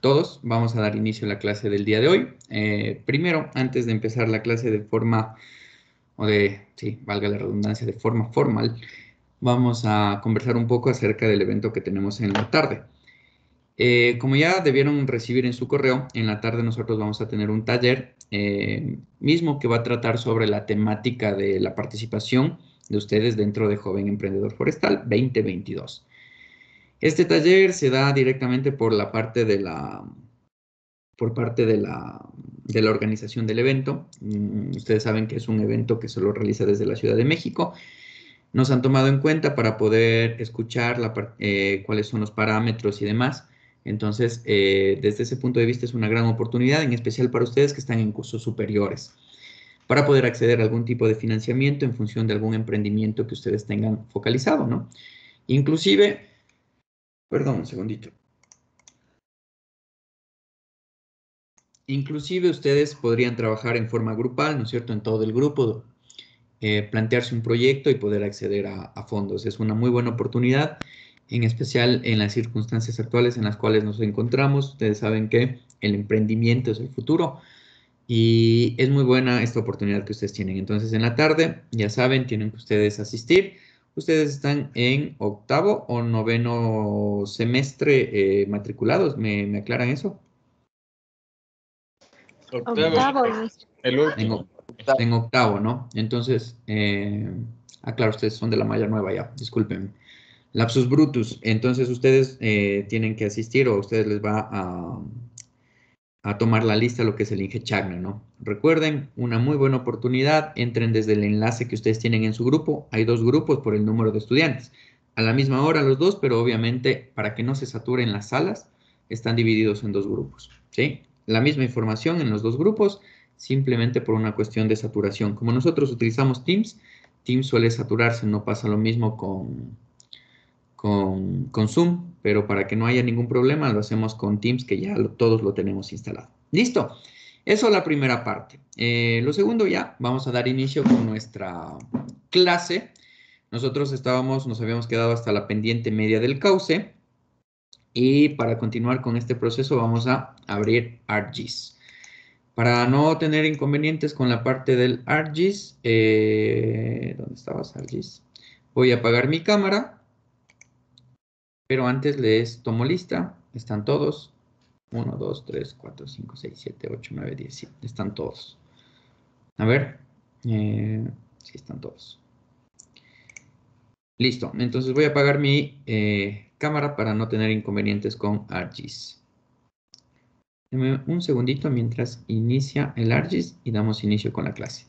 todos. Vamos a dar inicio a la clase del día de hoy. Eh, primero, antes de empezar la clase de forma, o de, sí, valga la redundancia, de forma formal, vamos a conversar un poco acerca del evento que tenemos en la tarde. Eh, como ya debieron recibir en su correo, en la tarde nosotros vamos a tener un taller eh, mismo que va a tratar sobre la temática de la participación de ustedes dentro de Joven Emprendedor Forestal 2022. Este taller se da directamente por la parte de la por parte de la, organización del evento. Mm, ustedes saben que es un evento que se lo realiza desde la Ciudad de México nos han tomado en cuenta para poder escuchar eh, cuáles son los parámetros y demás. Entonces, eh, desde ese punto de vista es una gran oportunidad, en especial para ustedes que están en cursos superiores, para poder acceder a algún tipo de financiamiento en función de algún emprendimiento que ustedes tengan focalizado, ¿no? Inclusive, Perdón, un segundito. Inclusive ustedes podrían trabajar en forma grupal, ¿no es cierto?, en todo el grupo, eh, plantearse un proyecto y poder acceder a, a, fondos. Es una muy buena oportunidad, en especial en las circunstancias actuales en las cuales nos encontramos. Ustedes saben que el emprendimiento es el futuro y es muy buena esta oportunidad que ustedes tienen. Entonces, en la tarde, ya saben, tienen que ustedes asistir ustedes están en octavo o noveno semestre eh, matriculados. ¿Me, aclaran eso? Octavo. El En, octavo, ¿no? Entonces, eh, aclaro, ah, ustedes son de la malla nueva ya, disculpen. Lapsus Brutus, entonces ustedes eh, tienen que asistir o ustedes les va a, a tomar la lista lo que es el Inge ¿no? Recuerden, una muy buena oportunidad, entren desde el enlace que ustedes tienen en su grupo, hay dos grupos por el número de estudiantes, a la misma hora los dos, pero obviamente para que no se saturen las salas, están divididos en dos grupos, ¿sí? La misma información en los dos grupos, simplemente por una cuestión de saturación. Como nosotros utilizamos Teams, Teams suele saturarse, no pasa lo mismo con, con, Zoom, pero para que no haya ningún problema lo hacemos con Teams, que ya todos lo tenemos instalado. Listo. Eso es la primera parte. Eh, lo segundo ya, vamos a dar inicio con nuestra clase. Nosotros estábamos, nos habíamos quedado hasta la pendiente media del cauce. Y para continuar con este proceso vamos a abrir ArcGIS. Para no tener inconvenientes con la parte del ArcGIS, eh, ¿dónde estabas ArcGIS? Voy a apagar mi cámara pero antes les tomo lista, están todos. 1, 2, 3, 4, 5, 6, 7, 8, 9, 10, Sí, Están todos. A ver, eh, sí están todos. Listo, entonces voy a apagar mi eh, cámara para no tener inconvenientes con ArcGIS. Deme un segundito mientras inicia el ArcGIS y damos inicio con la clase.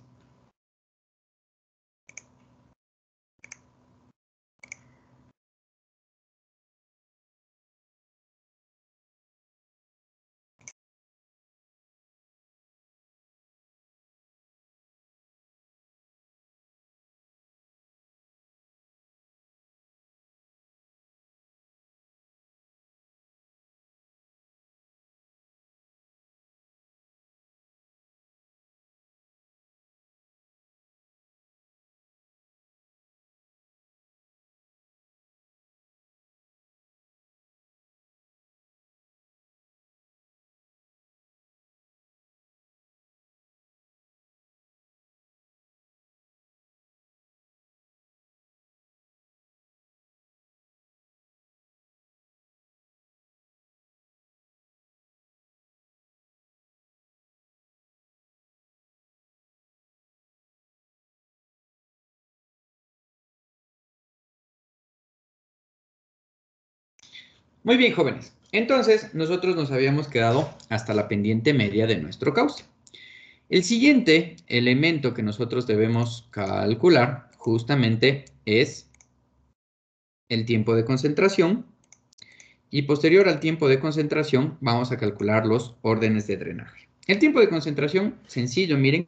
Muy bien, jóvenes. Entonces, nosotros nos habíamos quedado hasta la pendiente media de nuestro cauce. El siguiente elemento que nosotros debemos calcular justamente es el tiempo de concentración y posterior al tiempo de concentración vamos a calcular los órdenes de drenaje. El tiempo de concentración, sencillo, miren,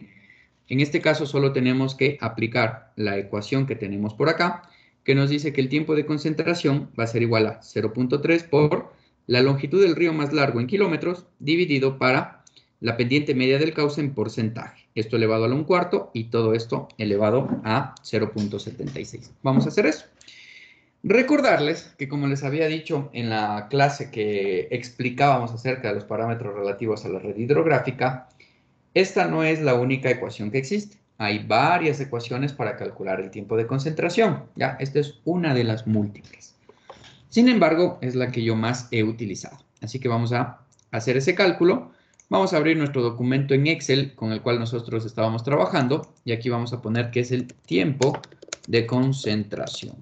en este caso solo tenemos que aplicar la ecuación que tenemos por acá que nos dice que el tiempo de concentración va a ser igual a 0.3 por la longitud del río más largo en kilómetros dividido para la pendiente media del cauce en porcentaje. Esto elevado a un cuarto y todo esto elevado a 0.76. Vamos a hacer eso. Recordarles que como les había dicho en la clase que explicábamos acerca de los parámetros relativos a la red hidrográfica, esta no es la única ecuación que existe. Hay varias ecuaciones para calcular el tiempo de concentración. Ya, esta es una de las múltiples. Sin embargo, es la que yo más he utilizado. Así que vamos a hacer ese cálculo. Vamos a abrir nuestro documento en Excel con el cual nosotros estábamos trabajando. Y aquí vamos a poner que es el tiempo de concentración.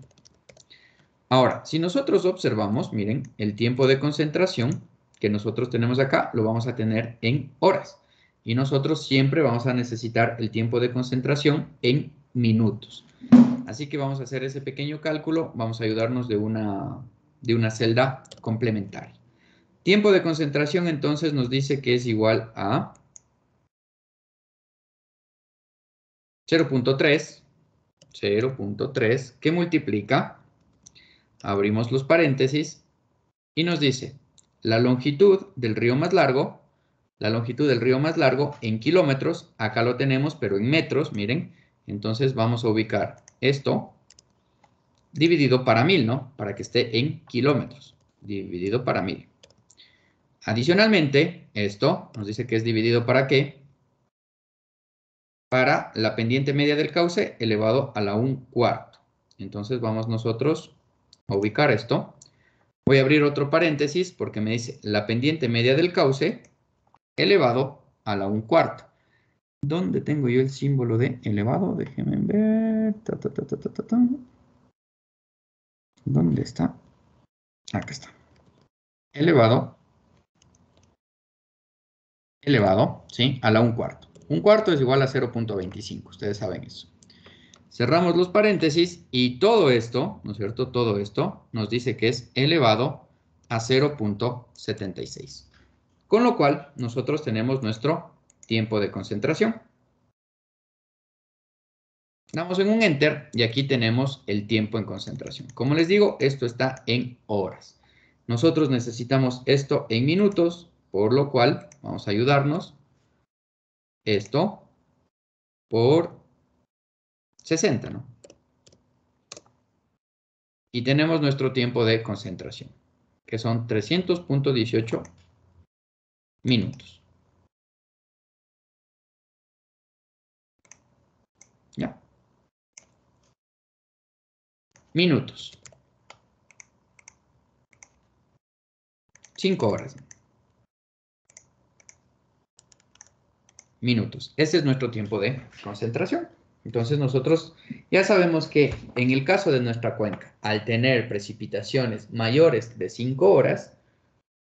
Ahora, si nosotros observamos, miren, el tiempo de concentración que nosotros tenemos acá, lo vamos a tener en horas y nosotros siempre vamos a necesitar el tiempo de concentración en minutos. Así que vamos a hacer ese pequeño cálculo, vamos a ayudarnos de una, de una celda complementaria. Tiempo de concentración entonces nos dice que es igual a 0.3, 0.3, que multiplica, abrimos los paréntesis, y nos dice, la longitud del río más largo la longitud del río más largo en kilómetros, acá lo tenemos, pero en metros, miren, entonces vamos a ubicar esto dividido para mil, ¿no? Para que esté en kilómetros, dividido para mil. Adicionalmente, esto nos dice que es dividido para qué? Para la pendiente media del cauce elevado a la un cuarto. Entonces vamos nosotros a ubicar esto. Voy a abrir otro paréntesis porque me dice la pendiente media del cauce elevado a la un cuarto. ¿Dónde tengo yo el símbolo de elevado? Déjenme ver. ¿Dónde está? Acá está. Elevado. Elevado, ¿sí? A la un cuarto. Un cuarto es igual a 0.25. Ustedes saben eso. Cerramos los paréntesis y todo esto, ¿no es cierto? Todo esto nos dice que es elevado a 0.76. Con lo cual, nosotros tenemos nuestro tiempo de concentración. Damos en un Enter y aquí tenemos el tiempo en concentración. Como les digo, esto está en horas. Nosotros necesitamos esto en minutos, por lo cual vamos a ayudarnos. Esto por 60, ¿no? Y tenemos nuestro tiempo de concentración, que son 300.18 minutos. Ya. Minutos. Cinco horas. Minutos. Ese es nuestro tiempo de concentración. Entonces nosotros ya sabemos que en el caso de nuestra cuenca, al tener precipitaciones mayores de 5 horas,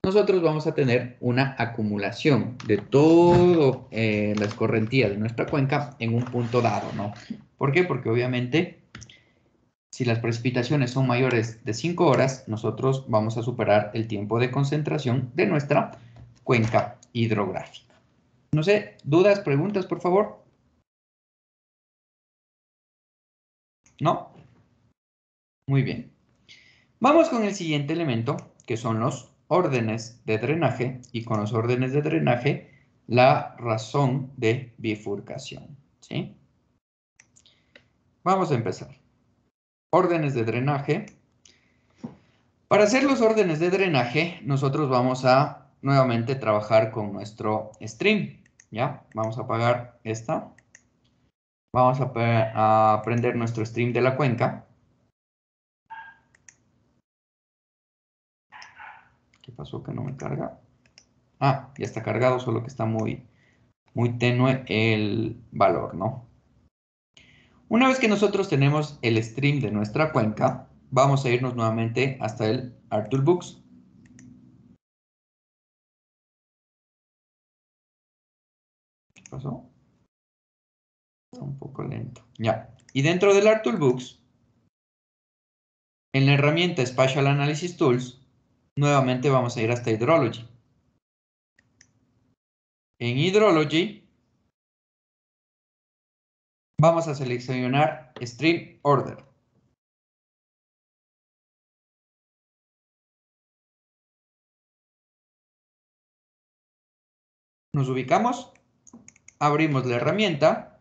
nosotros vamos a tener una acumulación de todas eh, las correntías de nuestra cuenca en un punto dado, ¿no? ¿Por qué? Porque obviamente si las precipitaciones son mayores de 5 horas, nosotros vamos a superar el tiempo de concentración de nuestra cuenca hidrográfica. No sé, dudas, preguntas, por favor. ¿No? Muy bien. Vamos con el siguiente elemento, que son los órdenes de drenaje y con los órdenes de drenaje la razón de bifurcación. Vamos a empezar. Órdenes de drenaje. Para hacer los órdenes de drenaje, nosotros vamos a nuevamente trabajar con nuestro stream. ¿ya? Vamos a apagar esta. Vamos a, a prender nuestro stream de la cuenca. pasó que no me carga? Ah, ya está cargado, solo que está muy, muy tenue el valor, ¿no? Una vez que nosotros tenemos el stream de nuestra cuenca, vamos a irnos nuevamente hasta el Art Books. ¿Qué pasó? Está un poco lento. Ya. Y dentro del art Books, en la herramienta Spatial Analysis Tools, nuevamente vamos a ir hasta Hydrology. En Hydrology vamos a seleccionar Stream Order. Nos ubicamos, abrimos la herramienta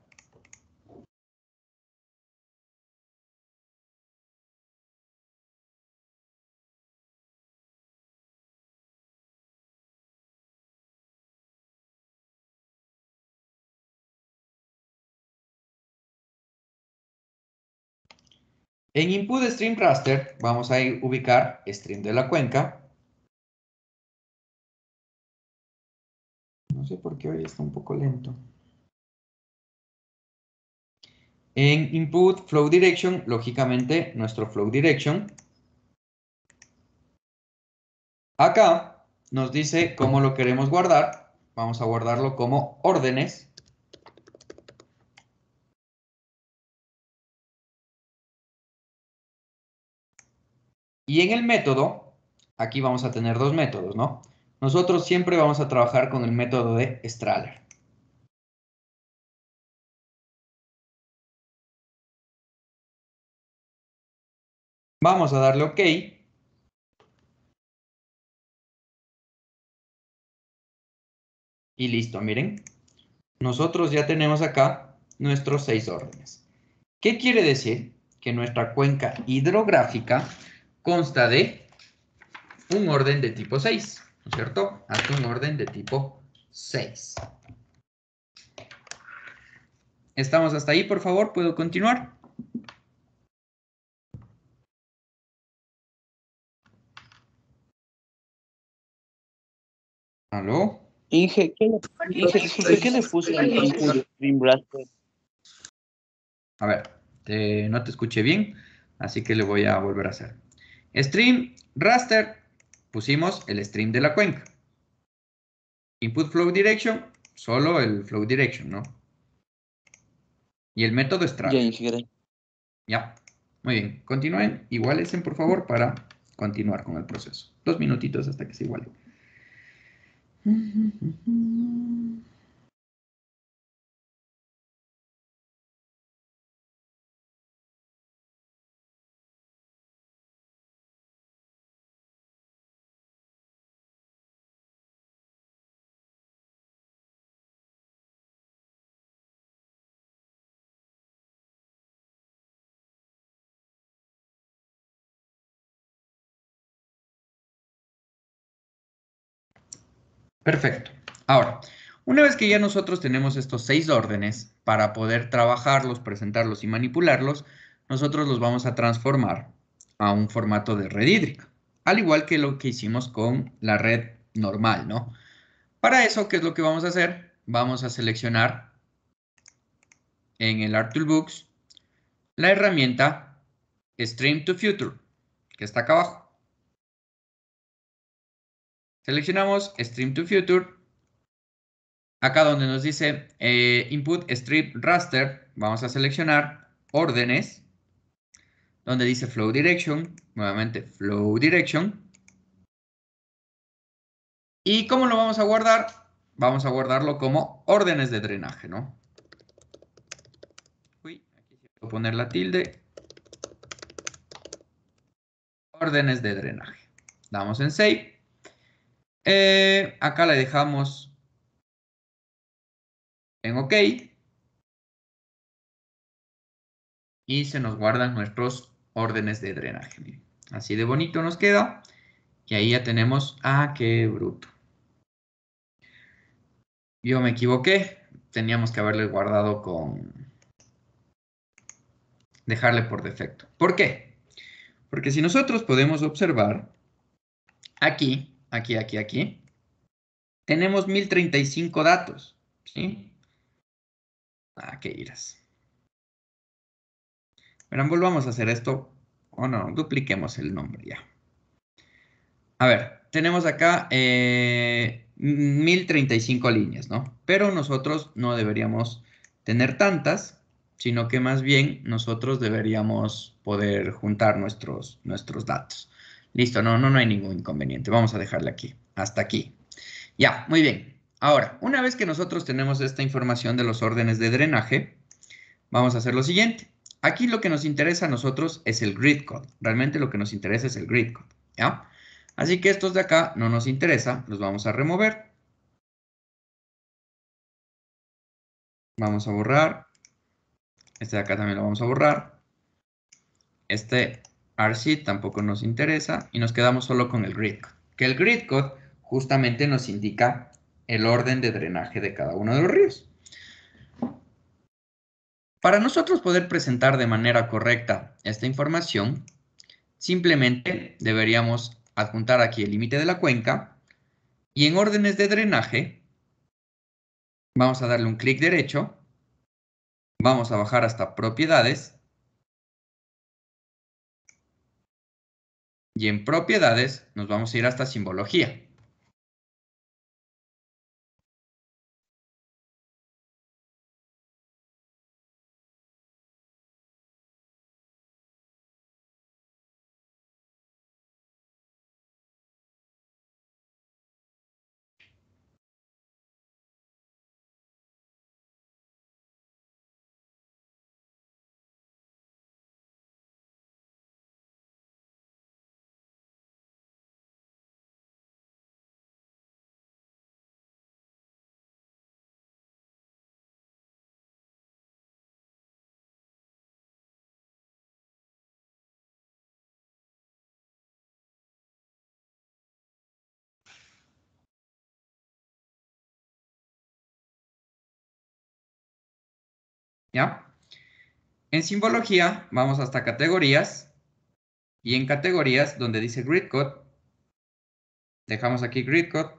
En input stream raster vamos a ir, ubicar stream de la cuenca. No sé por qué hoy está un poco lento. En input flow direction, lógicamente nuestro flow direction. Acá nos dice cómo lo queremos guardar. Vamos a guardarlo como órdenes. Y en el método, aquí vamos a tener dos métodos, ¿no? Nosotros siempre vamos a trabajar con el método de Strahler. Vamos a darle OK. Y listo, miren. Nosotros ya tenemos acá nuestros seis órdenes. ¿Qué quiere decir? Que nuestra cuenca hidrográfica consta de un orden de tipo 6, ¿no es cierto? Hasta un orden de tipo 6. ¿Estamos hasta ahí, por favor? ¿Puedo continuar? ¿Aló? Inge, ¿qué, le puse A ver, no te escuché bien, así que le voy a volver a hacer. Stream, raster, pusimos el stream de la cuenca. Input flow direction, solo el flow direction, ¿no? Y el método extract. Ya, muy bien. Continúen, igualesen por favor para continuar con el proceso. Dos minutitos hasta que se igualen. Perfecto. Ahora, una vez que ya nosotros tenemos estos seis órdenes para poder trabajarlos, presentarlos y manipularlos, nosotros los vamos a transformar a un formato de red hídrica, al igual que lo que hicimos con la red normal, ¿no? Para eso, ¿qué es lo que vamos a hacer? Vamos a seleccionar en el art Toolbox la herramienta Stream to Future, que está acá abajo. Seleccionamos Stream to Future. Acá donde nos dice eh, Input Strip Raster, vamos a seleccionar órdenes, donde dice Flow Direction, nuevamente Flow Direction. ¿Y cómo lo vamos a guardar? Vamos a guardarlo como órdenes de drenaje, ¿no? Uy, aquí voy a poner la tilde. Órdenes de drenaje. Damos en Save. Eh, acá la dejamos en OK. Y se nos guardan nuestros órdenes de drenaje. así de bonito nos queda. Y ahí ya tenemos... ¡Ah, qué bruto! Yo me equivoqué. Teníamos que haberle guardado con... Dejarle por defecto. ¿Por qué? Porque si nosotros podemos observar, aquí aquí, aquí, aquí, tenemos 1035 datos, ¿sí? Ah, qué irás? Verán, volvamos a hacer esto. O no, dupliquemos el nombre ya. A ver, tenemos acá 1035 eh, líneas, ¿no? Pero nosotros no deberíamos tener tantas, sino que más bien nosotros deberíamos poder juntar nuestros, nuestros datos. Listo, no, no, no hay ningún inconveniente. Vamos a dejarla aquí, hasta aquí. Ya, muy bien. Ahora, una vez que nosotros tenemos esta información de los órdenes de drenaje, vamos a hacer lo siguiente. Aquí lo que nos interesa a nosotros es el grid code. Realmente lo que nos interesa es el grid code, ¿ya? Así que estos de acá no nos interesa, los vamos a remover. Vamos a borrar. Este de acá también lo vamos a borrar. Este RC tampoco nos interesa y nos quedamos solo con el grid Que el grid code justamente nos indica el orden de drenaje de cada uno de los ríos. Para nosotros poder presentar de manera correcta esta información, simplemente deberíamos adjuntar aquí el límite de la cuenca y en órdenes de drenaje vamos a darle un clic derecho, vamos a bajar hasta propiedades Y en propiedades nos vamos a ir hasta simbología. ¿Ya? En simbología vamos hasta categorías y en categorías donde dice grid code, dejamos aquí grid code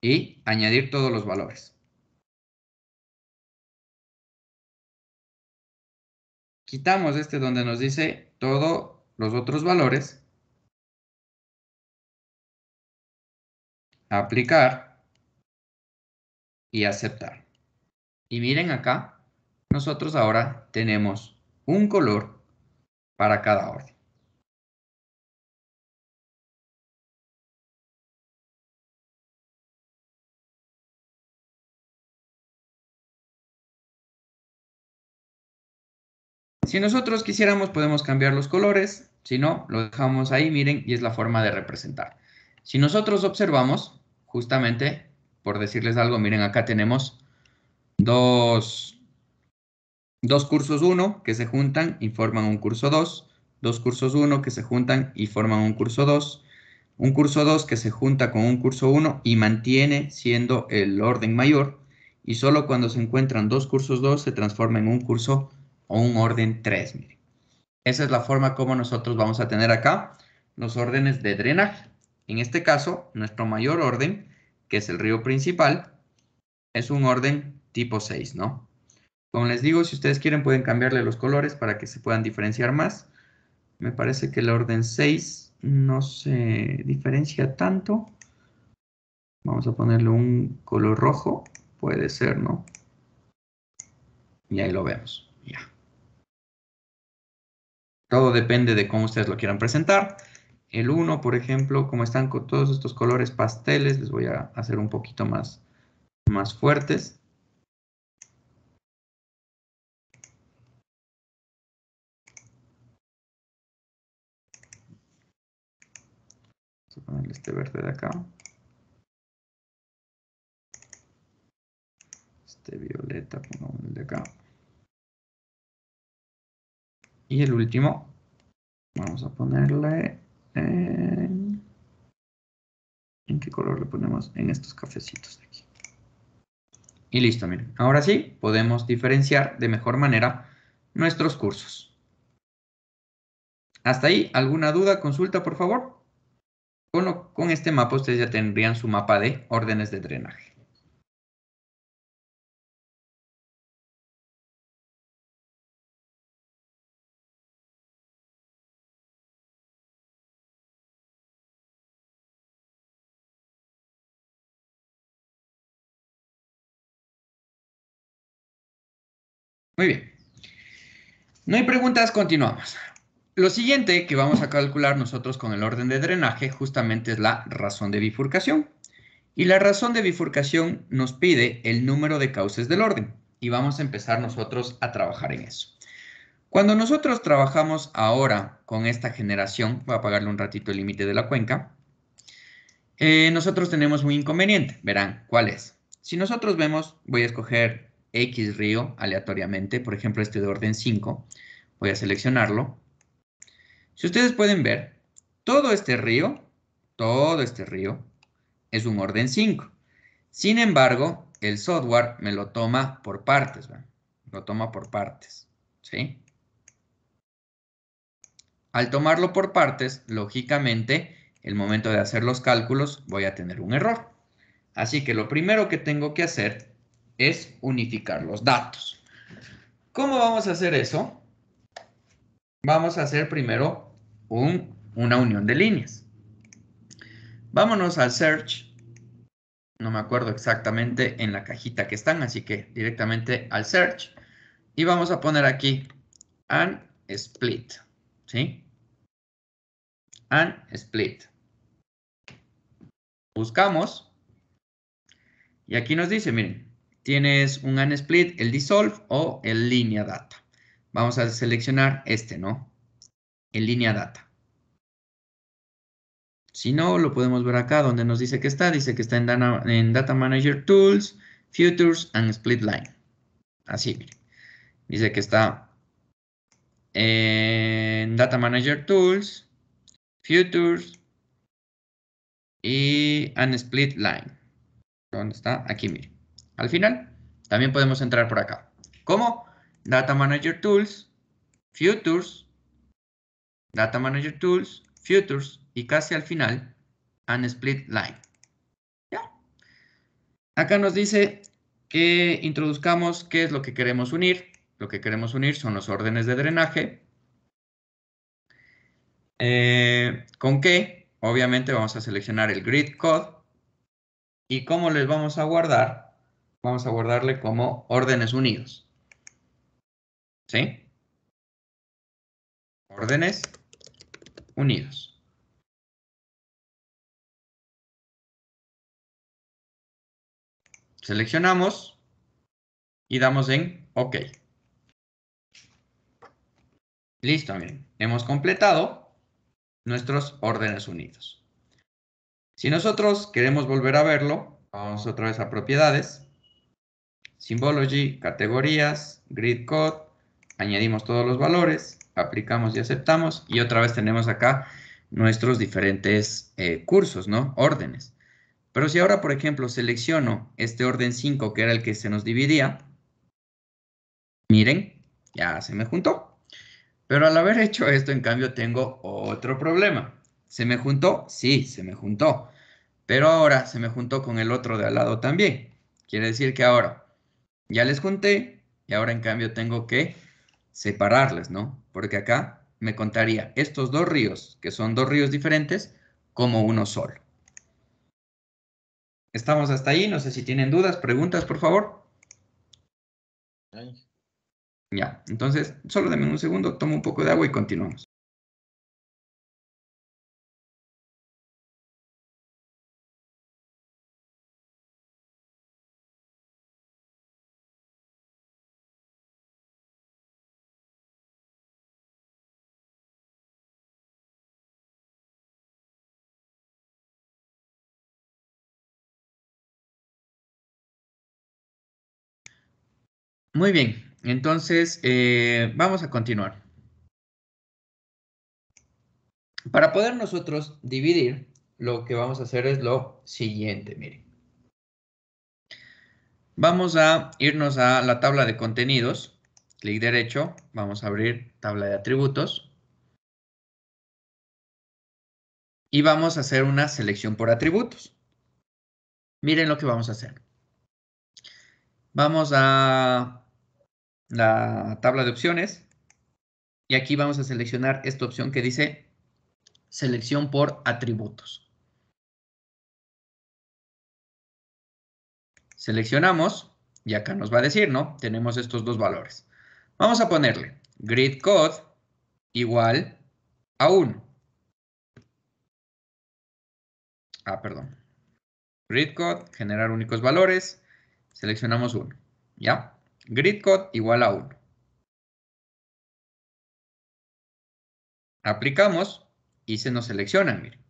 y añadir todos los valores. Quitamos este donde nos dice todos los otros valores. Aplicar y aceptar. Y miren acá, nosotros ahora tenemos un color para cada orden. Si nosotros quisiéramos podemos cambiar los colores, si no, lo dejamos ahí, miren, y es la forma de representar. Si nosotros observamos, justamente, por decirles algo, miren, acá tenemos dos Dos cursos 1 que se juntan y forman un curso 2. Dos cursos 1 que se juntan y forman un curso 2. Un curso 2 que se junta con un curso 1 y mantiene siendo el orden mayor. Y solo cuando se encuentran dos cursos 2 se transforma en un curso o un orden 3. Esa es la forma como nosotros vamos a tener acá los órdenes de drenaje. En este caso, nuestro mayor orden, que es el río principal, es un orden tipo 6, ¿no? Como les digo, si ustedes quieren pueden cambiarle los colores para que se puedan diferenciar más. Me parece que el orden 6 no se diferencia tanto. Vamos a ponerle un color rojo. Puede ser, ¿no? Y ahí lo vemos. Ya. Todo depende de cómo ustedes lo quieran presentar. El 1, por ejemplo, como están con todos estos colores pasteles, les voy a hacer un poquito más, más fuertes. este verde de acá. Este violeta, pongamos el de acá. Y el último, vamos a ponerle... En, ¿En qué color le ponemos? En estos cafecitos de aquí. Y listo, miren. Ahora sí, podemos diferenciar de mejor manera nuestros cursos. Hasta ahí, ¿alguna duda, consulta, por favor? Con, este mapa ustedes ya tendrían su mapa de órdenes de drenaje. Muy bien. No hay preguntas, continuamos. Lo siguiente que vamos a calcular nosotros con el orden de drenaje justamente es la razón de bifurcación. Y la razón de bifurcación nos pide el número de cauces del orden. Y vamos a empezar nosotros a trabajar en eso. Cuando nosotros trabajamos ahora con esta generación, voy a apagarle un ratito el límite de la cuenca, eh, nosotros tenemos un inconveniente. Verán, ¿cuál es? Si nosotros vemos, voy a escoger X río aleatoriamente, por ejemplo este de orden 5, voy a seleccionarlo, si ustedes pueden ver, todo este río, todo este río, es un orden 5. Sin embargo, el software me lo toma por partes, lo toma por partes, ¿sí? Al tomarlo por partes, lógicamente, el momento de hacer los cálculos voy a tener un error. Así que lo primero que tengo que hacer es unificar los datos. ¿Cómo vamos a hacer eso? Vamos a hacer primero un, una unión de líneas. Vámonos al search. No me acuerdo exactamente en la cajita que están, así que directamente al search. Y vamos a poner aquí an split. ¿Sí? An split. Buscamos. Y aquí nos dice, miren, tienes un an split, el dissolve o el línea data. Vamos a seleccionar este, ¿no? en línea data. Si no, lo podemos ver acá donde nos dice que está. Dice que está en Data, Manager Tools, Futures and Split Line. Así, Dice que está en Data Manager Tools, Futures y and Split Line. ¿Dónde está? Aquí, mire. Al final, también podemos entrar por acá. ¿Cómo? Data Manager Tools, Futures Data Manager Tools, Futures y casi al final, and Split Line. ¿Ya? Acá nos dice que introduzcamos qué es lo que queremos unir. Lo que queremos unir son los órdenes de drenaje. Eh, ¿Con qué? Obviamente vamos a seleccionar el grid code. ¿Y cómo les vamos a guardar? Vamos a guardarle como órdenes unidos. ¿Sí? Órdenes Unidos Seleccionamos y damos en OK. Listo, miren, hemos completado nuestros órdenes unidos. Si nosotros queremos volver a verlo, vamos otra vez a propiedades, Symbology, categorías, Grid Code, añadimos todos los valores, aplicamos y aceptamos y otra vez tenemos acá nuestros diferentes eh, cursos, ¿no? Órdenes. Pero si ahora, por ejemplo, selecciono este orden 5, que era el que se nos dividía, miren, ya se me juntó. Pero al haber hecho esto, en cambio, tengo otro problema. ¿Se me juntó? Sí, se me juntó. Pero ahora se me juntó con el otro de al lado también. Quiere decir que ahora ya les junté y ahora en cambio tengo que separarles, ¿no? Porque acá me contaría estos dos ríos, que son dos ríos diferentes, como uno solo. Estamos hasta ahí, no sé si tienen dudas, preguntas, por favor. Ya, entonces, solo denme un segundo, tomo un poco de agua y continuamos. Muy bien, entonces eh, vamos a continuar. Para poder nosotros dividir, lo que vamos a hacer es lo siguiente, miren. Vamos a irnos a la tabla de contenidos. Clic derecho, vamos a abrir tabla de atributos. Y vamos a hacer una selección por atributos. Miren lo que vamos a hacer. Vamos a la tabla de opciones y aquí vamos a seleccionar esta opción que dice selección por atributos. Seleccionamos y acá nos va a decir, ¿no? Tenemos estos dos valores. Vamos a ponerle grid code igual a 1. Ah, perdón. Grid code, generar únicos valores, seleccionamos 1, ¿ya? Grid Code igual a 1. Aplicamos y se nos seleccionan, miren.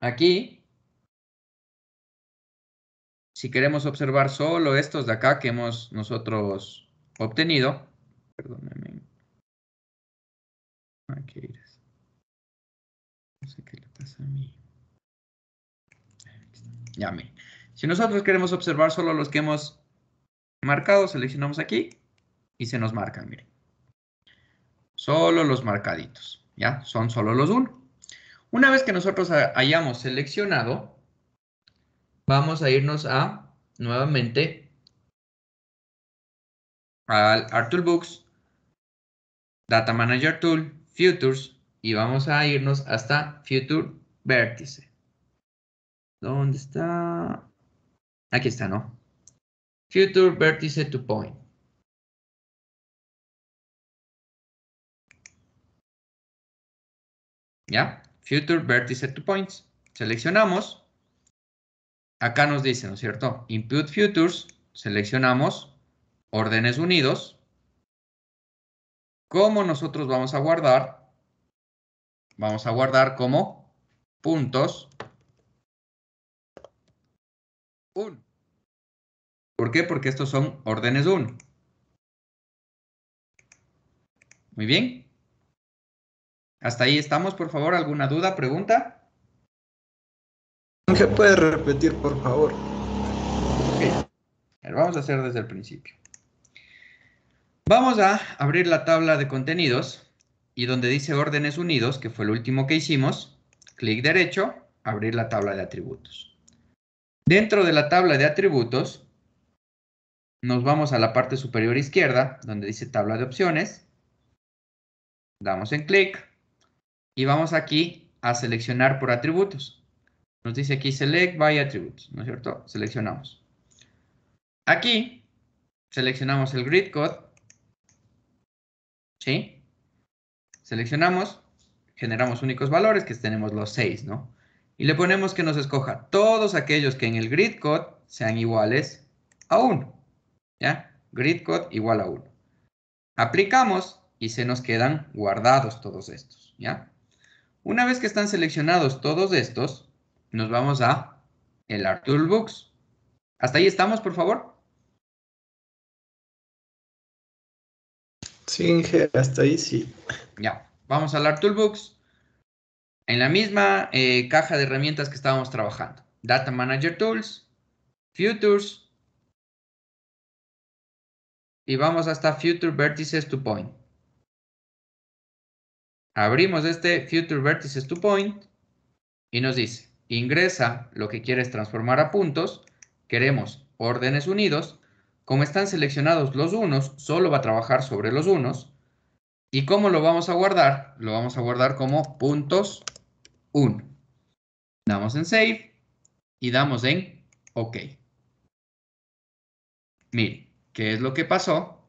Aquí, si queremos observar solo estos de acá que hemos nosotros obtenido, perdónenme. Aquí No sé qué le pasa a mí. Ya, me. Si nosotros queremos observar solo los que hemos marcados, seleccionamos aquí y se nos marcan, miren. Solo los marcaditos, ¿ya? Son solo los uno. Una vez que nosotros hayamos seleccionado, vamos a irnos a, nuevamente, al Art Books, Data Manager Tool, Futures, y vamos a irnos hasta Future Vértice. ¿Dónde está? Aquí está, ¿no? future vertice to point. ¿Ya? Future vertice to points. Seleccionamos. Acá nos dice, ¿no es cierto? Input futures. Seleccionamos órdenes unidos. ¿Cómo nosotros vamos a guardar? Vamos a guardar como puntos 1. ¿Por qué? Porque estos son órdenes 1. Muy bien. Hasta ahí estamos, por favor. ¿Alguna duda, pregunta? ¿Se puede repetir, por favor? Ok. Lo vamos a hacer desde el principio. Vamos a abrir la tabla de contenidos y donde dice órdenes unidos, que fue el último que hicimos, clic derecho, abrir la tabla de atributos. Dentro de la tabla de atributos nos vamos a la parte superior izquierda, donde dice tabla de opciones. Damos en clic y vamos aquí a seleccionar por atributos. Nos dice aquí Select by Attributes, ¿no es cierto? Seleccionamos. Aquí seleccionamos el grid code. ¿Sí? Seleccionamos, generamos únicos valores, que tenemos los seis, ¿no? Y le ponemos que nos escoja todos aquellos que en el grid code sean iguales a uno. ¿ya? Grid code igual a 1. Aplicamos y se nos quedan guardados todos estos, ¿ya? Una vez que están seleccionados todos estos, nos vamos a el Art Toolbox. ¿Hasta ahí estamos, por favor? Sí, hasta ahí sí. Ya, vamos al Art Toolbox. En la misma eh, caja de herramientas que estábamos trabajando. Data Manager Tools, Futures, y vamos hasta Future Vertices to Point. Abrimos este Future Vertices to Point y nos dice, ingresa lo que quieres transformar a puntos, queremos órdenes unidos, como están seleccionados los unos, solo va a trabajar sobre los unos, ¿Y cómo lo vamos a guardar? Lo vamos a guardar como puntos 1. Damos en Save y damos en OK. Miren, ¿Qué es lo que pasó?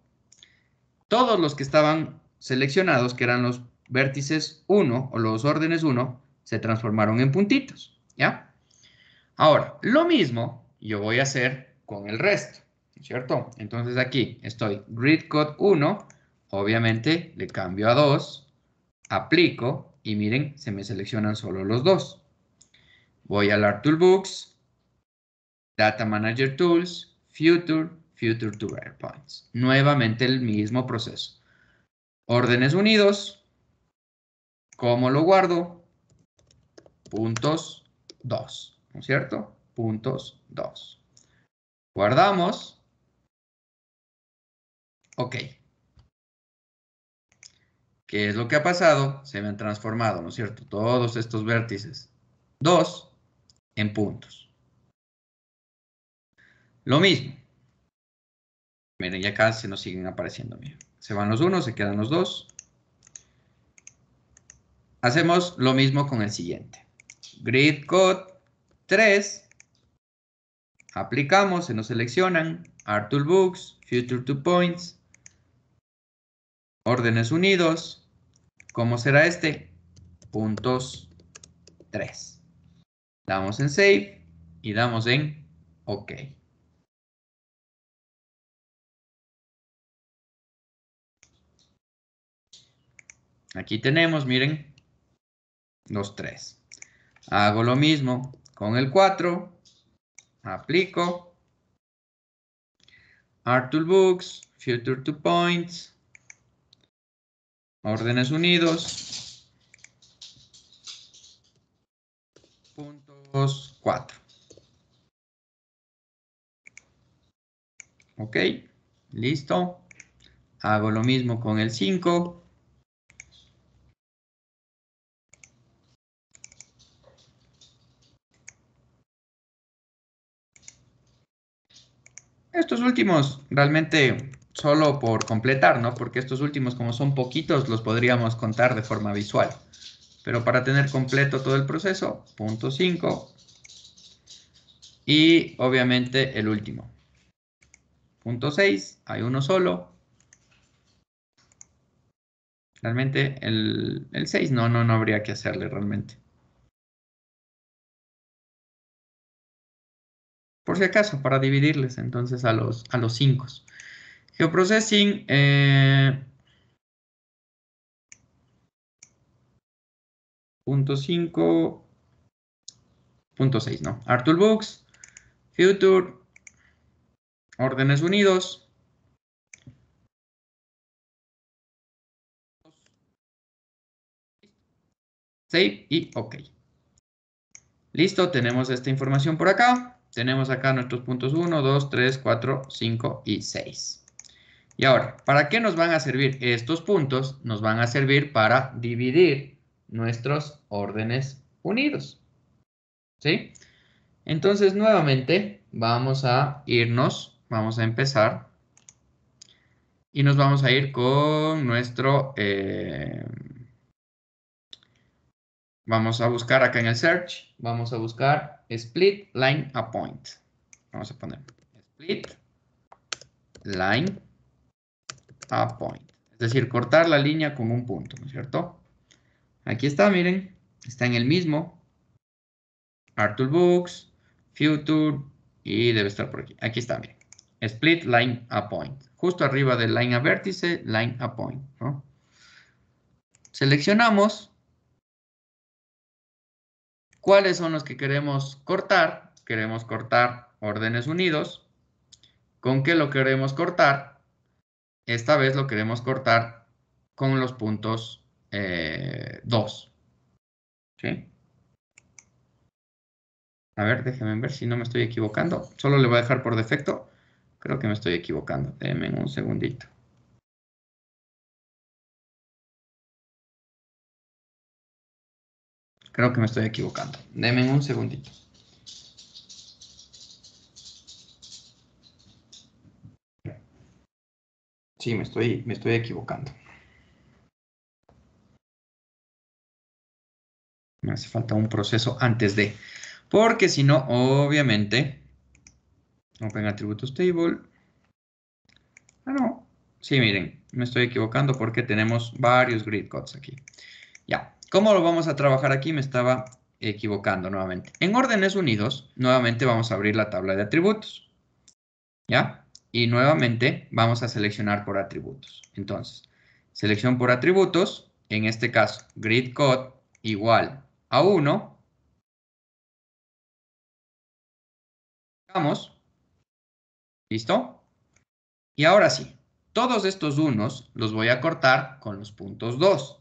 Todos los que estaban seleccionados, que eran los vértices 1 o los órdenes 1, se transformaron en puntitos, ¿ya? Ahora, lo mismo yo voy a hacer con el resto, ¿cierto? Entonces aquí estoy grid code 1, obviamente le cambio a 2, aplico y miren, se me seleccionan solo los dos. Voy a Art Toolbox, Data Manager Tools, Future, future to rare points. Nuevamente el mismo proceso. Órdenes unidos. ¿Cómo lo guardo? Puntos 2, ¿no es cierto? Puntos 2. Guardamos. Ok. ¿Qué es lo que ha pasado? Se me han transformado, ¿no es cierto? Todos estos vértices. 2 en puntos. Lo mismo. Miren, y acá se nos siguen apareciendo. Se van los unos, se quedan los dos. Hacemos lo mismo con el siguiente. Grid code 3. Aplicamos, se nos seleccionan. art Books, Future to Points. Órdenes Unidos. ¿Cómo será este? Puntos 3. Damos en Save y damos en OK. Aquí tenemos, miren, los tres. Hago lo mismo con el 4. Aplico. art Books, Future to Points. Órdenes Unidos. Puntos 4. Ok, listo. Hago lo mismo con el 5. Estos últimos realmente solo por completar, ¿no? Porque estos últimos, como son poquitos, los podríamos contar de forma visual. Pero para tener completo todo el proceso, punto 5. Y obviamente el último. Punto 6, hay uno solo. Realmente el, el 6 no, no, no habría que hacerle realmente. por si acaso, para dividirles entonces a los, a los cinco. Geoprocessing, 5, eh, 6, no. art Books, Future, Órdenes Unidos. Save y OK. Listo, tenemos esta información por acá. Tenemos acá nuestros puntos 1, 2, 3, 4, 5 y 6. Y ahora, ¿para qué nos van a servir estos puntos? Nos van a servir para dividir nuestros órdenes unidos. ¿Sí? Entonces, nuevamente, vamos a irnos, vamos a empezar. Y nos vamos a ir con nuestro... Eh, vamos a buscar acá en el search, vamos a buscar Split line a point. Vamos a poner split line a point. Es decir, cortar la línea con un punto, ¿no es cierto? Aquí está, miren. Está en el mismo. art Books, Future y debe estar por aquí. Aquí está, miren. Split line a point. Justo arriba de line a vértice, line a point. Seleccionamos ¿Cuáles son los que queremos cortar? Queremos cortar órdenes unidos. ¿Con qué lo queremos cortar? Esta vez lo queremos cortar con los puntos 2. Eh, a ver, déjenme ver si no me estoy equivocando. Solo le voy a dejar por defecto. Creo que me estoy equivocando. Déjenme un segundito. Creo que me estoy equivocando. Denme un segundito. Sí, me estoy, me estoy equivocando. Me hace falta un proceso antes de. Porque si no, obviamente. Open atributos Table. Ah, no. Sí, miren, me estoy equivocando porque tenemos varios grid codes aquí. Ya. ¿Cómo lo vamos a trabajar aquí? Me estaba equivocando nuevamente. En órdenes unidos, nuevamente vamos a abrir la tabla de atributos. ¿Ya? Y nuevamente vamos a seleccionar por atributos. Entonces, selección por atributos, en este caso, grid code igual a 1. Vamos. ¿Listo? Y ahora sí, todos estos unos los voy a cortar con los puntos 2.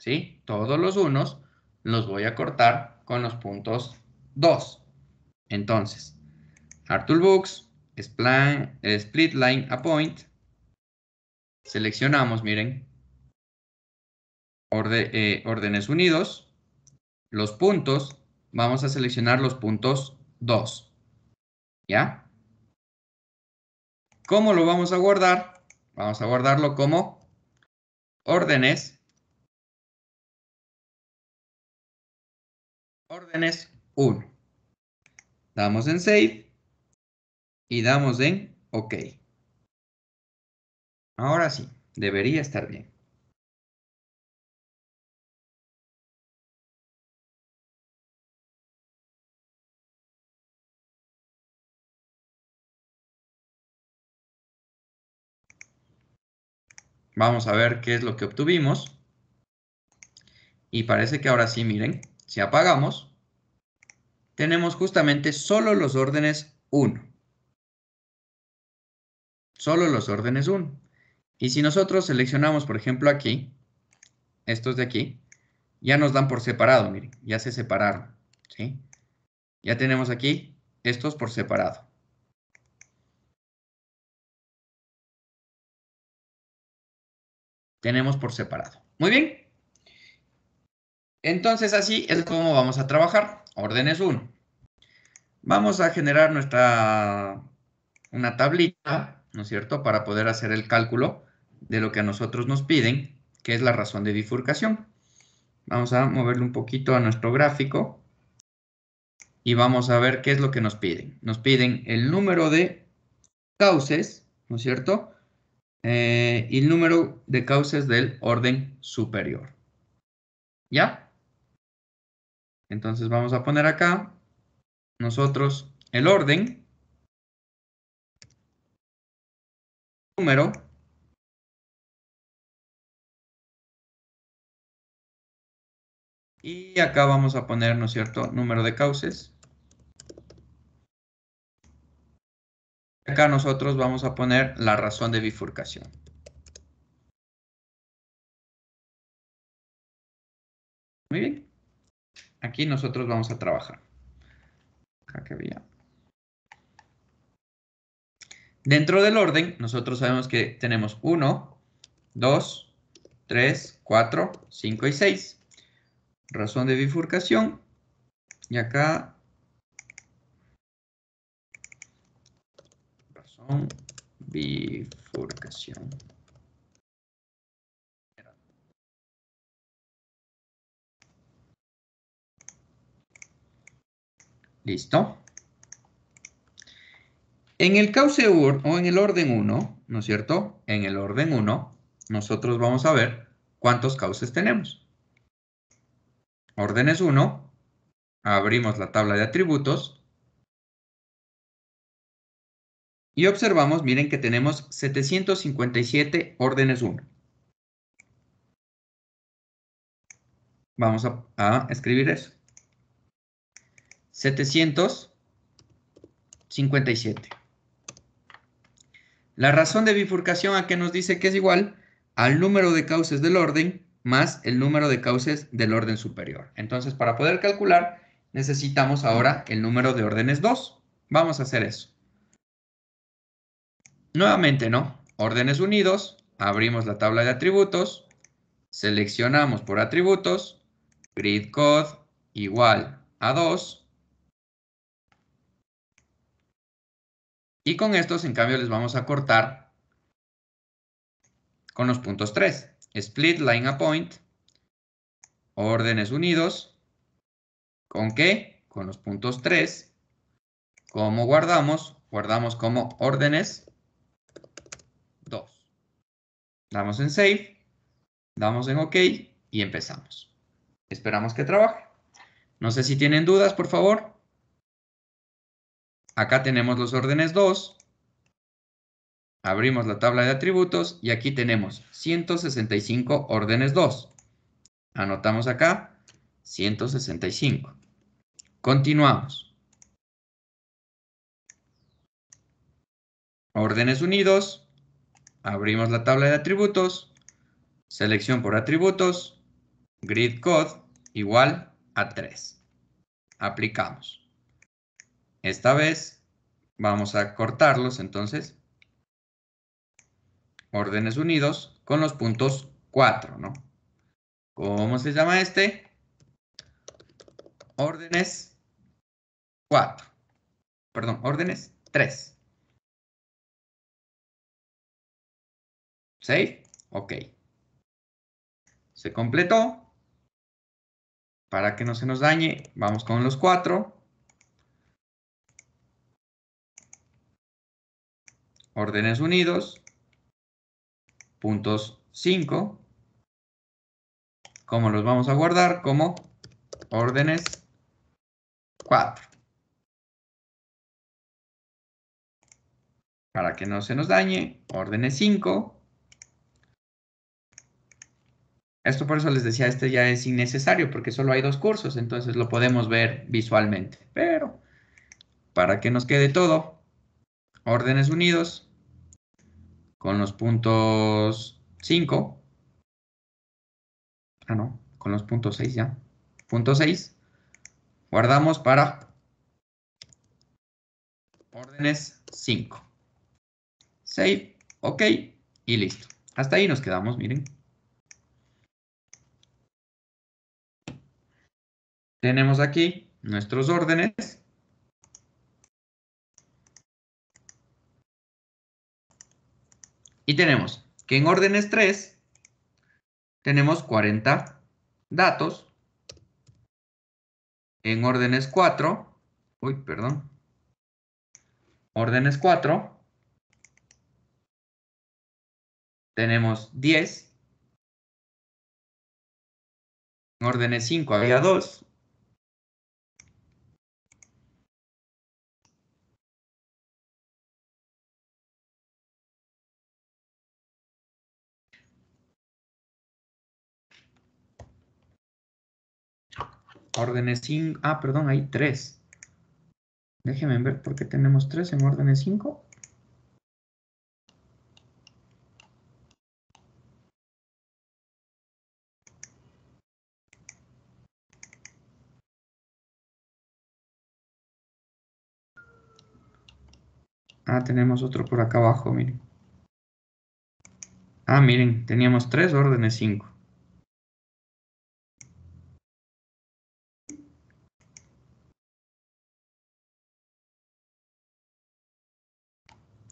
¿sí? Todos los unos los voy a cortar con los puntos 2. Entonces, Toolbox, eh, Split Line a Point, seleccionamos, miren, eh, órdenes unidos, los puntos, vamos a seleccionar los puntos 2, ¿ya? ¿Cómo lo vamos a guardar? Vamos a guardarlo como órdenes órdenes 1. Damos en Save y damos en OK. Ahora sí, debería estar bien. Vamos a ver qué es lo que obtuvimos. Y parece que ahora sí, miren, si apagamos, tenemos justamente solo los órdenes 1. Solo los órdenes 1. Y si nosotros seleccionamos, por ejemplo, aquí, estos de aquí, ya nos dan por separado, miren, ya se separaron, ¿sí? Ya tenemos aquí estos por separado. Tenemos por separado. Muy bien. Entonces así es como vamos a trabajar. Órdenes 1. Vamos a generar nuestra una tablita, ¿no es cierto?, para poder hacer el cálculo de lo que a nosotros nos piden, que es la razón de bifurcación. Vamos a moverle un poquito a nuestro gráfico y vamos a ver qué es lo que nos piden. Nos piden el número de cauces, ¿no es cierto?, eh, y el número de cauces del orden superior. ¿Ya? Entonces vamos a poner acá nosotros el orden, número, y acá vamos a poner, ¿no es cierto?, número de cauces. Acá nosotros vamos a poner la razón de bifurcación. Muy bien. Aquí nosotros vamos a trabajar. Acá que había. Dentro del orden, nosotros sabemos que tenemos 1, 2, 3, 4, 5 y 6. Razón de bifurcación. Y acá... Razón bifurcación. ¿Listo? En el cauce 1 o en el orden 1, ¿no es cierto? En el orden 1, nosotros vamos a ver cuántos cauces tenemos. Órdenes 1, abrimos la tabla de atributos y observamos, miren que tenemos 757 órdenes 1. Vamos a, a escribir eso. 757. La razón de bifurcación a que nos dice que es igual al número de cauces del orden más el número de cauces del orden superior. Entonces, para poder calcular, necesitamos ahora el número de órdenes 2. Vamos a hacer eso. Nuevamente, ¿no? Órdenes unidos, abrimos la tabla de atributos, seleccionamos por atributos, grid code igual a 2, Y con estos, en cambio, les vamos a cortar con los puntos 3. Split line a point, órdenes unidos, ¿con qué? Con los puntos 3. ¿Cómo guardamos? Guardamos como órdenes 2. Damos en Save, damos en OK y empezamos. Esperamos que trabaje. No sé si tienen dudas, por favor. Acá tenemos los órdenes 2. Abrimos la tabla de atributos y aquí tenemos 165 órdenes 2. Anotamos acá 165. Continuamos. Órdenes unidos. Abrimos la tabla de atributos. Selección por atributos. Grid code igual a 3. Aplicamos. Esta vez vamos a cortarlos entonces. Órdenes unidos con los puntos 4, ¿no? ¿Cómo se llama este? Órdenes 4. Perdón, órdenes 3. ¿Sí? Ok. Se completó. Para que no se nos dañe, vamos con los 4. órdenes unidos, puntos 5. ¿Cómo los vamos a guardar? Como órdenes 4. Para que no se nos dañe, órdenes 5. Esto por eso les decía, este ya es innecesario porque solo hay dos cursos, entonces lo podemos ver visualmente. Pero para que nos quede todo, órdenes unidos, con los puntos 5. Ah, no, con los puntos 6 ya. Punto 6. Guardamos para órdenes 5. Save, ok, y listo. Hasta ahí nos quedamos, miren. Tenemos aquí nuestros órdenes. Y tenemos que en órdenes 3 tenemos 40 datos. En órdenes 4, uy, perdón, órdenes 4, tenemos 10. En órdenes 5 había 2. órdenes 5. Ah, perdón, hay 3. Déjenme ver por qué tenemos 3 en órdenes 5. Ah, tenemos otro por acá abajo, miren. Ah, miren, teníamos 3 órdenes 5.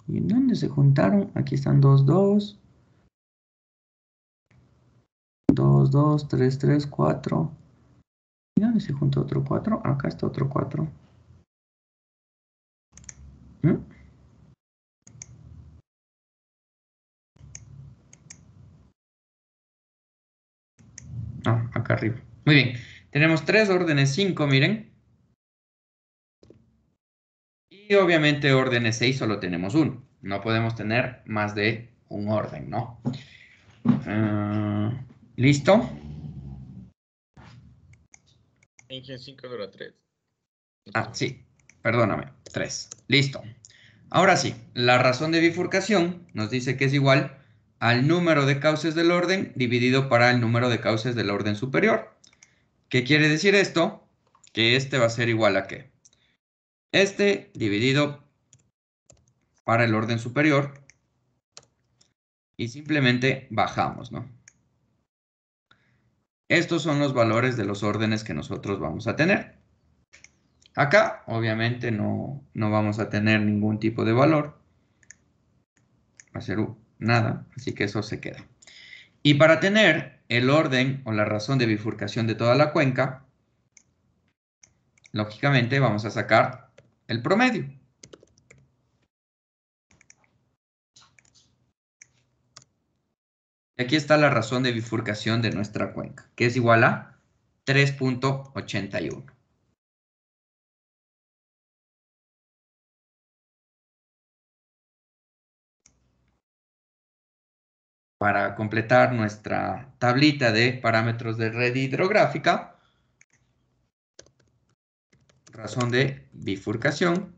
¿Y en dónde se juntaron? Aquí están 2, 2. 2, 2, 3, 3, 4. ¿Y dónde se junta otro 4? Acá está otro 4. ¿Mm? Ah, acá arriba. Muy bien. Tenemos tres órdenes 5, miren. Y obviamente órdenes 6 solo tenemos uno. No podemos tener más de un orden, ¿no? Ah, ¿Listo? Engine 5 3. Ah, sí. Perdóname. 3. Listo. Ahora sí, la razón de bifurcación nos dice que es igual al número de cauces del orden dividido para el número de cauces del orden superior. ¿Qué quiere decir esto? Que este va a ser igual a qué? Este dividido para el orden superior. Y simplemente bajamos, ¿no? Estos son los valores de los órdenes que nosotros vamos a tener. Acá, obviamente, no, vamos a tener ningún tipo de valor. Va a ser nada, así que eso se queda. Y para tener el orden o la razón de bifurcación de toda la cuenca, lógicamente vamos a sacar el promedio. Y Aquí está la razón de bifurcación de nuestra cuenca, que es igual a 3.81. Para completar nuestra tablita de parámetros de red hidrográfica, razón de bifurcación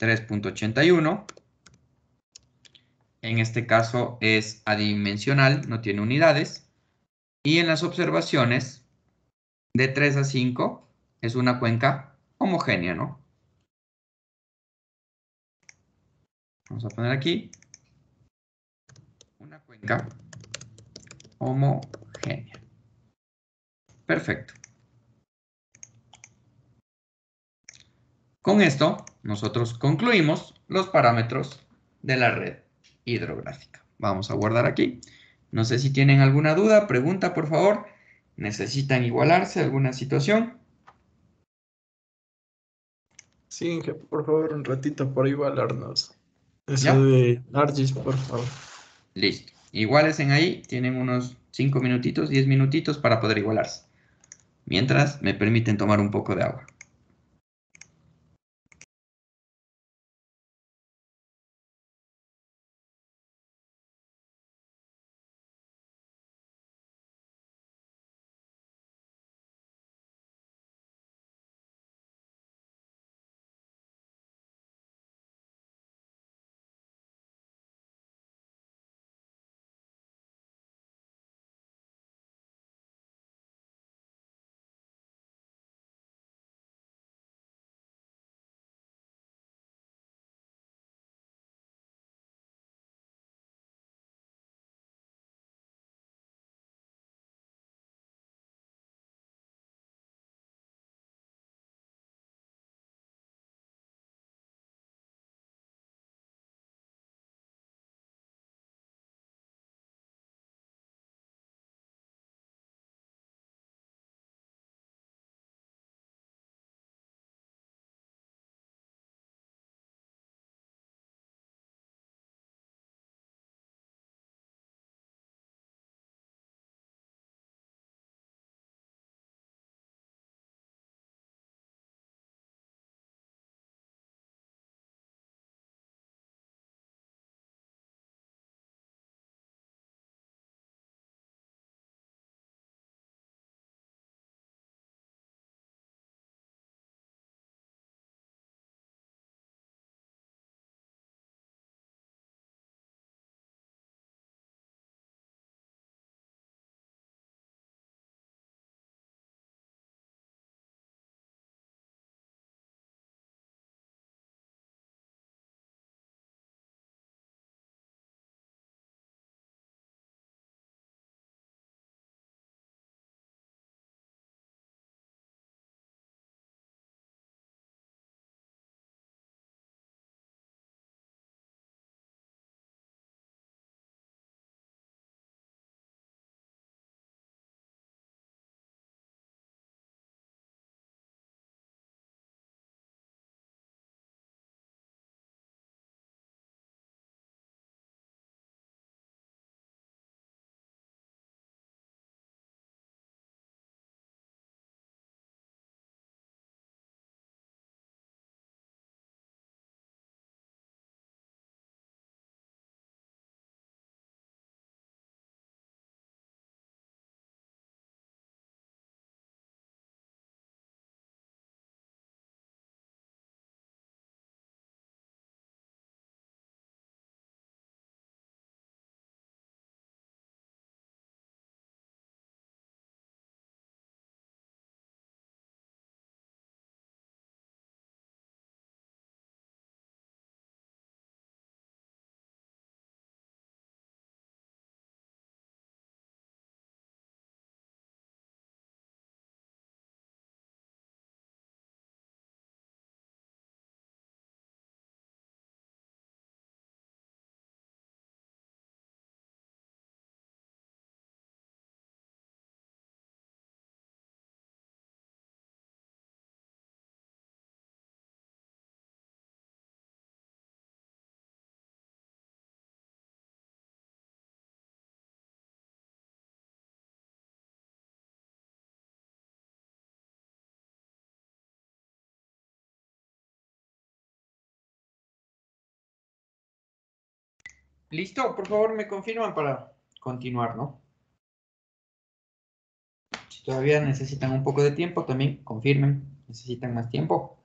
3.81. En este caso es adimensional, no tiene unidades. Y en las observaciones, de 3 a 5 es una cuenca homogénea, ¿no? Vamos a poner aquí una cuenca homogénea. Perfecto. Con esto, nosotros concluimos los parámetros de la red hidrográfica. Vamos a guardar aquí. No sé si tienen alguna duda, pregunta por favor. ¿Necesitan igualarse alguna situación? Sí, que por favor un ratito por igualarnos. de por favor. Listo. Iguales en ahí, tienen unos 5 minutitos, 10 minutitos para poder igualarse. Mientras me permiten tomar un poco de agua. Listo, por favor me confirman para continuar, ¿no? Si todavía necesitan un poco de tiempo, también confirmen, necesitan más tiempo.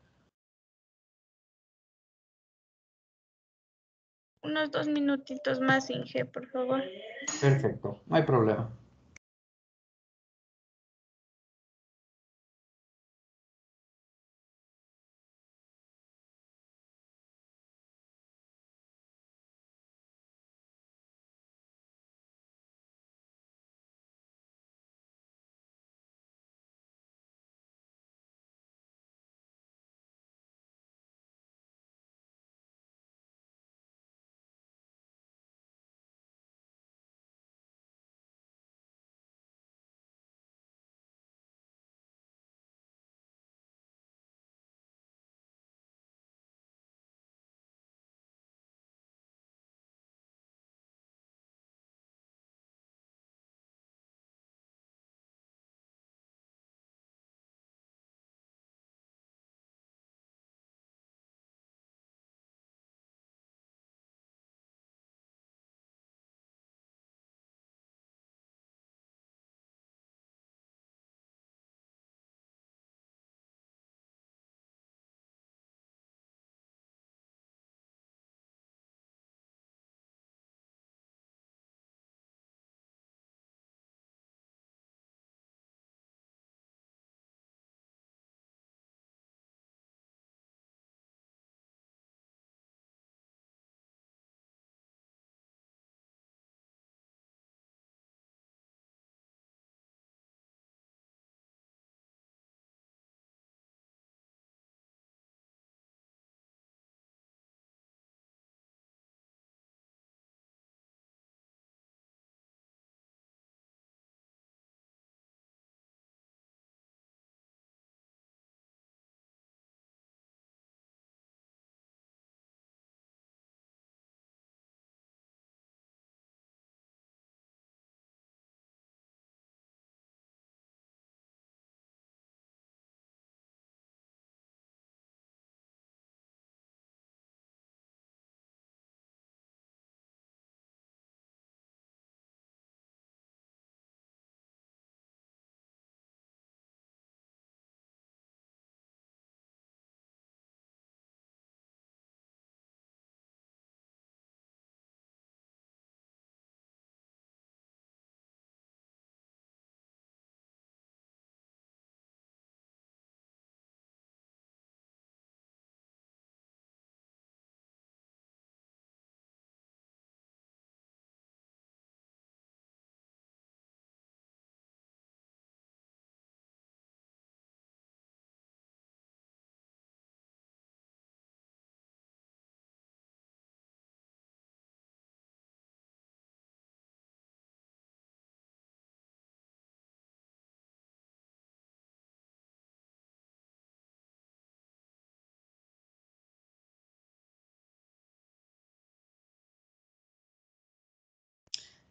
Unos dos minutitos más, Inge, por favor. Perfecto, no hay problema.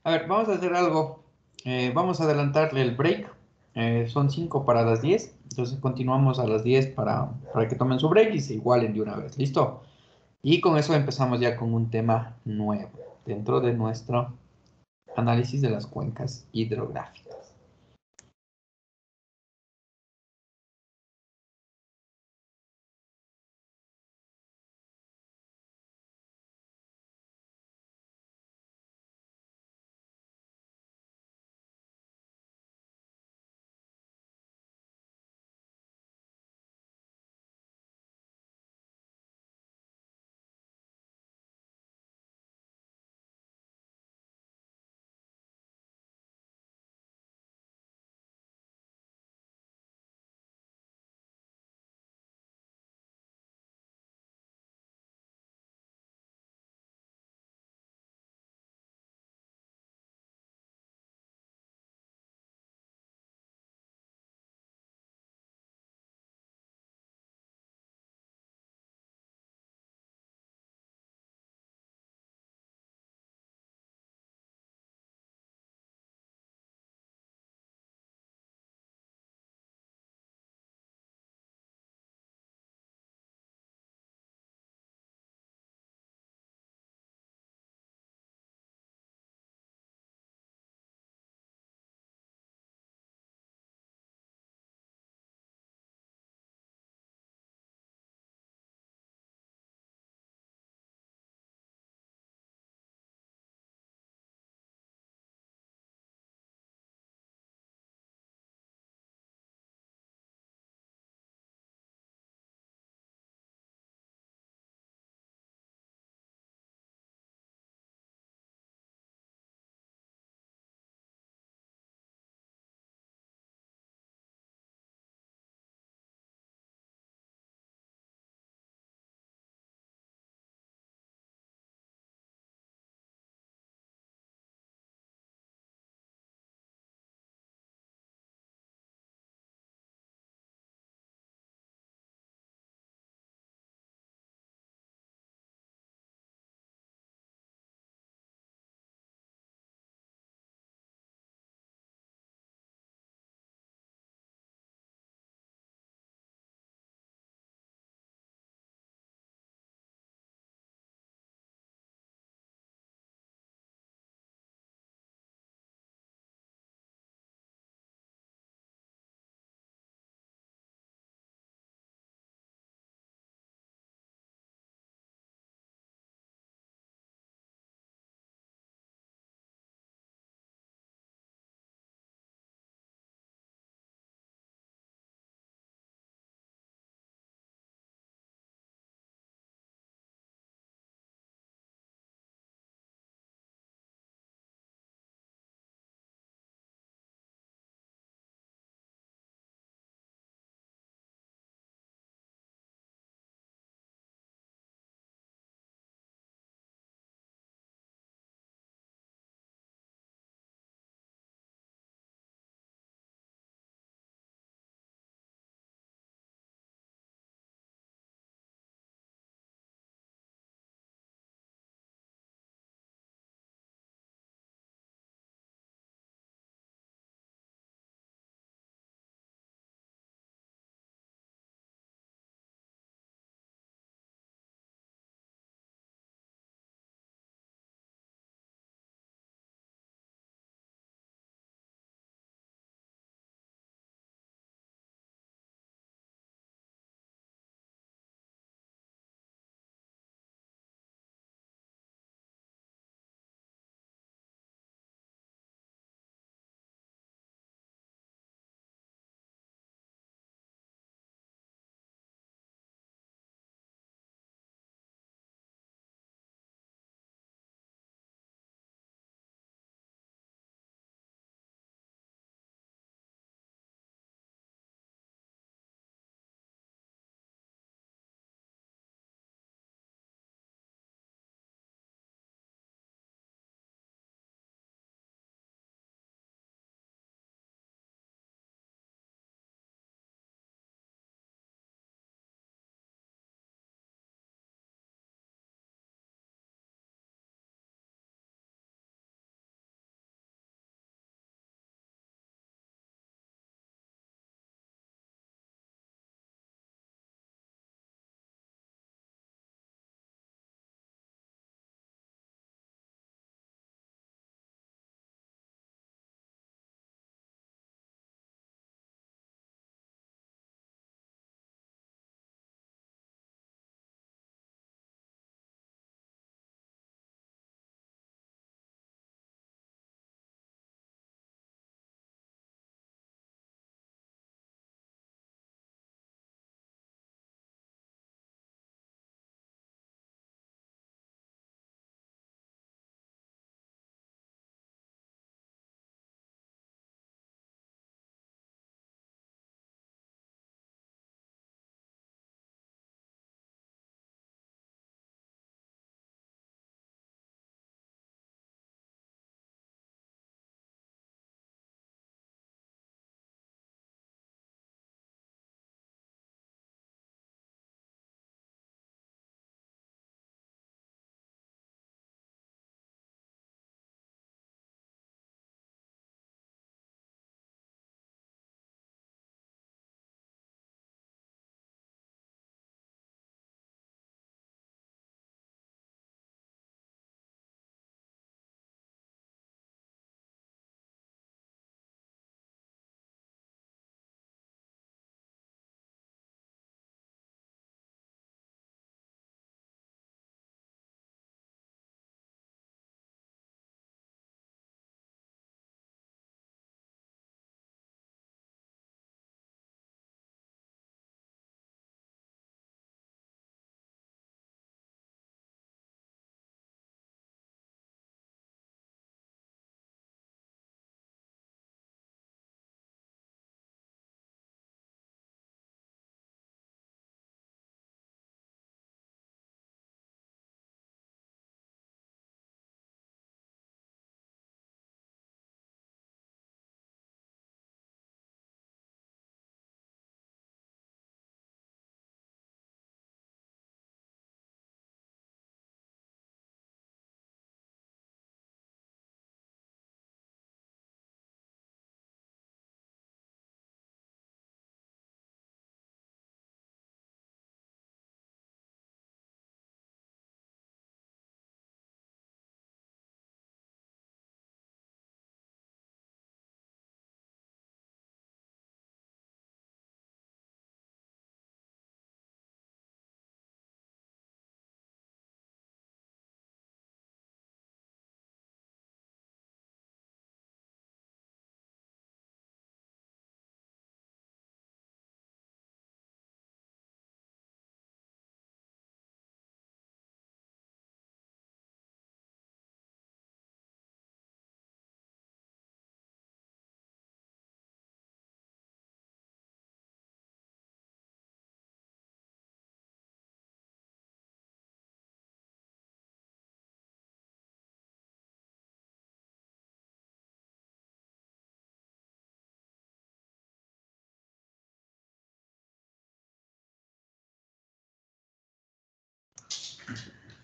A ver, vamos a hacer algo. Eh, vamos a adelantarle el break. Eh, son 5 para las 10. Entonces continuamos a las 10 para, para que tomen su break y se igualen de una vez. ¿Listo? Y con eso empezamos ya con un tema nuevo dentro de nuestro análisis de las cuencas hidrográficas.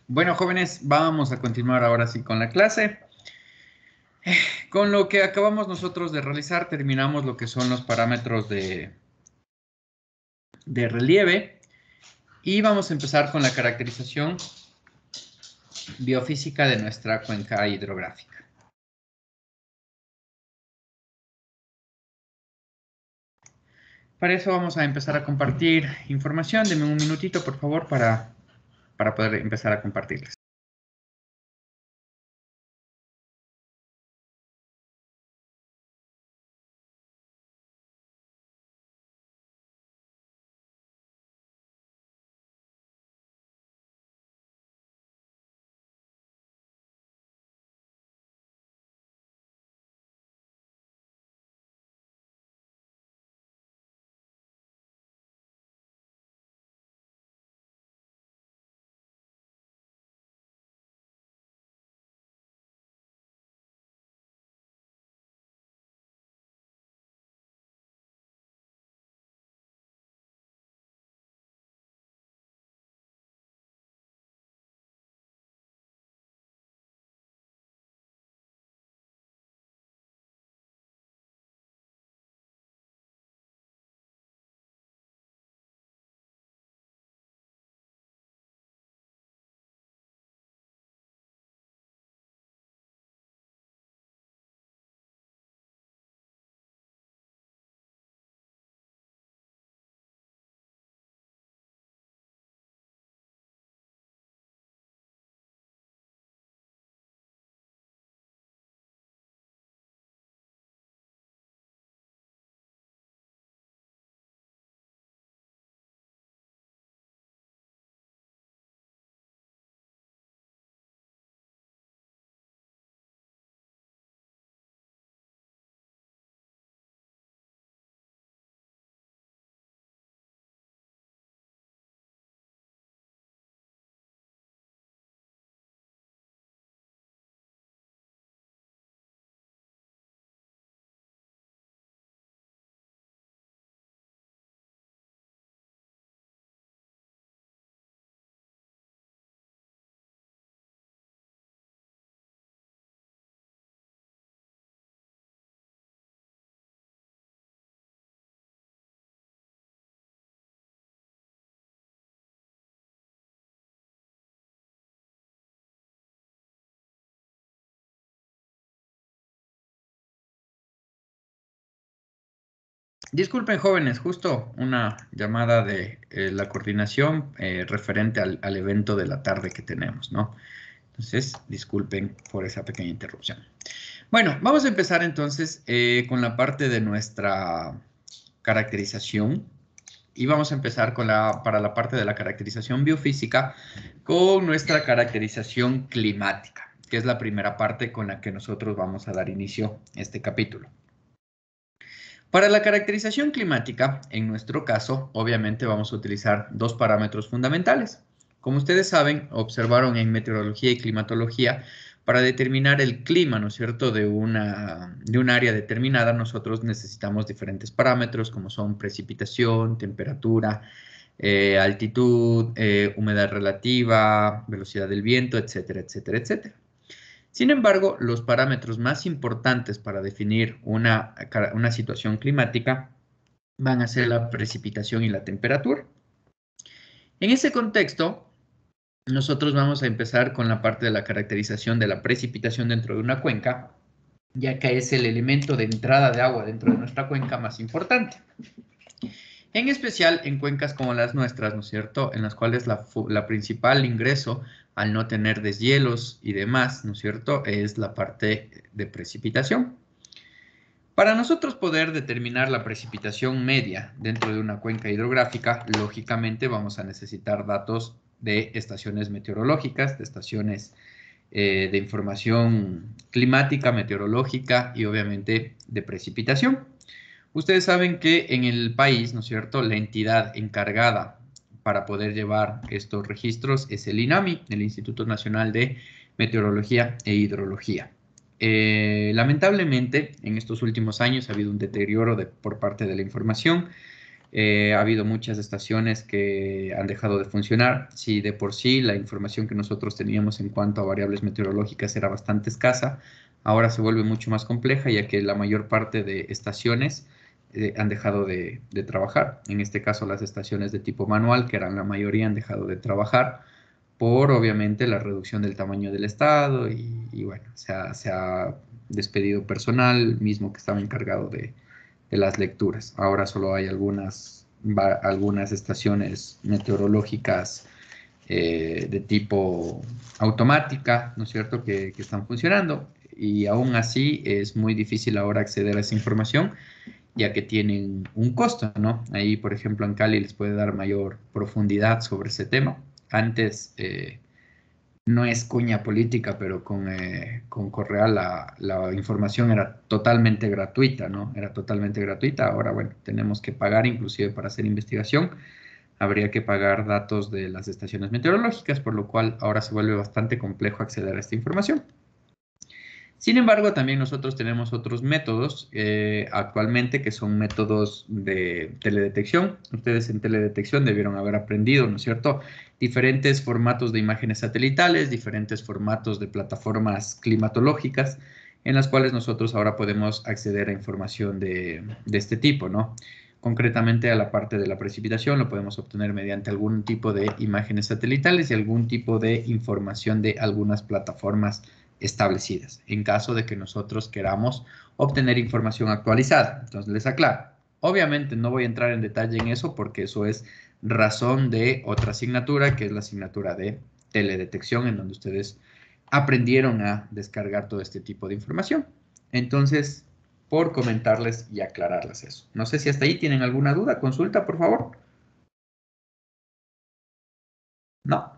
Bueno, jóvenes, vamos a continuar ahora sí con la clase. Eh, con lo que acabamos nosotros de realizar, terminamos lo que son los parámetros de, de relieve y vamos a empezar con la caracterización biofísica de nuestra cuenca hidrográfica. Para eso vamos a empezar a compartir información. Deme un minutito, por favor, para para poder empezar a compartirles. Disculpen jóvenes, justo una llamada de eh, la coordinación eh, referente al, evento de la tarde que tenemos, ¿no? Entonces, disculpen por esa pequeña interrupción. Bueno, vamos a empezar entonces eh, con la parte de nuestra caracterización y vamos a empezar con la, para la parte de la caracterización biofísica con nuestra caracterización climática, que es la primera parte con la que nosotros vamos a dar inicio a este capítulo. Para la caracterización climática, en nuestro caso, obviamente vamos a utilizar dos parámetros fundamentales. Como ustedes saben, observaron en meteorología y climatología, para determinar el clima, ¿no es cierto?, de una, de un área determinada, nosotros necesitamos diferentes parámetros como son precipitación, temperatura, eh, altitud, eh, humedad relativa, velocidad del viento, etcétera, etcétera, etcétera. Sin embargo, los parámetros más importantes para definir una, situación climática van a ser la precipitación y la temperatura. En ese contexto, nosotros vamos a empezar con la parte de la caracterización de la precipitación dentro de una cuenca, ya que es el elemento de entrada de agua dentro de nuestra cuenca más importante. En especial en cuencas como las nuestras, ¿no es cierto?, en las cuales la, la principal ingreso al no tener deshielos y demás, ¿no es cierto? Es la parte de precipitación. Para nosotros poder determinar la precipitación media dentro de una cuenca hidrográfica, lógicamente vamos a necesitar datos de estaciones meteorológicas, de estaciones eh, de información climática, meteorológica y obviamente de precipitación. Ustedes saben que en el país, ¿no es cierto?, la entidad encargada para poder llevar estos registros es el INAMI, el Instituto Nacional de Meteorología e Hidrología. Eh, lamentablemente, en estos últimos años ha habido un deterioro por parte de la información. Eh, ha habido muchas estaciones que han dejado de funcionar. Si de por sí la información que nosotros teníamos en cuanto a variables meteorológicas era bastante escasa, ahora se vuelve mucho más compleja ya que la mayor parte de estaciones eh, han dejado de, trabajar. En este caso, las estaciones de tipo manual, que eran la mayoría, han dejado de trabajar por, obviamente, la reducción del tamaño del Estado y, bueno, se ha, despedido personal, mismo que estaba encargado de, las lecturas. Ahora solo hay algunas, algunas estaciones meteorológicas eh, de tipo automática, ¿no es cierto?, que, están funcionando. Y aún así es muy difícil ahora acceder a esa información ya que tienen un costo, ¿no? Ahí, por ejemplo, en Cali les puede dar mayor profundidad sobre ese tema. Antes, eh, no es cuña política, pero con, eh, Correa la, información era totalmente gratuita, ¿no? Era totalmente gratuita. Ahora, bueno, tenemos que pagar inclusive para hacer investigación. Habría que pagar datos de las estaciones meteorológicas, por lo cual ahora se vuelve bastante complejo acceder a esta información. Sin embargo, también nosotros tenemos otros métodos eh, actualmente que son métodos de teledetección. Ustedes en teledetección debieron haber aprendido, ¿no es cierto? Diferentes formatos de imágenes satelitales, diferentes formatos de plataformas climatológicas, en las cuales nosotros ahora podemos acceder a información de, de este tipo, ¿no? concretamente a la parte de la precipitación, lo podemos obtener mediante algún tipo de imágenes satelitales y algún tipo de información de algunas plataformas establecidas en caso de que nosotros queramos obtener información actualizada. Entonces les aclaro, obviamente no voy a entrar en detalle en eso porque eso es razón de otra asignatura que es la asignatura de teledetección en donde ustedes aprendieron a descargar todo este tipo de información. Entonces, por comentarles y aclararles eso. No sé si hasta ahí tienen alguna duda, consulta por favor. No.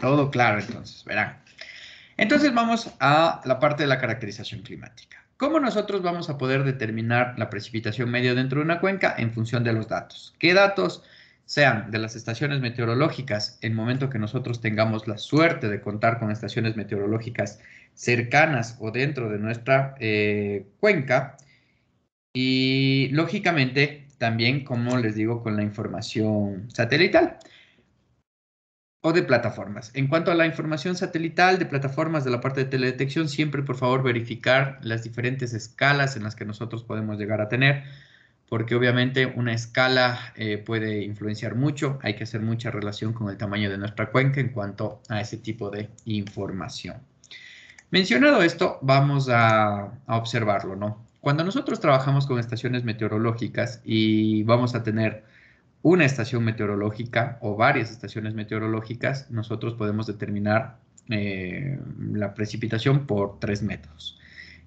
Todo claro entonces, verán. Entonces vamos a la parte de la caracterización climática. ¿Cómo nosotros vamos a poder determinar la precipitación media dentro de una cuenca? En función de los datos. ¿Qué datos? Sean de las estaciones meteorológicas, en el momento que nosotros tengamos la suerte de contar con estaciones meteorológicas cercanas o dentro de nuestra eh, cuenca. Y lógicamente también, como les digo, con la información satelital o de plataformas. En cuanto a la información satelital de plataformas de la parte de teledetección, siempre por favor verificar las diferentes escalas en las que nosotros podemos llegar a tener, porque obviamente una escala eh, puede influenciar mucho, hay que hacer mucha relación con el tamaño de nuestra cuenca en cuanto a ese tipo de información. Mencionado esto, vamos a, a observarlo, ¿no? Cuando nosotros trabajamos con estaciones meteorológicas y vamos a tener una estación meteorológica o varias estaciones meteorológicas, nosotros podemos determinar eh, la precipitación por tres métodos.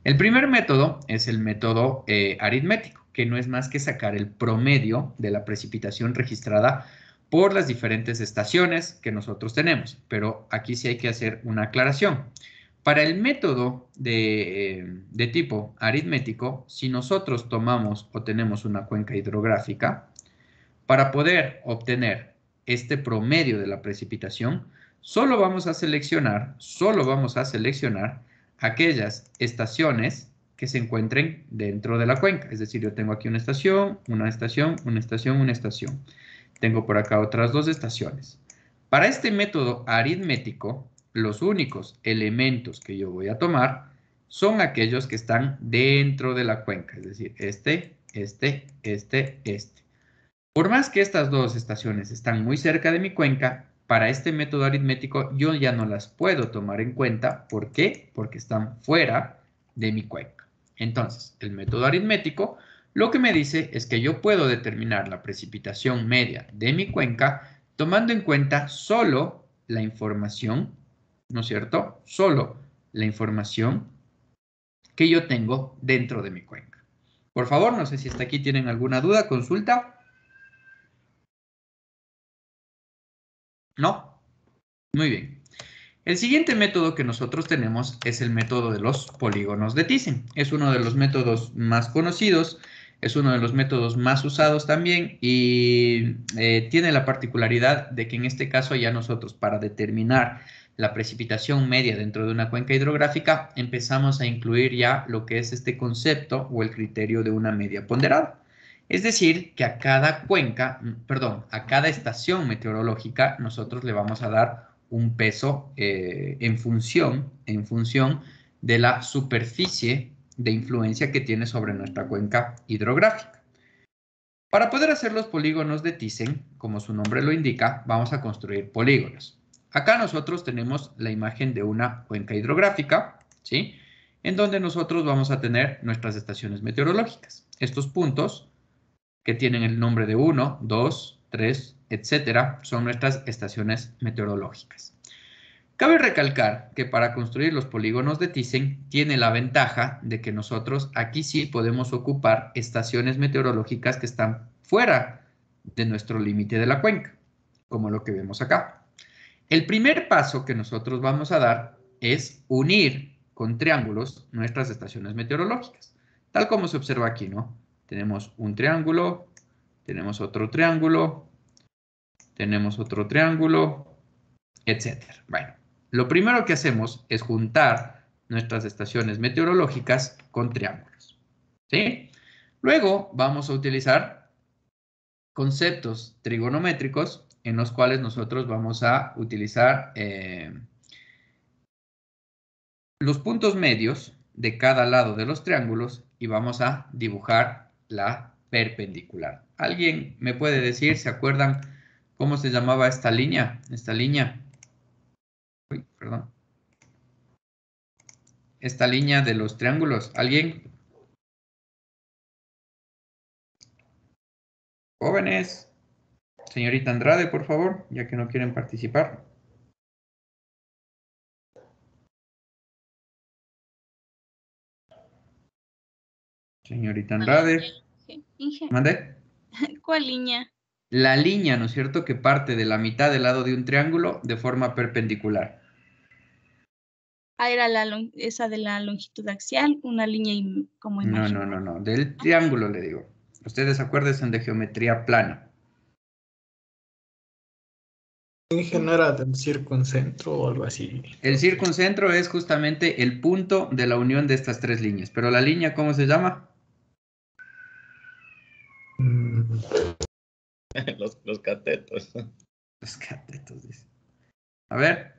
El primer método es el método eh, aritmético, que no es más que sacar el promedio de la precipitación registrada por las diferentes estaciones que nosotros tenemos. Pero aquí sí hay que hacer una aclaración. Para el método de eh, tipo aritmético, si nosotros tomamos o tenemos una cuenca hidrográfica, para poder obtener este promedio de la precipitación, solo vamos a seleccionar, solo vamos a seleccionar aquellas estaciones que se encuentren dentro de la cuenca. Es decir, yo tengo aquí una estación, una estación, una estación, una estación. Tengo por acá otras dos estaciones. Para este método aritmético, los únicos elementos que yo voy a tomar son aquellos que están dentro de la cuenca. Es decir, este, este, este, este. Por más que estas dos estaciones están muy cerca de mi cuenca, para este método aritmético yo ya no las puedo tomar en cuenta. ¿Por qué? Porque están fuera de mi cuenca. Entonces, el método aritmético lo que me dice es que yo puedo determinar la precipitación media de mi cuenca tomando en cuenta solo la información, ¿no es cierto? Solo la información que yo tengo dentro de mi cuenca. Por favor, no sé si hasta aquí tienen alguna duda, consulta. ¿No? Muy bien. El siguiente método que nosotros tenemos es el método de los polígonos de Thyssen. Es uno de los métodos más conocidos, es uno de los métodos más usados también y eh, tiene la particularidad de que en este caso ya nosotros para determinar la precipitación media dentro de una cuenca hidrográfica empezamos a incluir ya lo que es este concepto o el criterio de una media ponderada. Es decir, que a cada cuenca, perdón, a cada estación meteorológica nosotros le vamos a dar un peso eh, en función, en función de la superficie de influencia que tiene sobre nuestra cuenca hidrográfica. Para poder hacer los polígonos de Thyssen, como su nombre lo indica, vamos a construir polígonos. Acá nosotros tenemos la imagen de una cuenca hidrográfica, ¿sí? En donde nosotros vamos a tener nuestras estaciones meteorológicas. Estos puntos que tienen el nombre de 1, 2, 3, etcétera, son nuestras estaciones meteorológicas. Cabe recalcar que para construir los polígonos de Thyssen tiene la ventaja de que nosotros aquí sí podemos ocupar estaciones meteorológicas que están fuera de nuestro límite de la cuenca, como lo que vemos acá. El primer paso que nosotros vamos a dar es unir con triángulos nuestras estaciones meteorológicas, tal como se observa aquí, ¿no? Tenemos un triángulo, tenemos otro triángulo, tenemos otro triángulo, etc. Bueno, lo primero que hacemos es juntar nuestras estaciones meteorológicas con triángulos. ¿sí? Luego vamos a utilizar conceptos trigonométricos en los cuales nosotros vamos a utilizar eh, los puntos medios de cada lado de los triángulos y vamos a dibujar la perpendicular. ¿Alguien me puede decir, se acuerdan cómo se llamaba esta línea? Esta línea. Uy, perdón. Esta línea de los triángulos. ¿Alguien? Jóvenes. Señorita Andrade, por favor, ya que no quieren participar. Señorita ah, Andrade. ¿Mandé? ¿Cuál línea? La línea, ¿no es cierto?, que parte de la mitad del lado de un triángulo de forma perpendicular. Ah, era la esa de la longitud axial, una línea como imagen. No, no, no, no, del ah. triángulo le digo. Ustedes acuérdense de geometría plana. Dije, era del circuncentro o algo así? El circuncentro es justamente el punto de la unión de estas tres líneas, pero la línea, ¿cómo se llama? los, catetos. Los catetos, dice. A ver.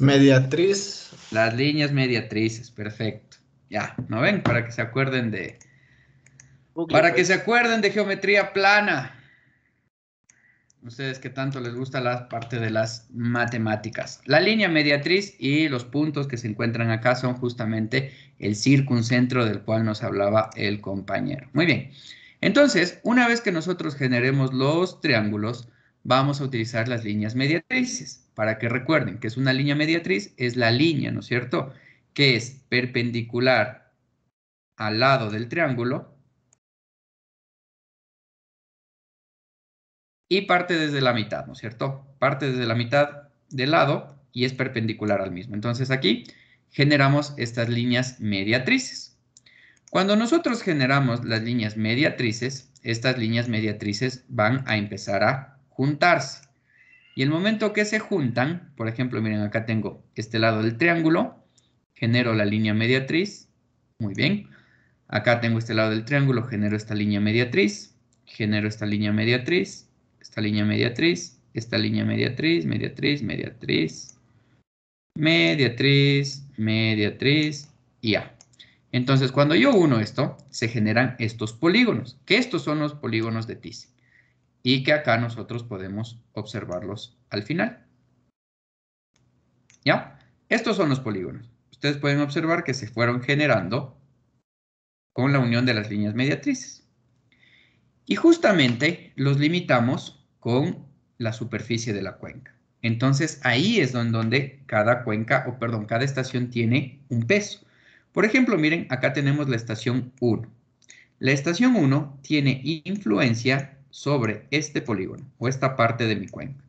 Mediatriz. Las líneas mediatrices, perfecto. Ya, ¿no ven? Para que se acuerden de. para que se acuerden de geometría plana. Ustedes que tanto les gusta la parte de las matemáticas. La línea mediatriz y los puntos que se encuentran acá son justamente el circuncentro del cual nos hablaba el compañero. Muy bien. Entonces, una vez que nosotros generemos los triángulos, vamos a utilizar las líneas mediatrices. Para que recuerden que es una línea mediatriz, es la línea, ¿no es cierto?, que es perpendicular al lado del triángulo y parte desde la mitad, ¿no es cierto? Parte desde la mitad del lado y es perpendicular al mismo. Entonces aquí generamos estas líneas mediatrices. Cuando nosotros generamos las líneas mediatrices, estas líneas mediatrices van a empezar a juntarse. Y el momento que se juntan, por ejemplo, miren, acá tengo este lado del triángulo, genero la línea mediatriz, muy bien. Acá tengo este lado del triángulo, genero esta línea mediatriz, genero esta línea mediatriz, esta línea mediatriz, esta línea mediatriz, mediatriz, mediatriz, mediatriz, mediatriz, y ya. Entonces, cuando yo uno esto, se generan estos polígonos, que estos son los polígonos de TIS. y que acá nosotros podemos observarlos al final. ¿Ya? Estos son los polígonos. Ustedes pueden observar que se fueron generando con la unión de las líneas mediatrices. Y justamente los limitamos con la superficie de la cuenca. Entonces ahí es donde cada cuenca, o perdón, cada estación tiene un peso. Por ejemplo, miren, acá tenemos la estación 1. La estación 1 tiene influencia sobre este polígono o esta parte de mi cuenca.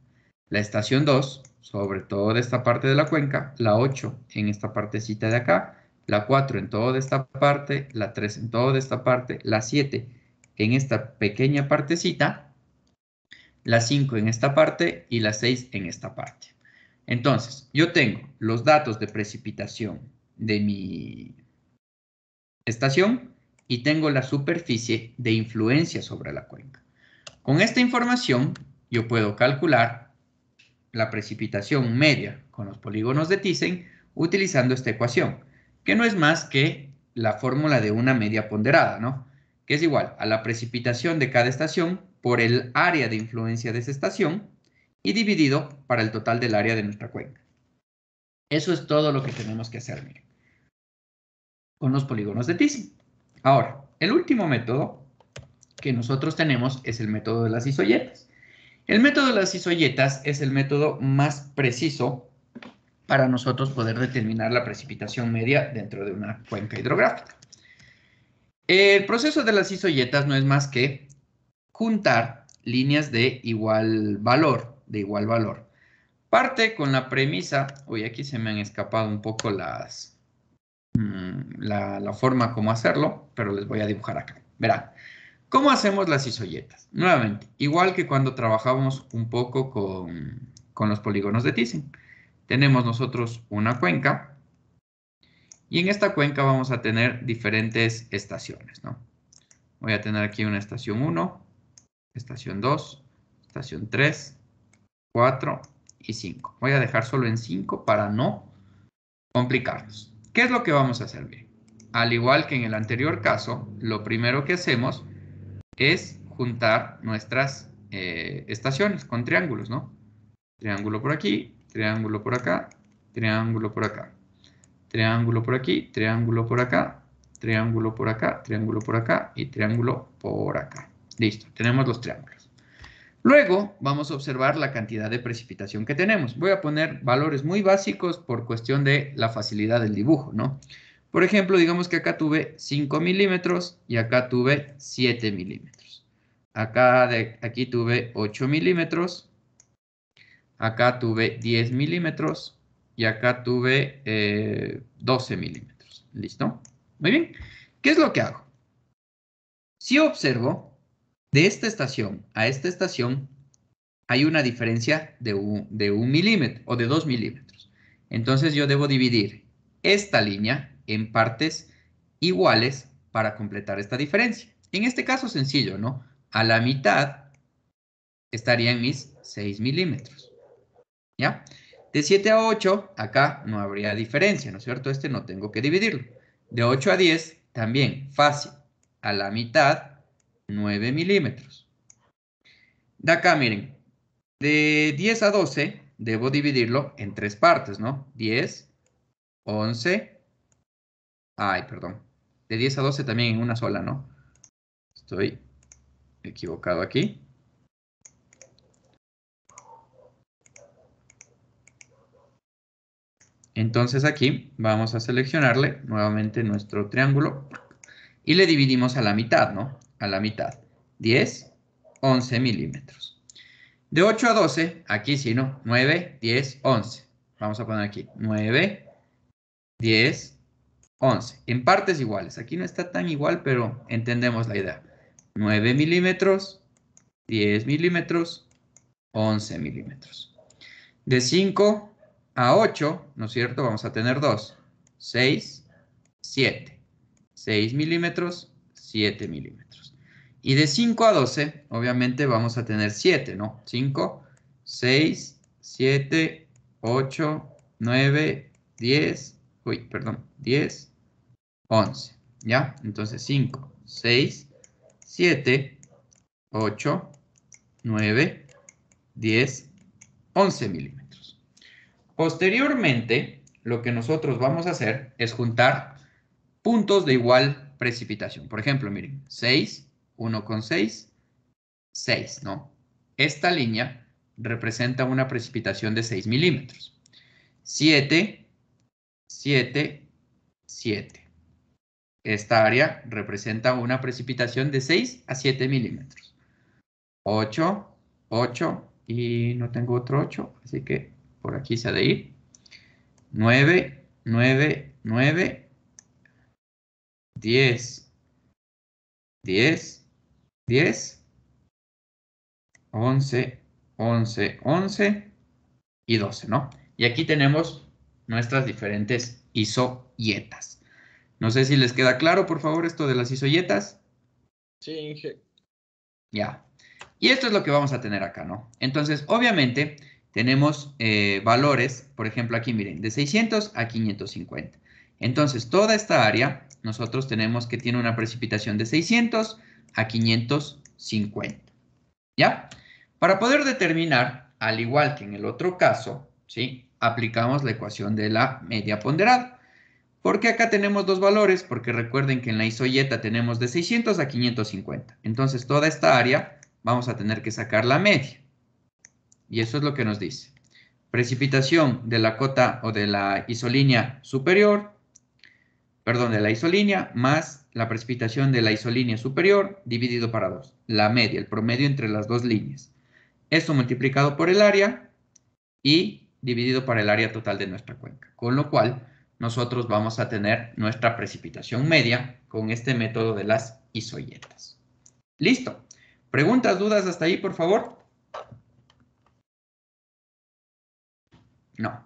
La estación 2 sobre toda esta parte de la cuenca, la 8 en esta partecita de acá, la 4 en toda esta parte, la 3 en toda esta parte, la 7 en esta pequeña partecita, la 5 en esta parte y la 6 en esta parte. Entonces, yo tengo los datos de precipitación de mi estación y tengo la superficie de influencia sobre la cuenca. Con esta información yo puedo calcular la precipitación media con los polígonos de Thyssen utilizando esta ecuación, que no es más que la fórmula de una media ponderada, ¿no? Que es igual a la precipitación de cada estación por el área de influencia de esa estación y dividido para el total del área de nuestra cuenca. Eso es todo lo que tenemos que hacer, miren con los polígonos de Tisi. Ahora, el último método que nosotros tenemos es el método de las isoyetas. El método de las isoyetas es el método más preciso para nosotros poder determinar la precipitación media dentro de una cuenca hidrográfica. El proceso de las isoyetas no es más que juntar líneas de igual valor, de igual valor. Parte con la premisa, hoy aquí se me han escapado un poco las, Mm, la, forma como hacerlo, pero les voy a dibujar acá. Verán, ¿cómo hacemos las isoyetas? Nuevamente, igual que cuando trabajamos un poco con, los polígonos de Thyssen. Tenemos nosotros una cuenca y en esta cuenca vamos a tener diferentes estaciones, ¿no? Voy a tener aquí una estación 1, estación 2, estación 3, 4 y 5. Voy a dejar solo en 5 para no complicarnos. ¿Qué es lo que vamos a hacer? al igual que en el anterior caso, lo primero que hacemos es juntar nuestras eh, estaciones con triángulos, ¿no? Triángulo por aquí, triángulo por acá, triángulo por acá, triángulo por aquí, triángulo por acá, triángulo por acá, triángulo por acá y triángulo por acá. Listo, tenemos los triángulos. Luego vamos a observar la cantidad de precipitación que tenemos. Voy a poner valores muy básicos por cuestión de la facilidad del dibujo, ¿no? Por ejemplo, digamos que acá tuve 5 milímetros y acá tuve 7 milímetros. Acá de, aquí tuve 8 milímetros, acá tuve 10 milímetros y acá tuve 12 eh, milímetros. ¿Listo? Muy bien. ¿Qué es lo que hago? Si observo, de esta estación a esta estación hay una diferencia de un, milímetro o de 2 milímetros. Entonces yo debo dividir esta línea en partes iguales para completar esta diferencia. En este caso sencillo, ¿no? A la mitad estarían mis 6 milímetros. ¿Ya? De 7 a 8, acá no habría diferencia, ¿no es cierto? Este no tengo que dividirlo. De 8 a 10, también fácil. A la mitad 9 milímetros. De acá, miren, de 10 a 12 debo dividirlo en tres partes, ¿no? 10, 11, ay, perdón, de 10 a 12 también en una sola, ¿no? Estoy equivocado aquí. Entonces aquí vamos a seleccionarle nuevamente nuestro triángulo y le dividimos a la mitad, ¿no? a la mitad. 10, 11 milímetros. De 8 a 12, aquí sí, ¿no? 9, 10, 11. Vamos a poner aquí 9, 10, 11. En partes iguales. Aquí no está tan igual, pero entendemos la idea. 9 milímetros, 10 milímetros, 11 milímetros. De 5 a 8, ¿no es cierto? Vamos a tener 2. 6, 7. 6 milímetros, 7 milímetros. Y de 5 a 12, obviamente vamos a tener 7, ¿no? 5, 6, 7, 8, 9, 10, uy, perdón, 10, 11, ¿ya? Entonces 5, 6, 7, 8, 9, 10, 11 milímetros. Posteriormente, lo que nosotros vamos a hacer es juntar puntos de igual precipitación. Por ejemplo, miren, 6, 1 con 6, 6, ¿no? Esta línea representa una precipitación de 6 milímetros. 7, 7, 7. Esta área representa una precipitación de 6 a 7 milímetros. 8, 8 y no tengo otro 8, así que por aquí se ha de ir. 9, 9, 9, 10, 10, 10, 11, 11, 11 y 12, ¿no? Y aquí tenemos nuestras diferentes isoyetas. No sé si les queda claro, por favor, esto de las isoyetas. Sí, Inge. Ya. Y esto es lo que vamos a tener acá, ¿no? Entonces, obviamente, tenemos eh, valores, por ejemplo, aquí miren, de 600 a 550. Entonces, toda esta área, nosotros tenemos que tiene una precipitación de 600 a 550. ¿Ya? Para poder determinar, al igual que en el otro caso, ¿sí? aplicamos la ecuación de la media ponderada. porque acá tenemos dos valores? Porque recuerden que en la isoyeta tenemos de 600 a 550. Entonces, toda esta área vamos a tener que sacar la media. Y eso es lo que nos dice. Precipitación de la cota o de la isolínea superior, perdón, de la isolínea más la precipitación de la isolínea superior dividido para 2, la media, el promedio entre las dos líneas. Esto multiplicado por el área y dividido para el área total de nuestra cuenca. Con lo cual, nosotros vamos a tener nuestra precipitación media con este método de las isoyetas. Listo. ¿Preguntas, dudas hasta ahí, por favor? No.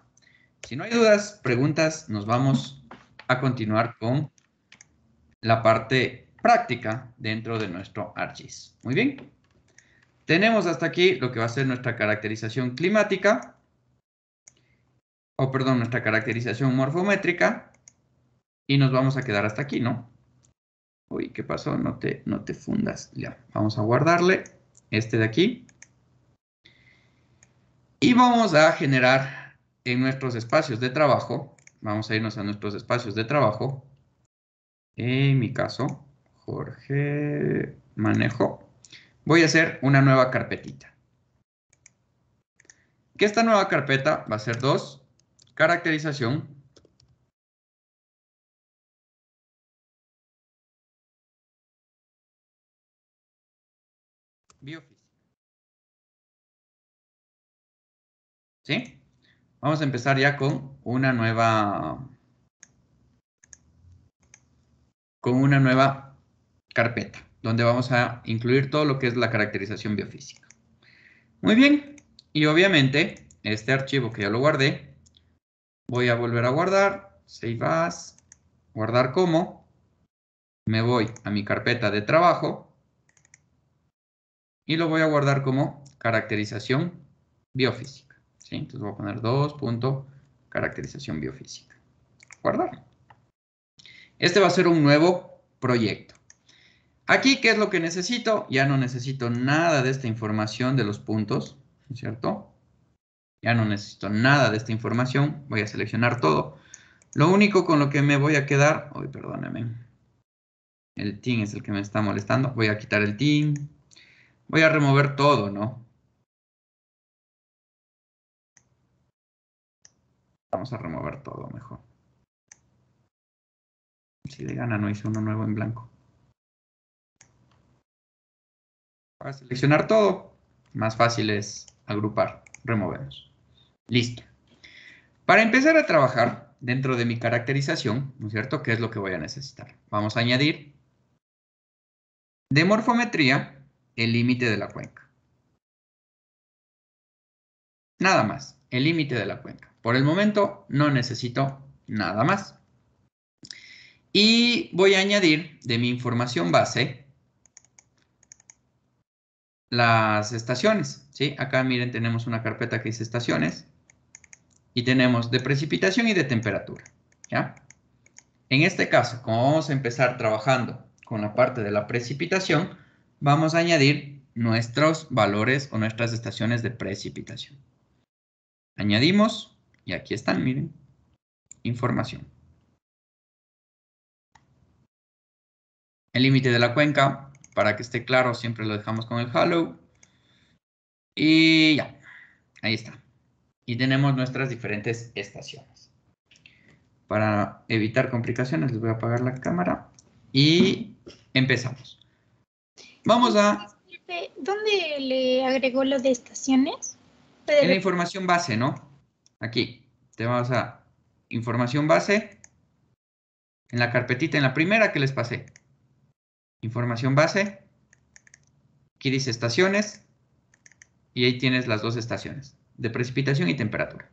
Si no hay dudas, preguntas, nos vamos a continuar con la parte práctica dentro de nuestro ArcGIS. Muy bien. Tenemos hasta aquí lo que va a ser nuestra caracterización climática, o perdón, nuestra caracterización morfométrica, y nos vamos a quedar hasta aquí, ¿no? Uy, ¿qué pasó? No te, no te fundas. Ya, vamos a guardarle este de aquí. Y vamos a generar en nuestros espacios de trabajo, vamos a irnos a nuestros espacios de trabajo, en mi caso, Jorge Manejo, voy a hacer una nueva carpetita. Que esta nueva carpeta va a ser dos, caracterización biofísica. ¿Sí? Vamos a empezar ya con una nueva con una nueva carpeta, donde vamos a incluir todo lo que es la caracterización biofísica. Muy bien, y obviamente este archivo que ya lo guardé, voy a volver a guardar, save as, guardar como, me voy a mi carpeta de trabajo y lo voy a guardar como caracterización biofísica. ¿sí? Entonces voy a poner 2. caracterización biofísica. Guardar. Este va a ser un nuevo proyecto. Aquí, ¿qué es lo que necesito? Ya no necesito nada de esta información de los puntos, cierto? Ya no necesito nada de esta información. Voy a seleccionar todo. Lo único con lo que me voy a quedar... Uy, perdóname. El team es el que me está molestando. Voy a quitar el team. Voy a remover todo, ¿no? Vamos a remover todo mejor. Si de gana no hice uno nuevo en blanco. Para seleccionar todo, más fácil es agrupar, removerlos. Listo. Para empezar a trabajar dentro de mi caracterización, ¿no es cierto? ¿Qué es lo que voy a necesitar? Vamos a añadir de morfometría el límite de la cuenca. Nada más, el límite de la cuenca. Por el momento no necesito nada más. Y voy a añadir de mi información base las estaciones. ¿sí? Acá miren tenemos una carpeta que dice estaciones y tenemos de precipitación y de temperatura. ¿ya? En este caso, como vamos a empezar trabajando con la parte de la precipitación, vamos a añadir nuestros valores o nuestras estaciones de precipitación. Añadimos y aquí están, miren, información. el límite de la cuenca, para que esté claro, siempre lo dejamos con el hollow. Y ya, ahí está. Y tenemos nuestras diferentes estaciones. Para evitar complicaciones, les voy a apagar la cámara y empezamos. Vamos a... ¿Dónde le agregó lo de estaciones? En la información base, ¿no? Aquí, te vamos a información base, en la carpetita, en la primera que les pasé información base, aquí dice estaciones, y ahí tienes las dos estaciones, de precipitación y temperatura.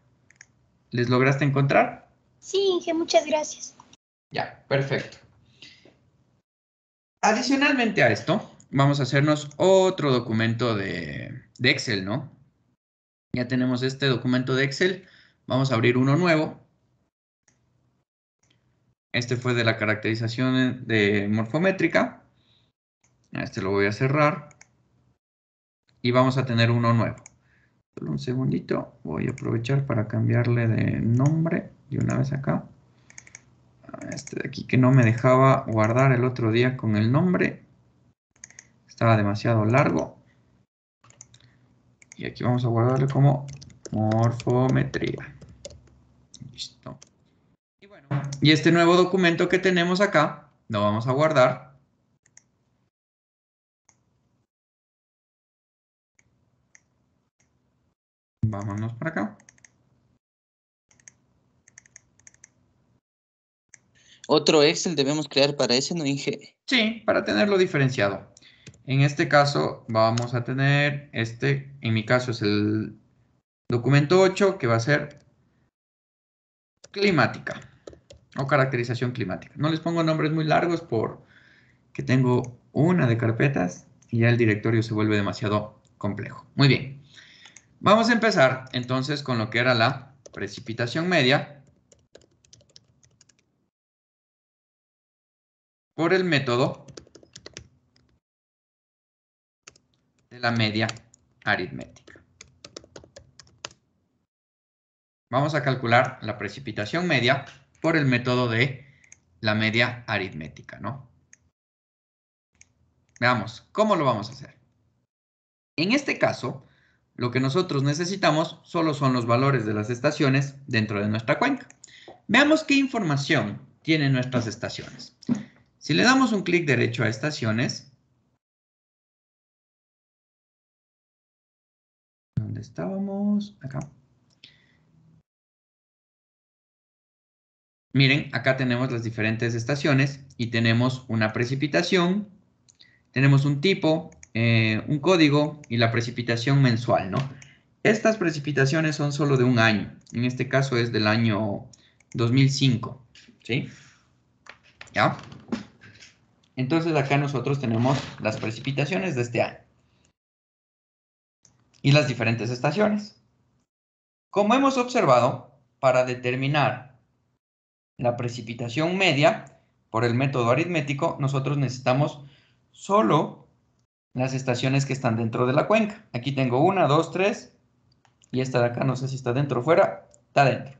¿Les lograste encontrar? Sí, Inge, muchas gracias. Ya, perfecto. Adicionalmente a esto, vamos a hacernos otro documento de, de Excel, ¿no? Ya tenemos este documento de Excel. Vamos a abrir uno nuevo. Este fue de la caracterización de morfométrica este lo voy a cerrar. Y vamos a tener uno nuevo. Solo un segundito. Voy a aprovechar para cambiarle de nombre. Y una vez acá. este de aquí que no me dejaba guardar el otro día con el nombre. Estaba demasiado largo. Y aquí vamos a guardarle como morfometría. Listo. Y bueno, y este nuevo documento que tenemos acá, lo vamos a guardar vámonos para acá. ¿Otro Excel debemos crear para ese, no Inge? Sí, para tenerlo diferenciado. En este caso vamos a tener este, en mi caso es el documento 8, que va a ser climática o caracterización climática. No les pongo nombres muy largos porque tengo una de carpetas y ya el directorio se vuelve demasiado complejo. Muy bien. Vamos a empezar entonces con lo que era la precipitación media por el método de la media aritmética. Vamos a calcular la precipitación media por el método de la media aritmética, ¿no? Veamos, ¿cómo lo vamos a hacer? En este caso, lo que nosotros necesitamos solo son los valores de las estaciones dentro de nuestra cuenca. Veamos qué información tienen nuestras estaciones. Si le damos un clic derecho a estaciones, ¿dónde estábamos? Acá. Miren, acá tenemos las diferentes estaciones y tenemos una precipitación, tenemos un tipo, eh, un código y la precipitación mensual, ¿no? Estas precipitaciones son solo de un año, en este caso es del año 2005, ¿sí? ¿Ya? Entonces acá nosotros tenemos las precipitaciones de este año y las diferentes estaciones. Como hemos observado, para determinar la precipitación media por el método aritmético, nosotros necesitamos solo las estaciones que están dentro de la cuenca. Aquí tengo una, dos, tres, y esta de acá no sé si está dentro o fuera, está dentro.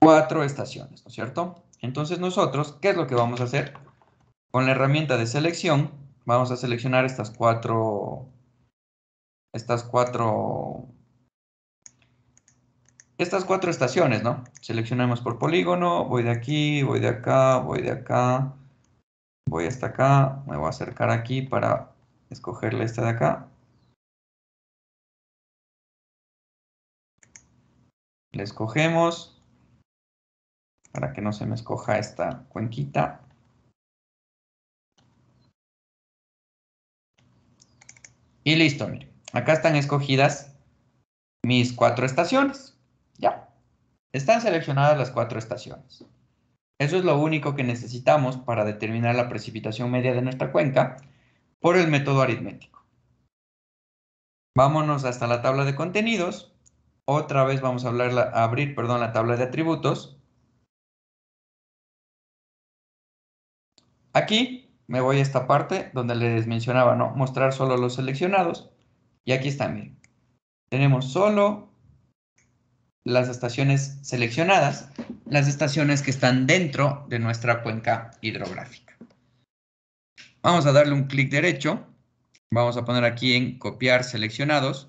Cuatro estaciones, ¿no es cierto? Entonces nosotros, ¿qué es lo que vamos a hacer? Con la herramienta de selección, vamos a seleccionar estas cuatro, estas cuatro, estas cuatro estaciones, ¿no? Seleccionamos por polígono, voy de aquí, voy de acá, voy de acá, voy hasta acá, me voy a acercar aquí para escogerle esta de acá. La escogemos para que no se me escoja esta cuenquita. Y listo, miren. Acá están escogidas mis cuatro estaciones. Ya. Están seleccionadas las cuatro estaciones. Eso es lo único que necesitamos para determinar la precipitación media de nuestra cuenca por el método aritmético. Vámonos hasta la tabla de contenidos. Otra vez vamos a, abrir perdón, la tabla de atributos. Aquí me voy a esta parte donde les mencionaba, ¿no? Mostrar solo los seleccionados. Y aquí está, miren. Tenemos solo las estaciones seleccionadas, las estaciones que están dentro de nuestra cuenca hidrográfica. Vamos a darle un clic derecho. Vamos a poner aquí en copiar seleccionados.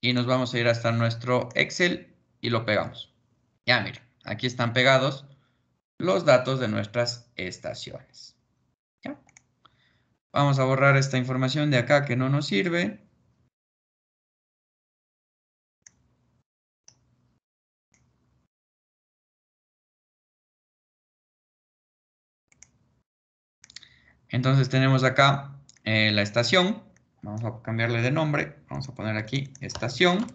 Y nos vamos a ir hasta nuestro Excel y lo pegamos. Ya miren, aquí están pegados los datos de nuestras estaciones. Vamos a borrar esta información de acá que no nos sirve. Entonces tenemos acá eh, la estación. Vamos a cambiarle de nombre. Vamos a poner aquí estación.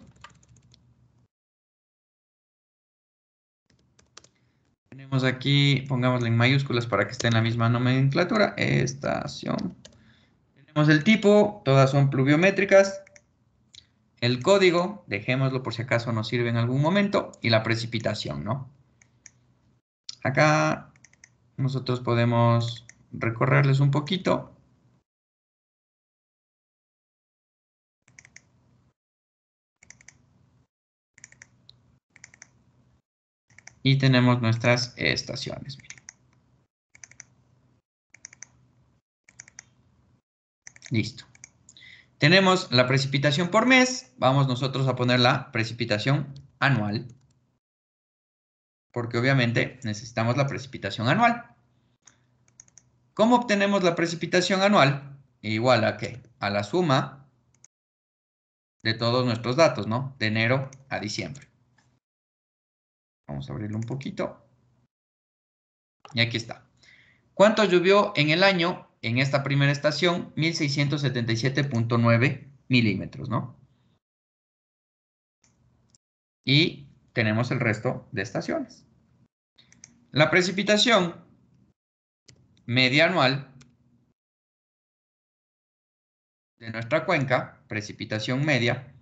Tenemos aquí, pongámosle en mayúsculas para que esté en la misma nomenclatura, estación. Tenemos el tipo, todas son pluviométricas. El código, dejémoslo por si acaso nos sirve en algún momento. Y la precipitación, ¿no? Acá nosotros podemos recorrerles un poquito. Y tenemos nuestras estaciones. Listo. Tenemos la precipitación por mes. Vamos nosotros a poner la precipitación anual. Porque obviamente necesitamos la precipitación anual. ¿Cómo obtenemos la precipitación anual? Igual a qué? A la suma de todos nuestros datos, ¿no? De enero a diciembre. Vamos a abrirlo un poquito. Y aquí está. ¿Cuánto llovió en el año en esta primera estación? 1677.9 milímetros, ¿no? Y tenemos el resto de estaciones. La precipitación media anual de nuestra cuenca, precipitación media.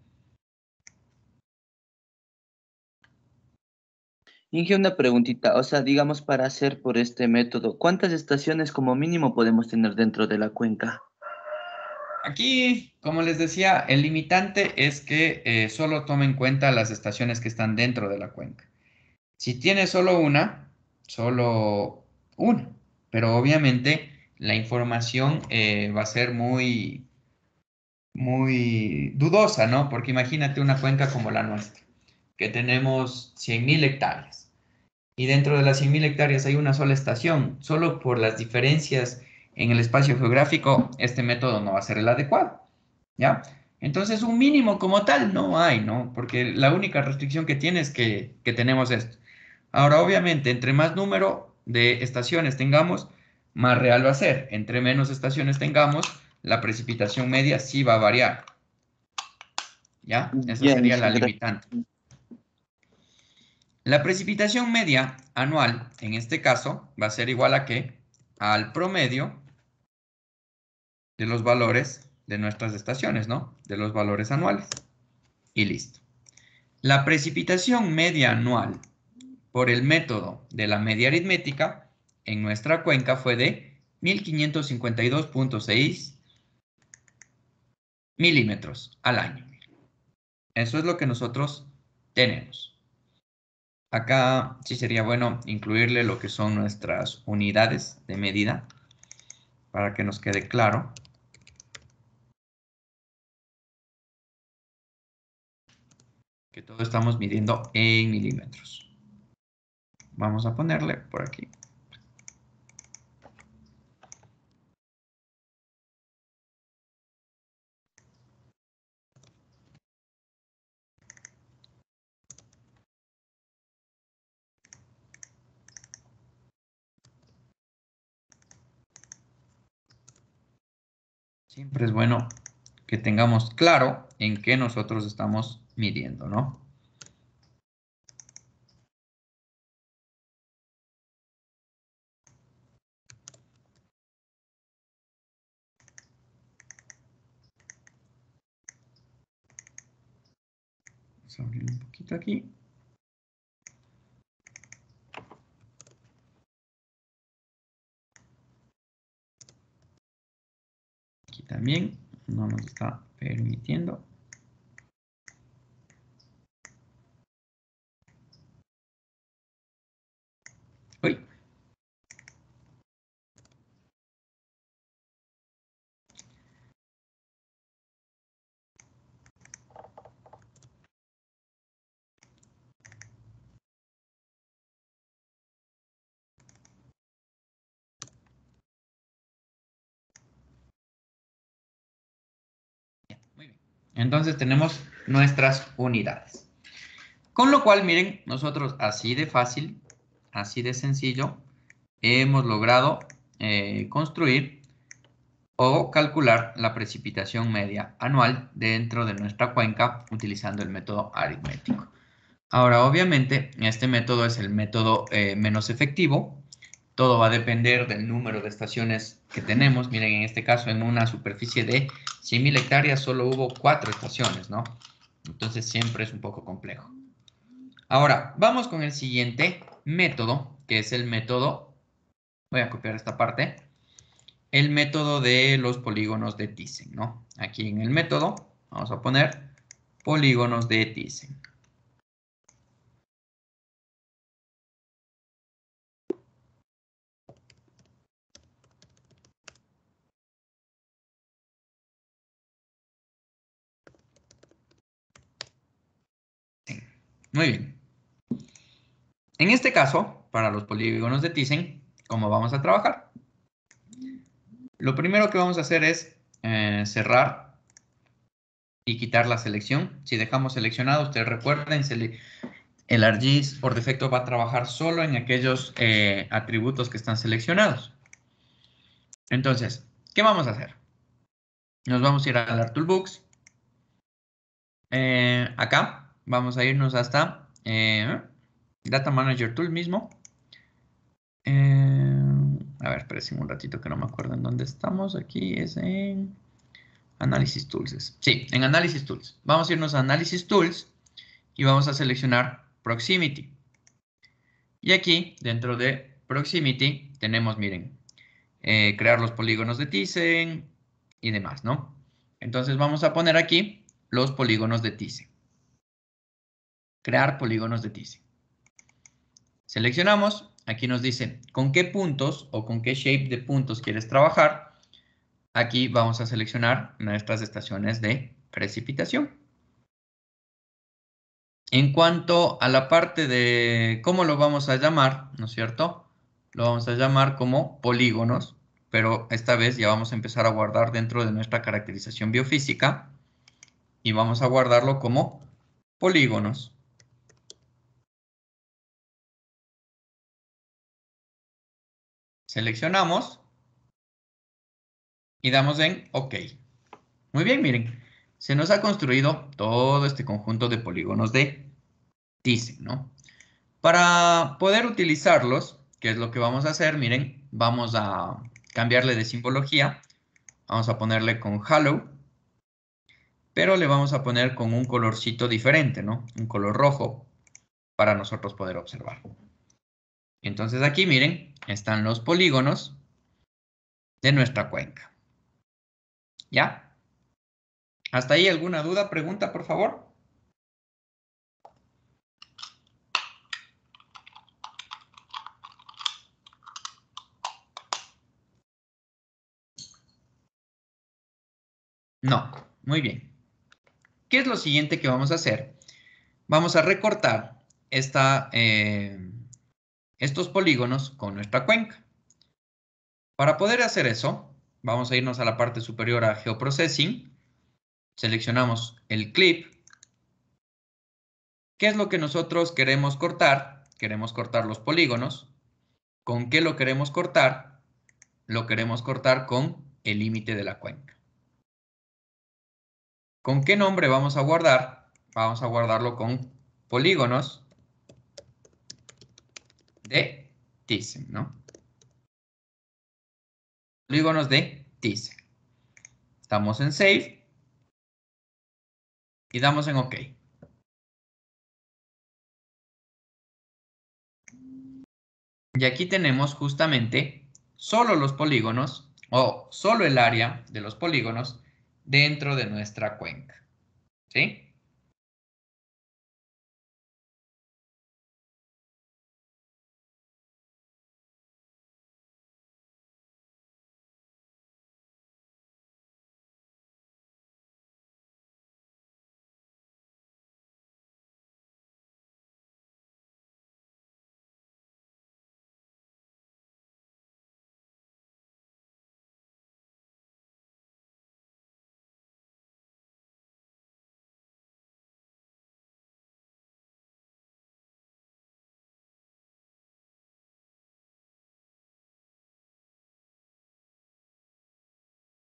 Inge, una preguntita, o sea, digamos para hacer por este método, ¿cuántas estaciones como mínimo podemos tener dentro de la cuenca? Aquí, como les decía, el limitante es que eh, solo toma en cuenta las estaciones que están dentro de la cuenca. Si tiene solo una, solo una, pero obviamente la información eh, va a ser muy, muy dudosa, ¿no? Porque imagínate una cuenca como la nuestra, que tenemos 100.000 hectáreas y dentro de las 100.000 hectáreas hay una sola estación, solo por las diferencias en el espacio geográfico, este método no va a ser el adecuado, ¿ya? Entonces, un mínimo como tal no hay, ¿no? Porque la única restricción que tiene es que, que tenemos esto. Ahora, obviamente, entre más número, de estaciones tengamos, más real va a ser. Entre menos estaciones tengamos, la precipitación media sí va a variar. ¿Ya? Esa sería la limitante. La precipitación media anual, en este caso, va a ser igual a que al promedio de los valores de nuestras estaciones, ¿no? De los valores anuales. Y listo. La precipitación media anual por el método de la media aritmética en nuestra cuenca fue de 1552.6 milímetros al año. Eso es lo que nosotros tenemos. Acá sí sería bueno incluirle lo que son nuestras unidades de medida para que nos quede claro. Que todo estamos midiendo en milímetros. Vamos a ponerle por aquí. Siempre es bueno que tengamos claro en qué nosotros estamos midiendo, ¿no? Vamos a un poquito aquí. Aquí también no nos está permitiendo Entonces tenemos nuestras unidades. Con lo cual, miren, nosotros así de fácil, así de sencillo, hemos logrado eh, construir o calcular la precipitación media anual dentro de nuestra cuenca utilizando el método aritmético. Ahora, obviamente, este método es el método eh, menos efectivo todo va a depender del número de estaciones que tenemos. Miren, en este caso, en una superficie de 100.000 hectáreas solo hubo cuatro estaciones, ¿no? Entonces siempre es un poco complejo. Ahora, vamos con el siguiente método, que es el método, voy a copiar esta parte, el método de los polígonos de Thyssen, ¿no? Aquí en el método vamos a poner polígonos de Thyssen. Muy bien. En este caso, para los polígonos de Tizen, ¿cómo vamos a trabajar? Lo primero que vamos a hacer es eh, cerrar y quitar la selección. Si dejamos seleccionado, ustedes recuerden, el Argis por defecto va a trabajar solo en aquellos eh, atributos que están seleccionados. Entonces, ¿qué vamos a hacer? Nos vamos a ir al ArcToolBooks. Eh, acá Vamos a irnos hasta eh, Data Manager Tool mismo. Eh, a ver, espérense un ratito que no me acuerdo en dónde estamos. Aquí es en Análisis Tools. Sí, en Análisis Tools. Vamos a irnos a Análisis Tools y vamos a seleccionar Proximity. Y aquí, dentro de Proximity, tenemos, miren, eh, crear los polígonos de Tizen y demás, ¿no? Entonces vamos a poner aquí los polígonos de Tizen crear polígonos de TIC Seleccionamos, aquí nos dice con qué puntos o con qué shape de puntos quieres trabajar. Aquí vamos a seleccionar nuestras estaciones de precipitación. En cuanto a la parte de cómo lo vamos a llamar, ¿no es cierto? Lo vamos a llamar como polígonos, pero esta vez ya vamos a empezar a guardar dentro de nuestra caracterización biofísica y vamos a guardarlo como polígonos. Seleccionamos y damos en OK. Muy bien, miren, se nos ha construido todo este conjunto de polígonos de Tizen, ¿no? Para poder utilizarlos, que es lo que vamos a hacer, miren, vamos a cambiarle de simbología. Vamos a ponerle con Halo, pero le vamos a poner con un colorcito diferente, ¿no? Un color rojo para nosotros poder observar. Entonces aquí miren, están los polígonos de nuestra cuenca. ¿Ya? ¿Hasta ahí alguna duda, pregunta, por favor? No, muy bien. ¿Qué es lo siguiente que vamos a hacer? Vamos a recortar esta... Eh, estos polígonos con nuestra cuenca. Para poder hacer eso, vamos a irnos a la parte superior a Geoprocessing. Seleccionamos el clip. ¿Qué es lo que nosotros queremos cortar? Queremos cortar los polígonos. ¿Con qué lo queremos cortar? Lo queremos cortar con el límite de la cuenca. ¿Con qué nombre vamos a guardar? Vamos a guardarlo con polígonos de Thyssen, ¿no? Polígonos de Thyssen. Estamos en Save. Y damos en OK. Y aquí tenemos justamente solo los polígonos o solo el área de los polígonos dentro de nuestra cuenca. ¿Sí?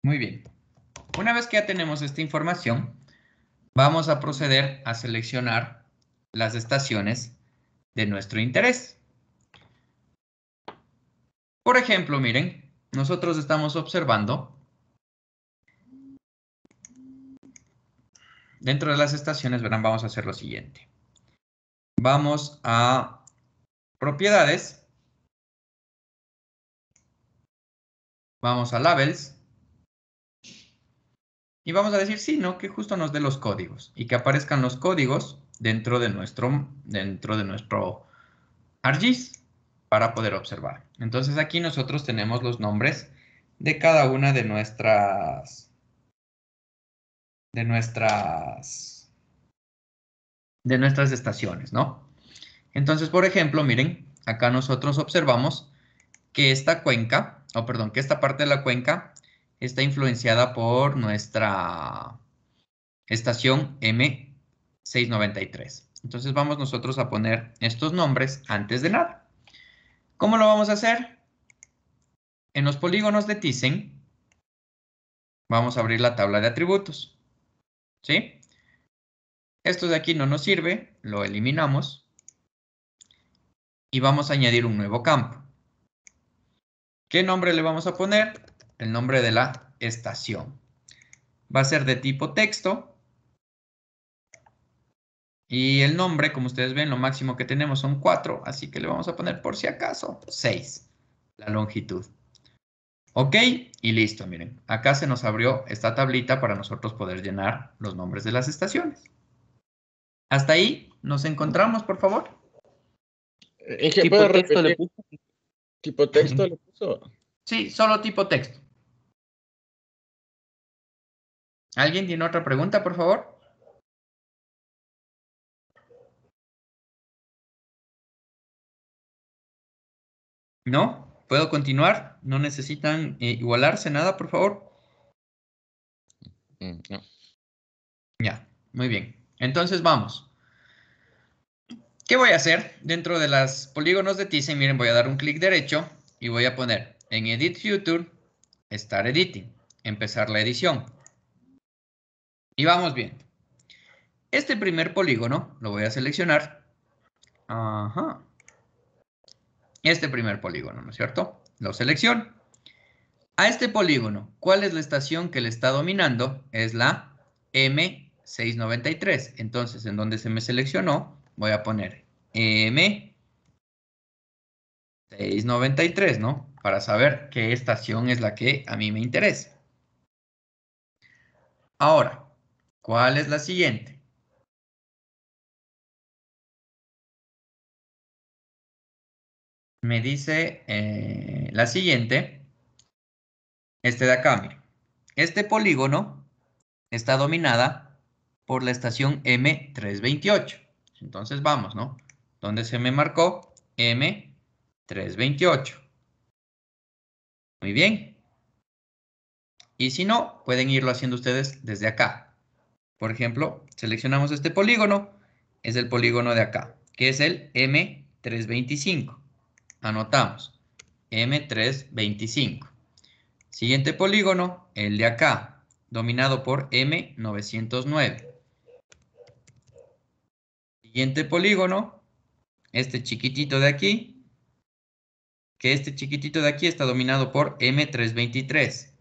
Muy bien. Una vez que ya tenemos esta información, vamos a proceder a seleccionar las estaciones de nuestro interés. Por ejemplo, miren, nosotros estamos observando dentro de las estaciones, verán, vamos a hacer lo siguiente. Vamos a propiedades. Vamos a labels y vamos a decir, sí, ¿no? Que justo nos dé los códigos y que aparezcan los códigos dentro de nuestro, dentro de nuestro ArcGIS para poder observar. Entonces aquí nosotros tenemos los nombres de cada una de nuestras de nuestras de nuestras estaciones, ¿no? Entonces, por ejemplo, miren, acá nosotros observamos que esta cuenca, o perdón, que esta parte de la cuenca está influenciada por nuestra estación M693. Entonces vamos nosotros a poner estos nombres antes de nada. ¿Cómo lo vamos a hacer? En los polígonos de Thyssen, vamos a abrir la tabla de atributos. ¿Sí? Esto de aquí no nos sirve, lo eliminamos. Y vamos a añadir un nuevo campo. ¿Qué nombre le vamos a poner? el nombre de la estación. Va a ser de tipo texto. Y el nombre, como ustedes ven, lo máximo que tenemos son cuatro. así que le vamos a poner por si acaso seis. la longitud. Ok, y listo, miren. Acá se nos abrió esta tablita para nosotros poder llenar los nombres de las estaciones. Hasta ahí nos encontramos, por favor. Eh, eh, ¿Tipo, texto le puso? ¿Tipo texto le puso? Sí, solo tipo texto. ¿Alguien tiene otra pregunta, por favor? ¿No? ¿Puedo continuar? ¿No necesitan eh, igualarse nada, por favor? Mm, ya, muy bien. Entonces vamos. ¿Qué voy a hacer? Dentro de los polígonos de Thyssen, miren, voy a dar un clic derecho y voy a poner en Edit Future, Start Editing, empezar la edición. Y vamos bien. Este primer polígono lo voy a seleccionar. Ajá. Este primer polígono, ¿no es cierto? Lo selecciono. A este polígono, ¿cuál es la estación que le está dominando? Es la M693. Entonces, en donde se me seleccionó, voy a poner M693, ¿no? Para saber qué estación es la que a mí me interesa. Ahora, ¿Cuál es la siguiente? Me dice eh, la siguiente. Este de acá, Este polígono está dominada por la estación M328. Entonces vamos, ¿no? ¿Dónde se me marcó M328. Muy bien. Y si no, pueden irlo haciendo ustedes desde acá. Por ejemplo, seleccionamos este polígono, es el polígono de acá, que es el M325. Anotamos, M325. Siguiente polígono, el de acá, dominado por M909. Siguiente polígono, este chiquitito de aquí, que este chiquitito de aquí está dominado por M323.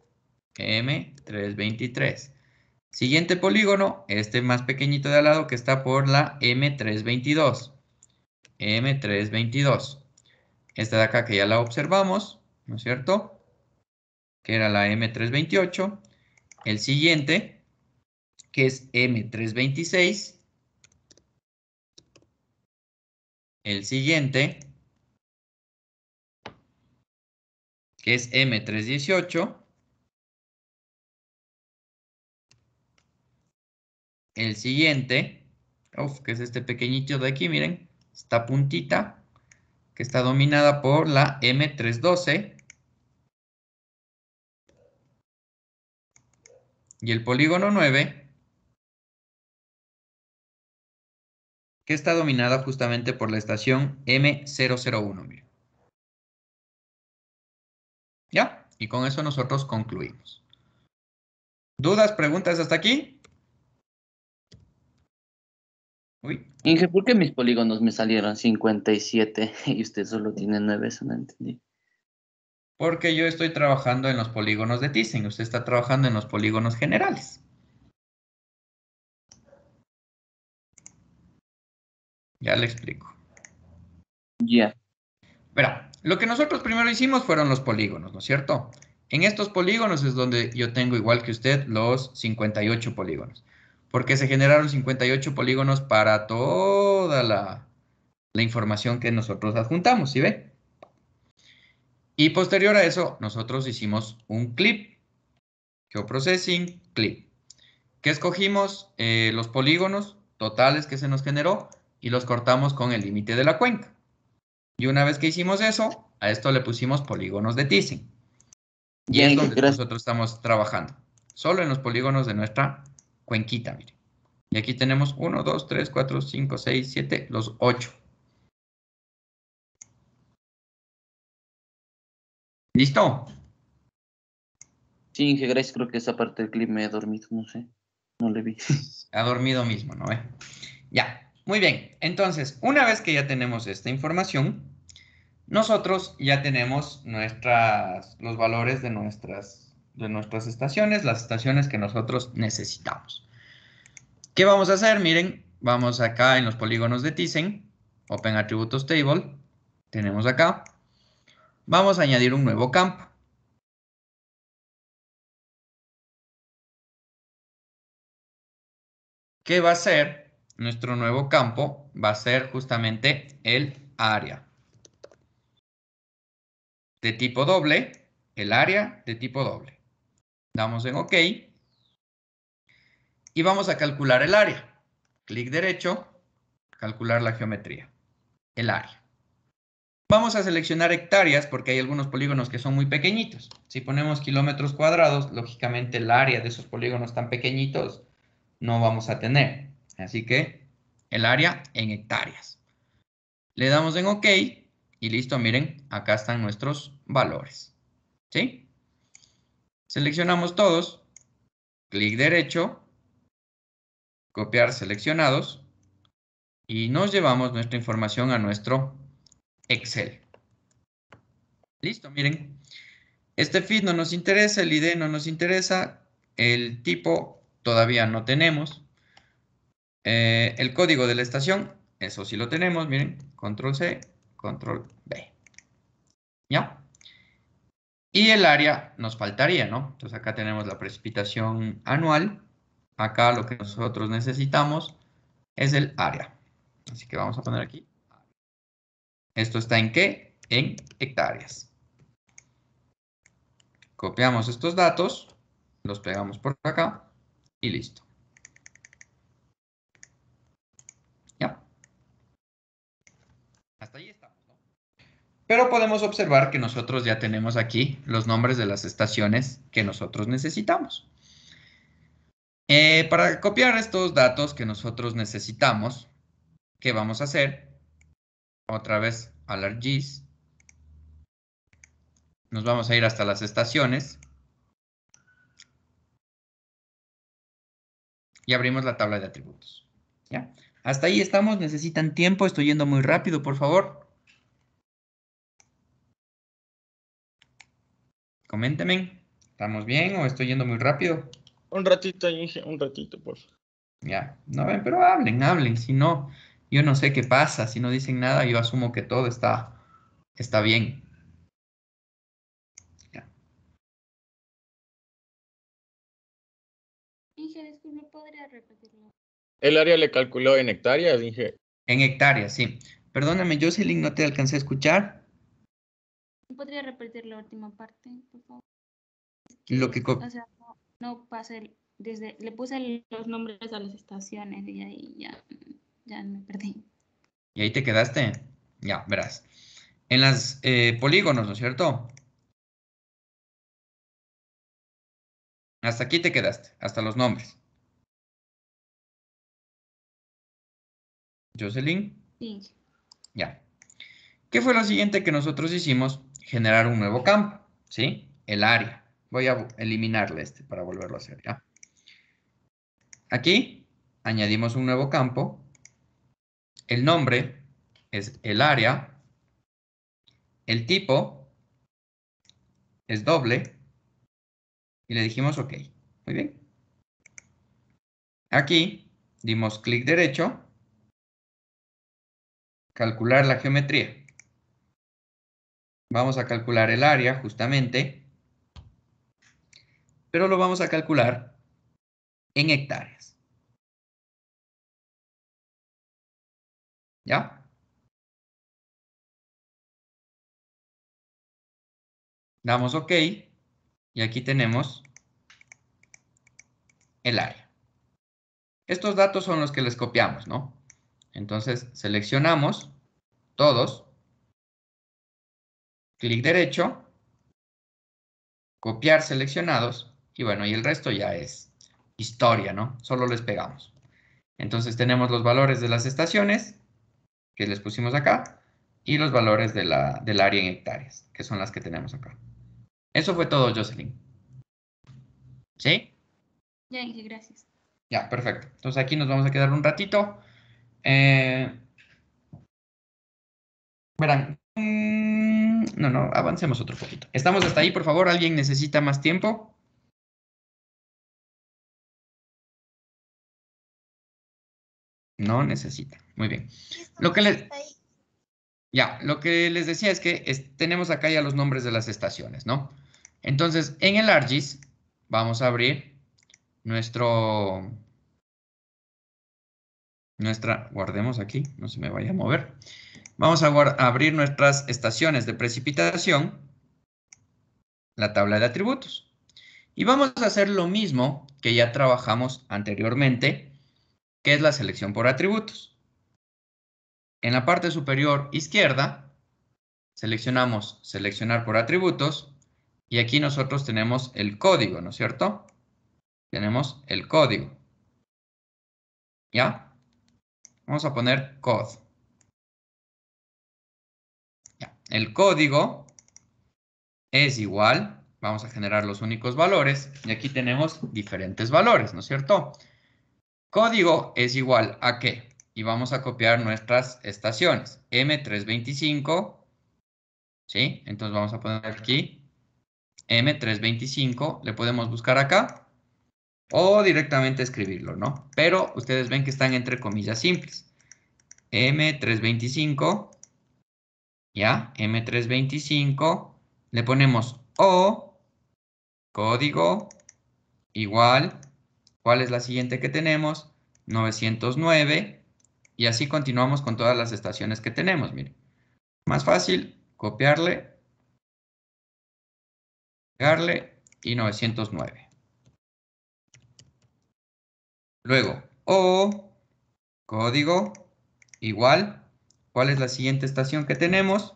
M323. Siguiente polígono, este más pequeñito de al lado que está por la M322. M322. Esta de acá que ya la observamos, ¿no es cierto? Que era la M328. El siguiente, que es M326. El siguiente, que es M318. El siguiente, que es este pequeñito de aquí, miren, esta puntita, que está dominada por la M312. Y el polígono 9, que está dominada justamente por la estación M001. ¿Ya? Y con eso nosotros concluimos. ¿Dudas, preguntas hasta aquí? Uy. Inge, ¿por qué mis polígonos me salieron 57 y usted solo tiene 9? Eso no entendí. Porque yo estoy trabajando en los polígonos de Thyssen, usted está trabajando en los polígonos generales. Ya le explico. Ya. lo que nosotros primero hicimos fueron los polígonos, ¿no es cierto? En estos polígonos es donde yo tengo, igual que usted, los 58 polígonos porque se generaron 58 polígonos para toda la, información que nosotros adjuntamos, ¿sí ve? Y posterior a eso, nosotros hicimos un clip, geoprocessing clip, que escogimos eh, los polígonos totales que se nos generó y los cortamos con el límite de la cuenca. Y una vez que hicimos eso, a esto le pusimos polígonos de Thyssen. Y es donde nosotros estamos trabajando, solo en los polígonos de nuestra cuenquita, mire. Y aquí tenemos 1, 2, 3, 4, 5, 6, 7, los 8. ¿Listo? Sí, Inge, Creo que esa parte del clip me ha dormido, no sé. No le vi. Ha dormido mismo, ¿no? Ya, muy bien. Entonces, una vez que ya tenemos esta información, nosotros ya tenemos nuestras, los valores de nuestras de nuestras estaciones, las estaciones que nosotros necesitamos. ¿Qué vamos a hacer? Miren, vamos acá en los polígonos de Tizen, Open Attributes Table, tenemos acá. Vamos a añadir un nuevo campo. ¿Qué va a ser? Nuestro nuevo campo va a ser justamente el área. De tipo doble, el área de tipo doble damos en OK y vamos a calcular el área. Clic derecho, calcular la geometría, el área. Vamos a seleccionar hectáreas porque hay algunos polígonos que son muy pequeñitos. Si ponemos kilómetros cuadrados, lógicamente el área de esos polígonos tan pequeñitos no vamos a tener. Así que el área en hectáreas. Le damos en OK y listo, miren, acá están nuestros valores. ¿Sí? Seleccionamos todos, clic derecho, copiar seleccionados y nos llevamos nuestra información a nuestro Excel. Listo, miren. Este feed no nos interesa, el ID no nos interesa, el tipo todavía no tenemos. Eh, el código de la estación, eso sí lo tenemos, miren, control C, control B. ¿Ya? Y el área nos faltaría, ¿no? Entonces acá tenemos la precipitación anual. Acá lo que nosotros necesitamos es el área. Así que vamos a poner aquí. ¿Esto está en qué? En hectáreas. Copiamos estos datos, los pegamos por acá y listo. Pero podemos observar que nosotros ya tenemos aquí los nombres de las estaciones que nosotros necesitamos. Eh, para copiar estos datos que nosotros necesitamos, ¿qué vamos a hacer? Otra vez a Nos vamos a ir hasta las estaciones. Y abrimos la tabla de atributos. ¿ya? Hasta ahí estamos, necesitan tiempo, estoy yendo muy rápido, por favor. Coméntenme, ¿estamos bien o estoy yendo muy rápido? Un ratito, Inge, un ratito, por favor. Ya, no ven, pero hablen, hablen. Si no, yo no sé qué pasa. Si no dicen nada, yo asumo que todo está, está bien. Ya. Inge, no ¿podría repetirlo? El área le calculó en hectáreas, Inge. En hectáreas, sí. Perdóname, Jocelyn, no te alcancé a escuchar. ¿Podría repetir la última parte, por favor? Lo que o sea, no, pase desde le puse los nombres a las estaciones y ahí ya, me perdí. Y ahí te quedaste. Ya, verás. En las eh, polígonos, ¿no es cierto? Hasta aquí te quedaste, hasta los nombres. Jocelyn. Sí. Ya. ¿Qué fue lo siguiente que nosotros hicimos? generar un nuevo campo, ¿sí? El área. Voy a eliminarle este para volverlo a hacer, ¿ya? Aquí añadimos un nuevo campo. El nombre es el área. El tipo es doble. Y le dijimos OK. Muy bien. Aquí dimos clic derecho. Calcular la geometría. Vamos a calcular el área justamente, pero lo vamos a calcular en hectáreas. ¿Ya? Damos OK y aquí tenemos el área. Estos datos son los que les copiamos, ¿no? Entonces seleccionamos todos clic derecho, copiar seleccionados y bueno, y el resto ya es historia, ¿no? Solo les pegamos. Entonces tenemos los valores de las estaciones, que les pusimos acá, y los valores de la, del área en hectáreas, que son las que tenemos acá. Eso fue todo, Jocelyn. ¿Sí? Ya gracias. Ya, perfecto. Entonces aquí nos vamos a quedar un ratito. Eh, verán. Mm, no, no, avancemos otro poquito. Estamos hasta ahí, por favor. ¿Alguien necesita más tiempo? No necesita. Muy bien. Lo que les... Ya, lo que les decía es que tenemos acá ya los nombres de las estaciones, ¿no? Entonces, en el ARGIS vamos a abrir nuestro... Nuestra, guardemos aquí, no se me vaya a mover. Vamos a abrir nuestras estaciones de precipitación, la tabla de atributos. Y vamos a hacer lo mismo que ya trabajamos anteriormente, que es la selección por atributos. En la parte superior izquierda, seleccionamos seleccionar por atributos y aquí nosotros tenemos el código, ¿no es cierto? Tenemos el código. ¿Ya? Vamos a poner code. El código es igual, vamos a generar los únicos valores, y aquí tenemos diferentes valores, ¿no es cierto? Código es igual a qué? Y vamos a copiar nuestras estaciones. M325, ¿sí? Entonces vamos a poner aquí M325, le podemos buscar acá o directamente escribirlo, ¿no? Pero ustedes ven que están entre comillas simples. M325 ¿ya? M325, le ponemos O, código, igual, ¿cuál es la siguiente que tenemos? 909, y así continuamos con todas las estaciones que tenemos, miren. Más fácil, copiarle, pegarle y 909. Luego, O, código, igual, ¿Cuál es la siguiente estación que tenemos?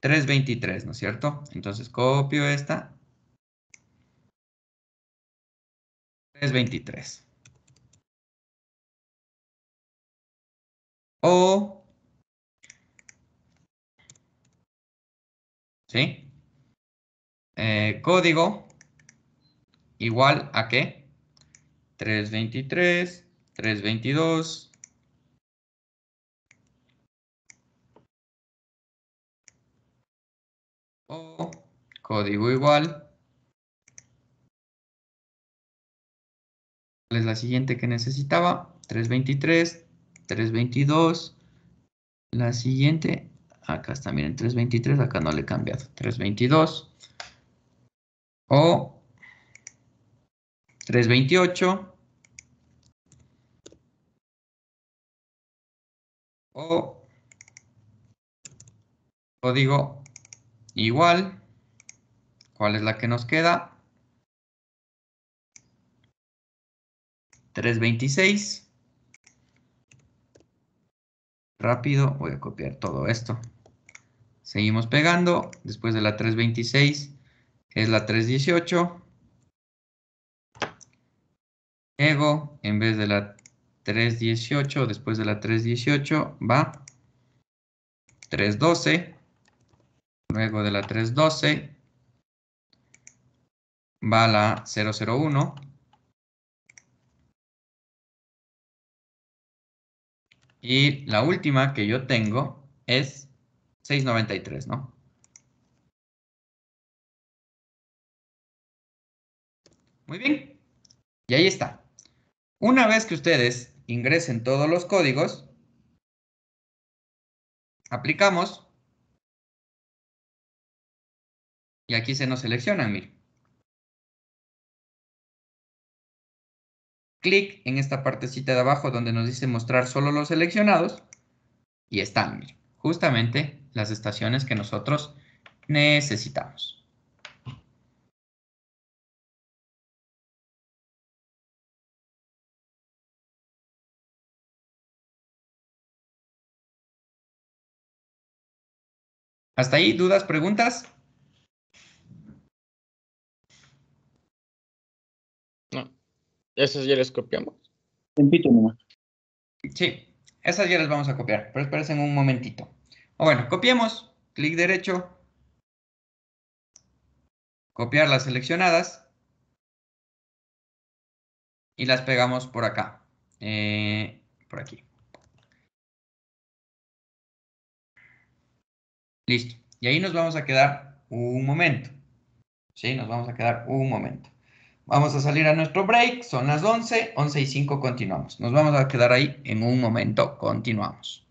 323, ¿no es cierto? Entonces copio esta. 323. O. ¿Sí? Eh, código igual a qué? 323, 322, o código igual. ¿Cuál es la siguiente que necesitaba? 323, 322. La siguiente, acá está, miren, 323, acá no le he cambiado. 322 o 328 o código igual. ¿Cuál es la que nos queda? 326. Rápido, voy a copiar todo esto. Seguimos pegando. Después de la 326 es la 318. Ego, en vez de la 318, después de la 318 va 312. Luego de la 312 va la 001. Y la última que yo tengo es 693, ¿no? Muy bien. Y ahí está. Una vez que ustedes ingresen todos los códigos, aplicamos Y aquí se nos seleccionan, miren. Clic en esta partecita de abajo donde nos dice mostrar solo los seleccionados. Y están, justamente las estaciones que nosotros necesitamos. ¿Hasta ahí? ¿Dudas? ¿Preguntas? ¿Esas ya las copiamos? Un nomás. Sí, esas ya las vamos a copiar, pero esperen un momentito. O bueno, copiamos. clic derecho, copiar las seleccionadas y las pegamos por acá, eh, por aquí. Listo. Y ahí nos vamos a quedar un momento. Sí, nos vamos a quedar un momento. Vamos a salir a nuestro break, son las 11, 11 y 5 continuamos. Nos vamos a quedar ahí en un momento, continuamos.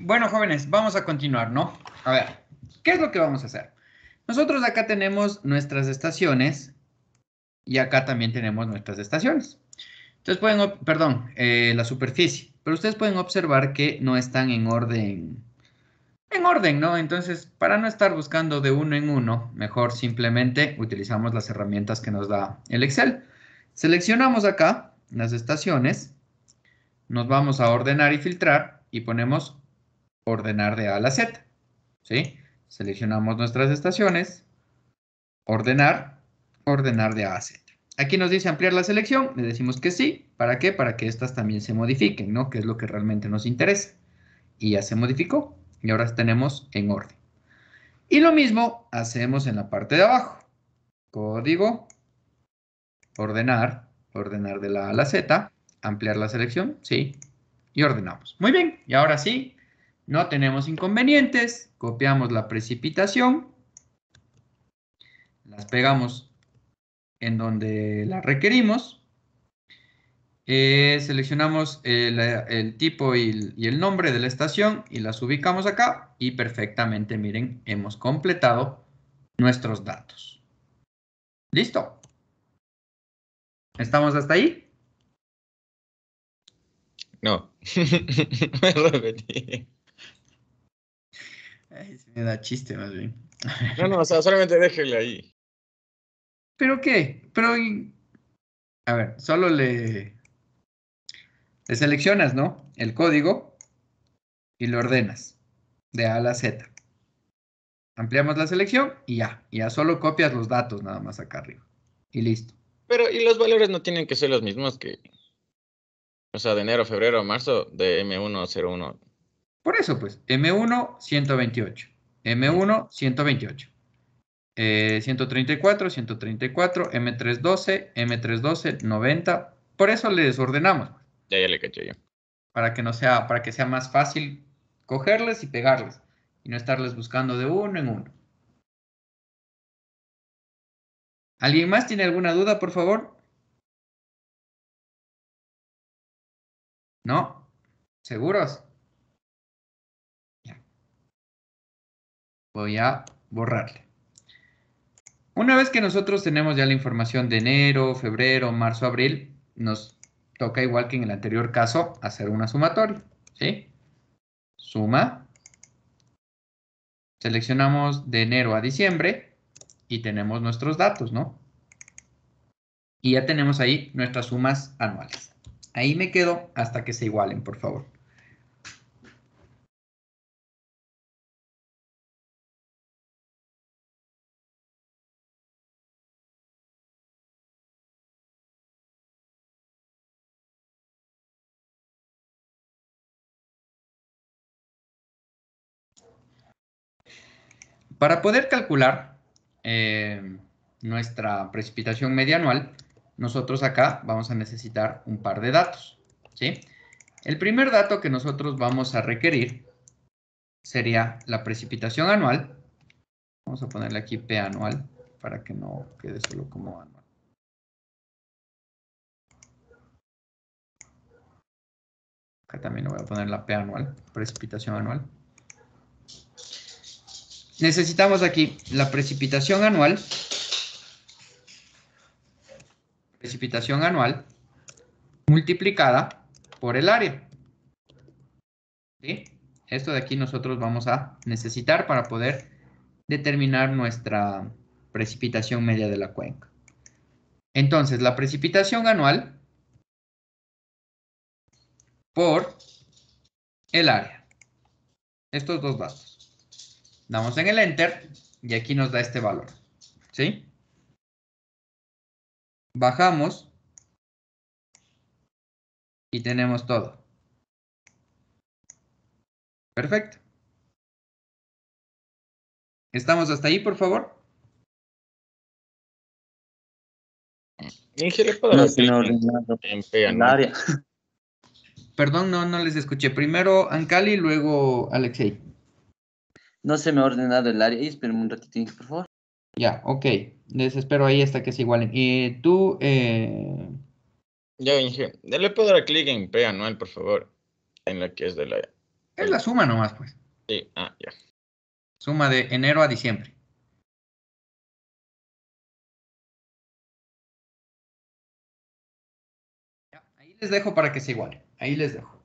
Bueno, jóvenes, vamos a continuar, ¿no? A ver, ¿qué es lo que vamos a hacer? Nosotros acá tenemos nuestras estaciones y acá también tenemos nuestras estaciones. Entonces pueden, perdón, eh, la superficie, pero ustedes pueden observar que no están en orden, en orden, ¿no? Entonces, para no estar buscando de uno en uno, mejor simplemente utilizamos las herramientas que nos da el Excel. Seleccionamos acá las estaciones, nos vamos a ordenar y filtrar y ponemos ordenar de A a la Z. ¿sí? Seleccionamos nuestras estaciones, ordenar, ordenar de A a Z. Aquí nos dice ampliar la selección, le decimos que sí. ¿Para qué? Para que estas también se modifiquen, ¿no? Que es lo que realmente nos interesa. Y ya se modificó y ahora tenemos en orden. Y lo mismo hacemos en la parte de abajo. Código, ordenar, ordenar de la A a la Z, ampliar la selección, sí, y ordenamos. Muy bien, y ahora sí, no tenemos inconvenientes, copiamos la precipitación, las pegamos en donde la requerimos, eh, seleccionamos el, tipo y el, nombre de la estación y las ubicamos acá y perfectamente, miren, hemos completado nuestros datos. ¿Listo? ¿Estamos hasta ahí? No. se me da chiste más bien. No, no, o sea, solamente déjele ahí. ¿Pero qué? Pero. A ver, solo le. seleccionas, ¿no? El código y lo ordenas de A a la Z. Ampliamos la selección y ya. Ya solo copias los datos nada más acá arriba. Y listo. Pero, ¿y los valores no tienen que ser los mismos que. O sea, de enero, febrero, marzo, de M101 por eso, pues, M1, 128. M1, 128. 134, 134, M312, M312, 90. Por eso le desordenamos. Pues, ya, ya le caché yo. Para que no sea, para que sea más fácil cogerles y pegarles. Y no estarles buscando de uno en uno. ¿Alguien más tiene alguna duda, por favor? ¿No? ¿Seguros? voy a borrarle. Una vez que nosotros tenemos ya la información de enero, febrero, marzo, abril, nos toca igual que en el anterior caso hacer una sumatoria. ¿sí? Suma. Seleccionamos de enero a diciembre y tenemos nuestros datos, ¿no? Y ya tenemos ahí nuestras sumas anuales. Ahí me quedo hasta que se igualen, por favor. Para poder calcular eh, nuestra precipitación media anual, nosotros acá vamos a necesitar un par de datos. El primer dato que nosotros vamos a requerir sería la precipitación anual. Vamos a ponerle aquí P anual para que no quede solo como anual. Acá también voy a poner la P anual, precipitación anual necesitamos aquí la precipitación anual. Precipitación anual multiplicada por el área. ¿Sí? Esto de aquí nosotros vamos a necesitar para poder determinar nuestra precipitación media de la cuenca. Entonces, la precipitación anual por el área. Estos dos datos. Damos en el Enter y aquí nos da este valor. ¿Sí? Bajamos y tenemos todo. Perfecto. ¿Estamos hasta ahí, por favor? área. Perdón, no, no les escuché. Primero Ancali, luego Alexei. No se me ha ordenado el área. Espérenme un ratito, por favor. Ya, ok. Les espero ahí hasta que se igualen. Y tú, eh, Ya, Inge. Le puedo dar clic en P anual, por favor. En la que es de la... Es la suma nomás, pues. Sí, ah, ya. Suma de enero a diciembre. ahí les dejo para que se igualen. Ahí les dejo.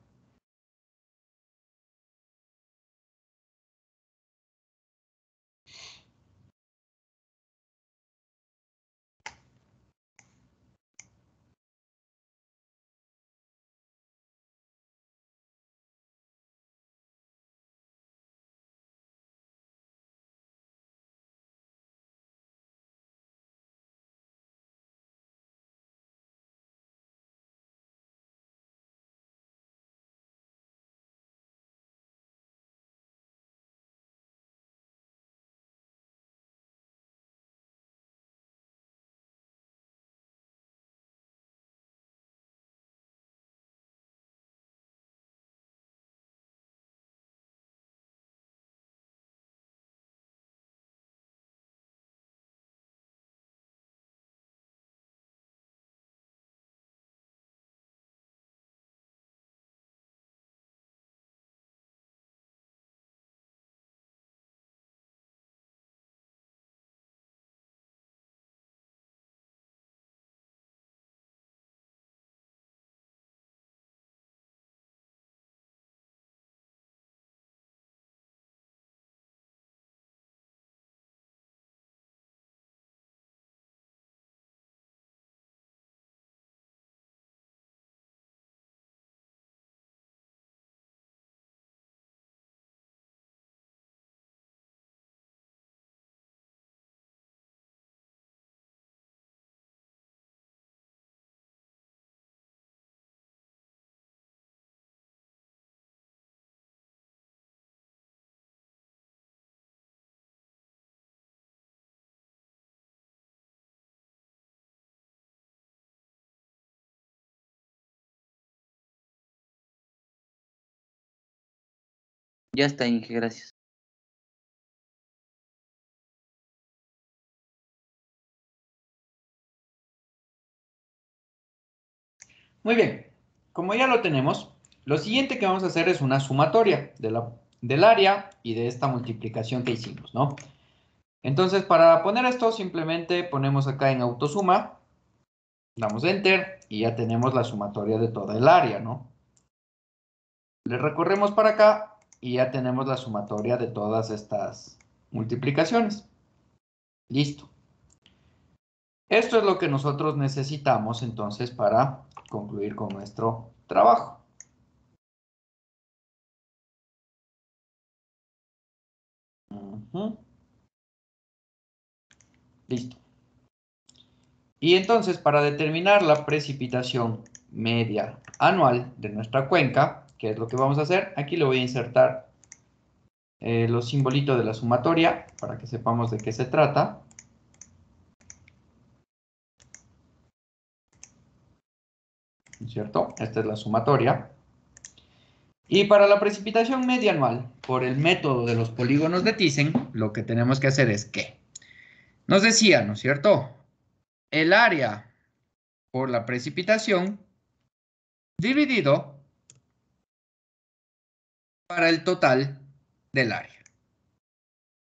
Ya está, Inge, gracias. Muy bien, como ya lo tenemos, lo siguiente que vamos a hacer es una sumatoria de la, del área y de esta multiplicación que hicimos, ¿no? Entonces, para poner esto, simplemente ponemos acá en autosuma, damos Enter y ya tenemos la sumatoria de toda el área, ¿no? Le recorremos para acá y ya tenemos la sumatoria de todas estas multiplicaciones. Listo. Esto es lo que nosotros necesitamos entonces para concluir con nuestro trabajo. Listo. Y entonces para determinar la precipitación media anual de nuestra cuenca, ¿Qué es lo que vamos a hacer. Aquí le voy a insertar eh, los simbolitos de la sumatoria para que sepamos de qué se trata. ¿Cierto? Esta es la sumatoria. Y para la precipitación media anual, por el método de los polígonos de Thyssen, lo que tenemos que hacer es que, nos decía, ¿no es cierto? El área por la precipitación dividido para el total del área.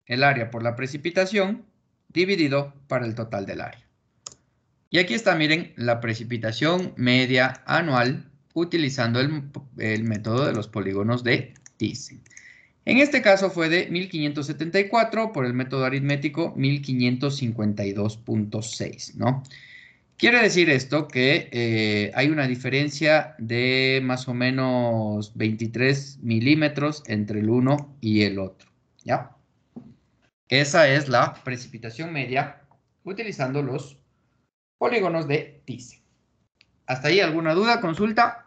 El área por la precipitación dividido para el total del área. Y aquí está, miren, la precipitación media anual utilizando el, método de los polígonos de Thyssen. En este caso fue de 1574 por el método aritmético 1552.6, ¿no? Quiere decir esto que eh, hay una diferencia de más o menos 23 milímetros entre el uno y el otro. ¿Ya? Esa es la precipitación media utilizando los polígonos de Tice. ¿Hasta ahí alguna duda, consulta?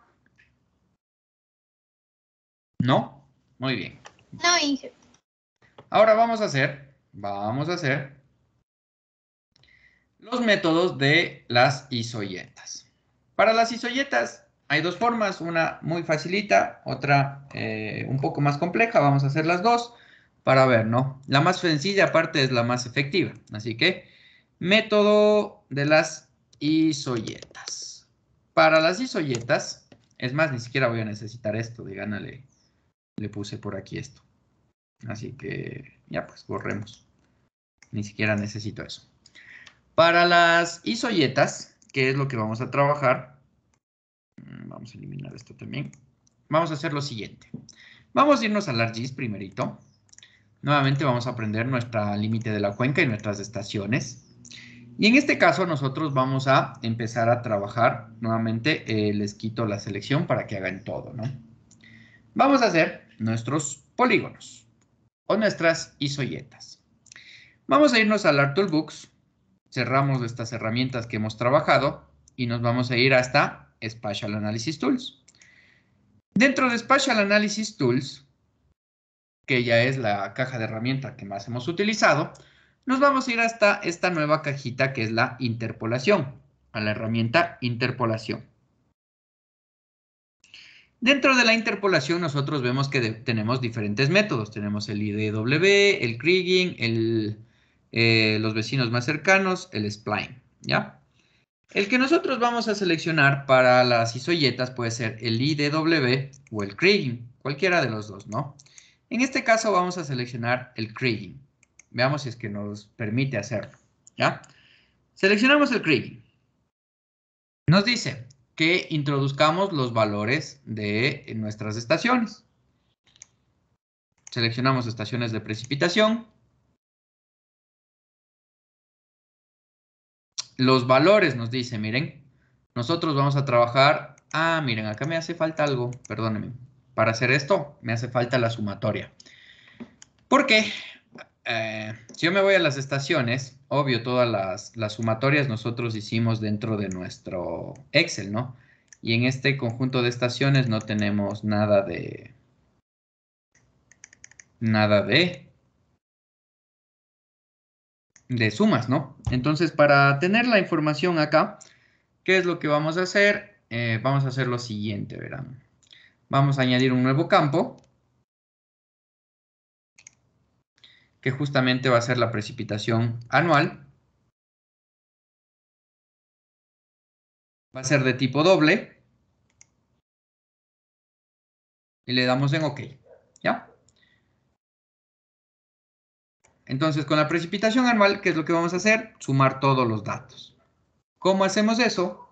¿No? Muy bien. No, Inge. Ahora vamos a hacer, vamos a hacer los métodos de las isoyetas. Para las isoyetas hay dos formas, una muy facilita, otra eh, un poco más compleja. Vamos a hacer las dos para ver, ¿no? La más sencilla aparte es la más efectiva. Así que, método de las isoyetas. Para las isoyetas, es más, ni siquiera voy a necesitar esto, de gana le, le puse por aquí esto. Así que, ya pues, borremos. Ni siquiera necesito eso. Para las isoyetas, que es lo que vamos a trabajar, mm, vamos a eliminar esto también, vamos a hacer lo siguiente. Vamos a irnos al ArcGIS primerito. Nuevamente vamos a aprender nuestra límite de la cuenca y nuestras estaciones. Y en este caso nosotros vamos a empezar a trabajar. Nuevamente eh, les quito la selección para que hagan todo, ¿no? Vamos a hacer nuestros polígonos o nuestras isoyetas. Vamos a irnos al Art cerramos estas herramientas que hemos trabajado y nos vamos a ir hasta Spatial Analysis Tools. Dentro de Spatial Analysis Tools, que ya es la caja de herramientas que más hemos utilizado, nos vamos a ir hasta esta nueva cajita que es la interpolación, a la herramienta interpolación. Dentro de la interpolación nosotros vemos que tenemos diferentes métodos. Tenemos el IDW, el Kriging, el eh, los vecinos más cercanos, el spline, ¿ya? El que nosotros vamos a seleccionar para las isoyetas puede ser el IDW o el Kriging, cualquiera de los dos, ¿no? En este caso vamos a seleccionar el Kriging. Veamos si es que nos permite hacerlo, ¿ya? Seleccionamos el Kriging. Nos dice que introduzcamos los valores de nuestras estaciones. Seleccionamos estaciones de precipitación, Los valores nos dice, miren, nosotros vamos a trabajar, ah, miren, acá me hace falta algo, perdónenme, para hacer esto me hace falta la sumatoria. ¿Por qué? Eh, si yo me voy a las estaciones, obvio, todas las, sumatorias nosotros hicimos dentro de nuestro Excel, ¿no? Y en este conjunto de estaciones no tenemos nada de... Nada de de sumas, ¿no? Entonces, para tener la información acá, ¿qué es lo que vamos a hacer? Eh, vamos a hacer lo siguiente, verán. Vamos a añadir un nuevo campo, que justamente va a ser la precipitación anual. Va a ser de tipo doble. Y le damos en OK. ¿Ya? Entonces, con la precipitación anual, ¿qué es lo que vamos a hacer? Sumar todos los datos. ¿Cómo hacemos eso?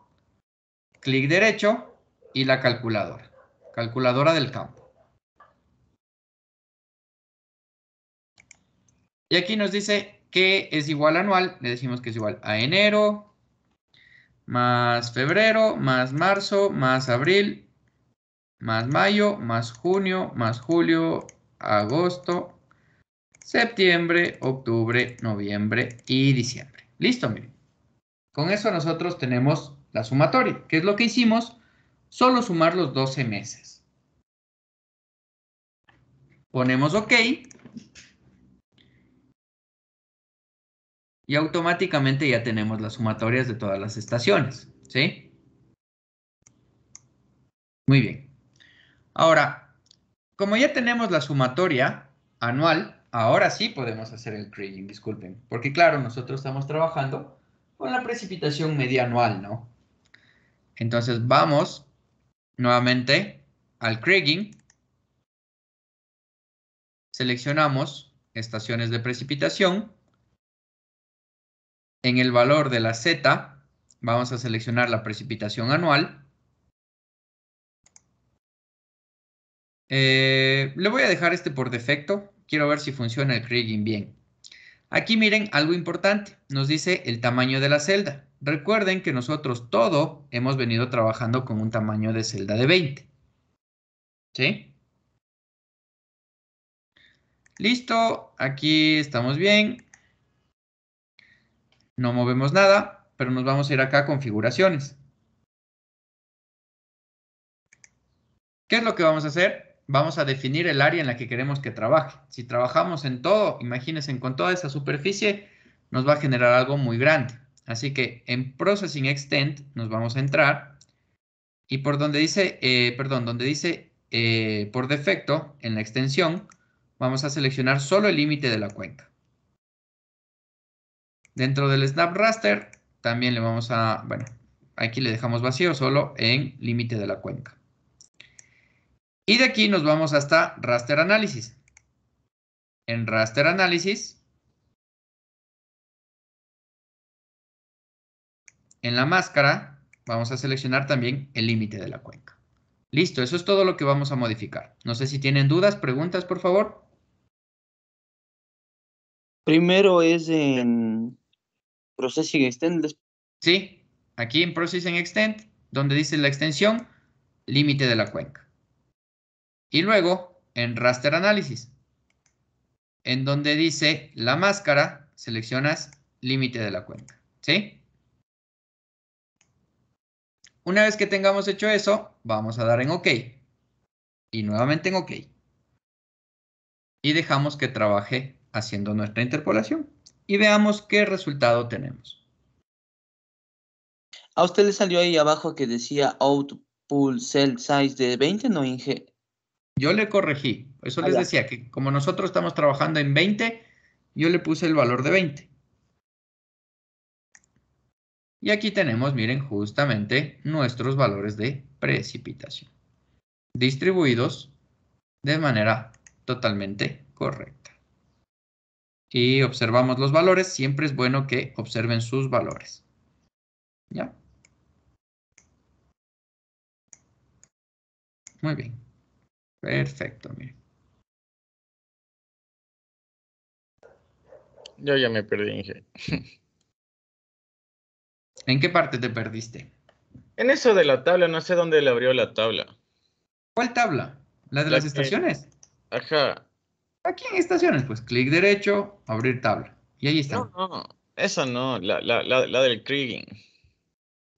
Clic derecho y la calculadora. Calculadora del campo. Y aquí nos dice que es igual a anual. Le decimos que es igual a enero, más febrero, más marzo, más abril, más mayo, más junio, más julio, agosto, septiembre, octubre, noviembre y diciembre. Listo, miren. Con eso nosotros tenemos la sumatoria, que es lo que hicimos, solo sumar los 12 meses. Ponemos OK. Y automáticamente ya tenemos las sumatorias de todas las estaciones, ¿sí? Muy bien. Ahora, como ya tenemos la sumatoria anual, ahora sí podemos hacer el trading disculpen. Porque claro, nosotros estamos trabajando con la precipitación media anual, ¿no? Entonces vamos nuevamente al crigging. Seleccionamos estaciones de precipitación. En el valor de la Z vamos a seleccionar la precipitación anual. Eh, le voy a dejar este por defecto Quiero ver si funciona el kriging bien. Aquí miren algo importante. Nos dice el tamaño de la celda. Recuerden que nosotros todo hemos venido trabajando con un tamaño de celda de 20. ¿Sí? Listo, aquí estamos bien. No movemos nada, pero nos vamos a ir acá a configuraciones. ¿Qué es lo que vamos a hacer? vamos a definir el área en la que queremos que trabaje. Si trabajamos en todo, imagínense, con toda esa superficie, nos va a generar algo muy grande. Así que en Processing Extent nos vamos a entrar y por donde dice, eh, perdón, donde dice eh, por defecto en la extensión, vamos a seleccionar solo el límite de la cuenca. Dentro del Snap Raster también le vamos a, bueno, aquí le dejamos vacío solo en límite de la cuenca. Y de aquí nos vamos hasta raster análisis. En raster análisis, en la máscara, vamos a seleccionar también el límite de la cuenca. Listo, eso es todo lo que vamos a modificar. No sé si tienen dudas, preguntas, por favor. Primero es en Processing Extend. Sí, aquí en Processing Extend, donde dice la extensión, límite de la cuenca. Y luego en raster análisis, en donde dice la máscara, seleccionas límite de la cuenta. ¿Sí? Una vez que tengamos hecho eso, vamos a dar en OK. Y nuevamente en OK. Y dejamos que trabaje haciendo nuestra interpolación. Y veamos qué resultado tenemos. A usted le salió ahí abajo que decía output cell size de 20, ¿no, Inge? Yo le corregí. Eso ah, les decía que como nosotros estamos trabajando en 20, yo le puse el valor de 20. Y aquí tenemos, miren, justamente nuestros valores de precipitación. Distribuidos de manera totalmente correcta. Y observamos los valores. Siempre es bueno que observen sus valores. ¿Ya? Muy bien. Perfecto, mire. Yo ya me perdí, Inge. ¿En qué parte te perdiste? En eso de la tabla, no sé dónde le abrió la tabla. ¿Cuál tabla? ¿La de las estaciones? Ajá. Aquí en estaciones, pues clic derecho, abrir tabla. Y ahí está. No, no, esa no, la, del Kriging.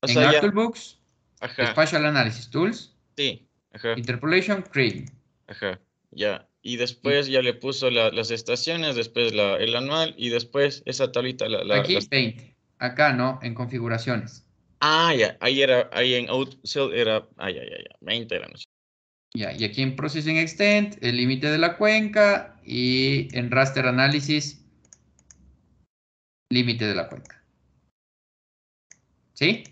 en sea, Books, Ajá. Analysis Tools. Sí. Ajá. Interpolation, Krieging. Ajá, ya. Y después ya le puso las estaciones, después el anual y después esa tablita. La, Aquí 20. Acá no, en configuraciones. Ah, ya. Ahí era, ahí en outsell era, ah, ya, ya, ya. 20 Ya, y aquí en Processing Extent, el límite de la cuenca y en Raster Analysis, límite de la cuenca. ¿Sí?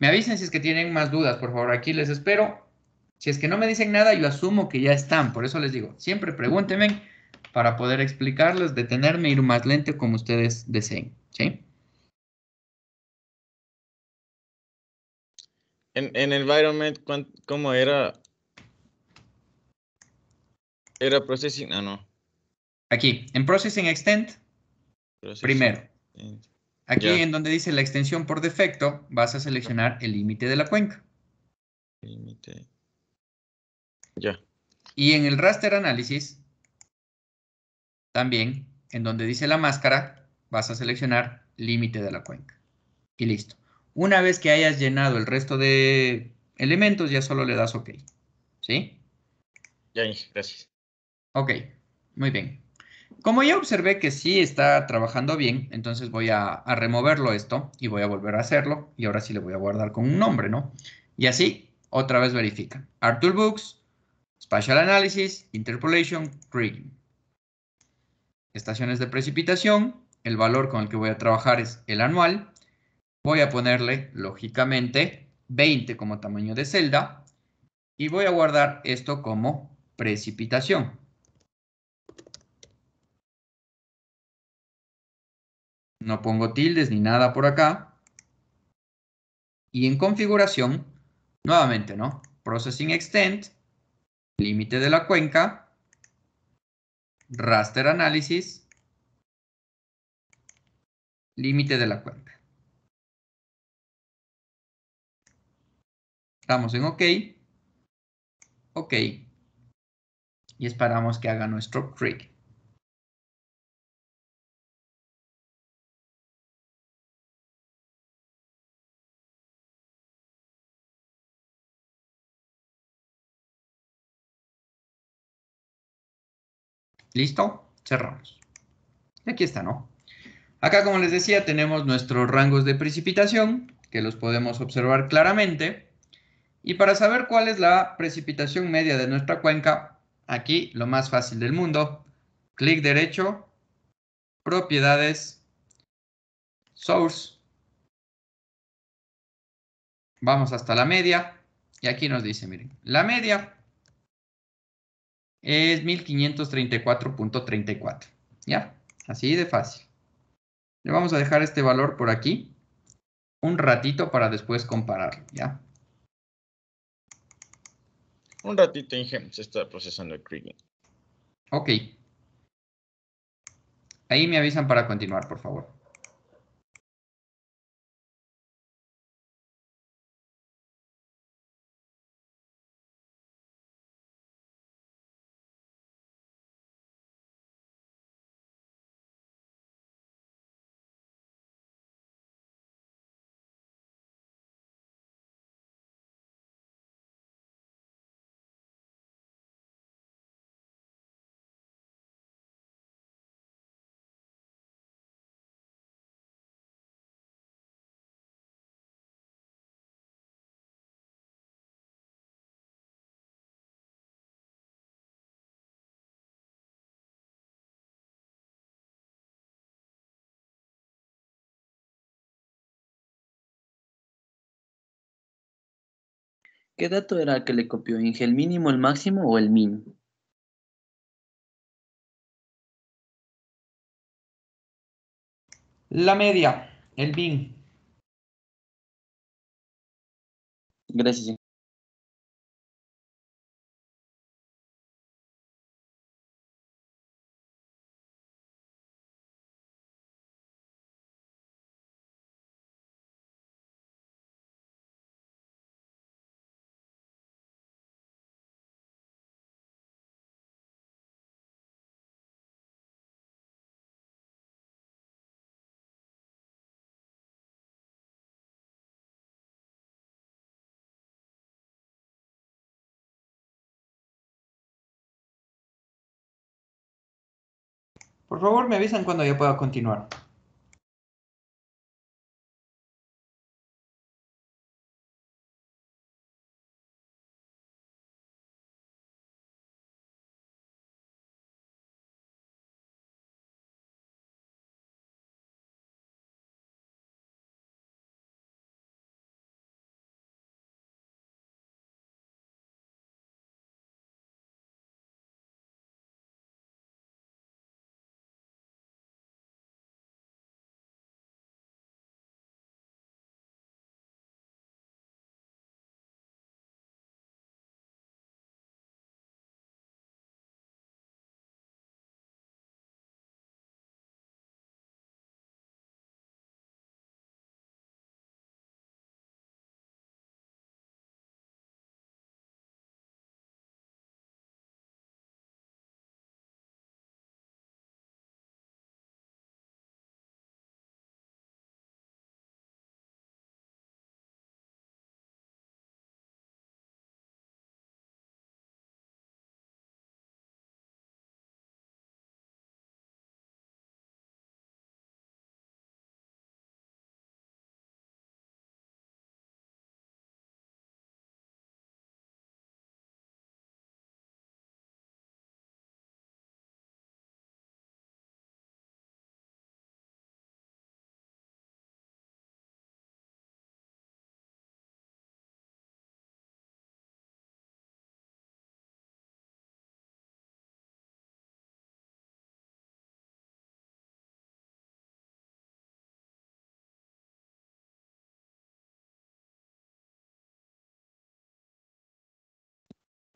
Me avisen si es que tienen más dudas, por favor. Aquí les espero. Si es que no me dicen nada, yo asumo que ya están. Por eso les digo, siempre pregúntenme para poder explicarles, detenerme, ir más lento como ustedes deseen. ¿sí? En, en Environment, ¿cómo era? Era Processing, ah, no. Aquí, en Processing Extend, primero. Aquí en donde dice la extensión por defecto, vas a seleccionar el límite de la cuenca. Límite ya. Y en el raster análisis, también, en donde dice la máscara, vas a seleccionar límite de la cuenca. Y listo. Una vez que hayas llenado el resto de elementos, ya solo le das OK. ¿Sí? Ya, gracias. Ok, muy bien. Como ya observé que sí está trabajando bien, entonces voy a, removerlo esto y voy a volver a hacerlo. Y ahora sí le voy a guardar con un nombre, ¿no? Y así, otra vez verifica. Artur Books, Spatial Analysis, Interpolation, Grid, Estaciones de precipitación, el valor con el que voy a trabajar es el anual. Voy a ponerle, lógicamente, 20 como tamaño de celda y voy a guardar esto como precipitación. No pongo tildes ni nada por acá. Y en configuración, nuevamente, ¿no? Processing Extent, límite de la cuenca, raster análisis, límite de la cuenca. Damos en OK. OK. Y esperamos que haga nuestro trick. ¿Listo? Cerramos. Y aquí está, ¿no? Acá, como les decía, tenemos nuestros rangos de precipitación, que los podemos observar claramente. Y para saber cuál es la precipitación media de nuestra cuenca, aquí lo más fácil del mundo, clic derecho, propiedades, source. Vamos hasta la media y aquí nos dice, miren, la media es 1534.34. ¿Ya? Así de fácil. Le vamos a dejar este valor por aquí un ratito para después compararlo, ¿ya? Un ratito, Ingen. se está procesando el Krigin. Ok. Ahí me avisan para continuar, por favor. ¿Qué dato era el que le copió Inge? ¿El mínimo, el máximo o el min? La media, el min. Gracias, Por favor, me avisan cuando yo pueda continuar.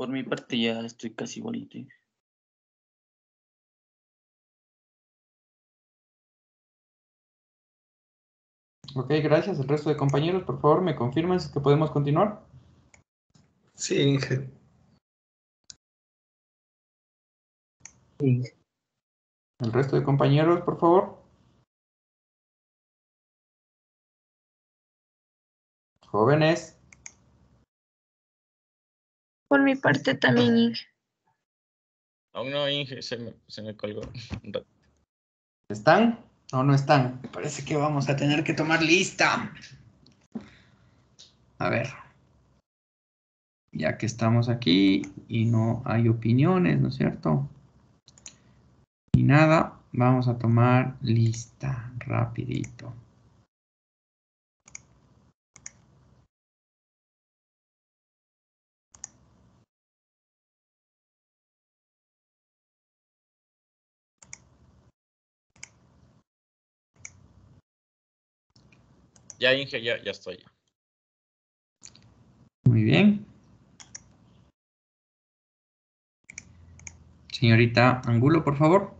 Por mi parte ya estoy casi bonito. Ok, gracias. El resto de compañeros, por favor, me confirman que podemos continuar. Sí, Inge. El resto de compañeros, por favor. Jóvenes. Por mi parte también, Inge. Aún no, Inge, se me, se me colgó. ¿Están? o no están. Parece que vamos a tener que tomar lista. A ver. Ya que estamos aquí y no hay opiniones, ¿no es cierto? Y nada, vamos a tomar lista rapidito. Ya, Inge, ya, ya estoy. Muy bien. Señorita Angulo, por favor.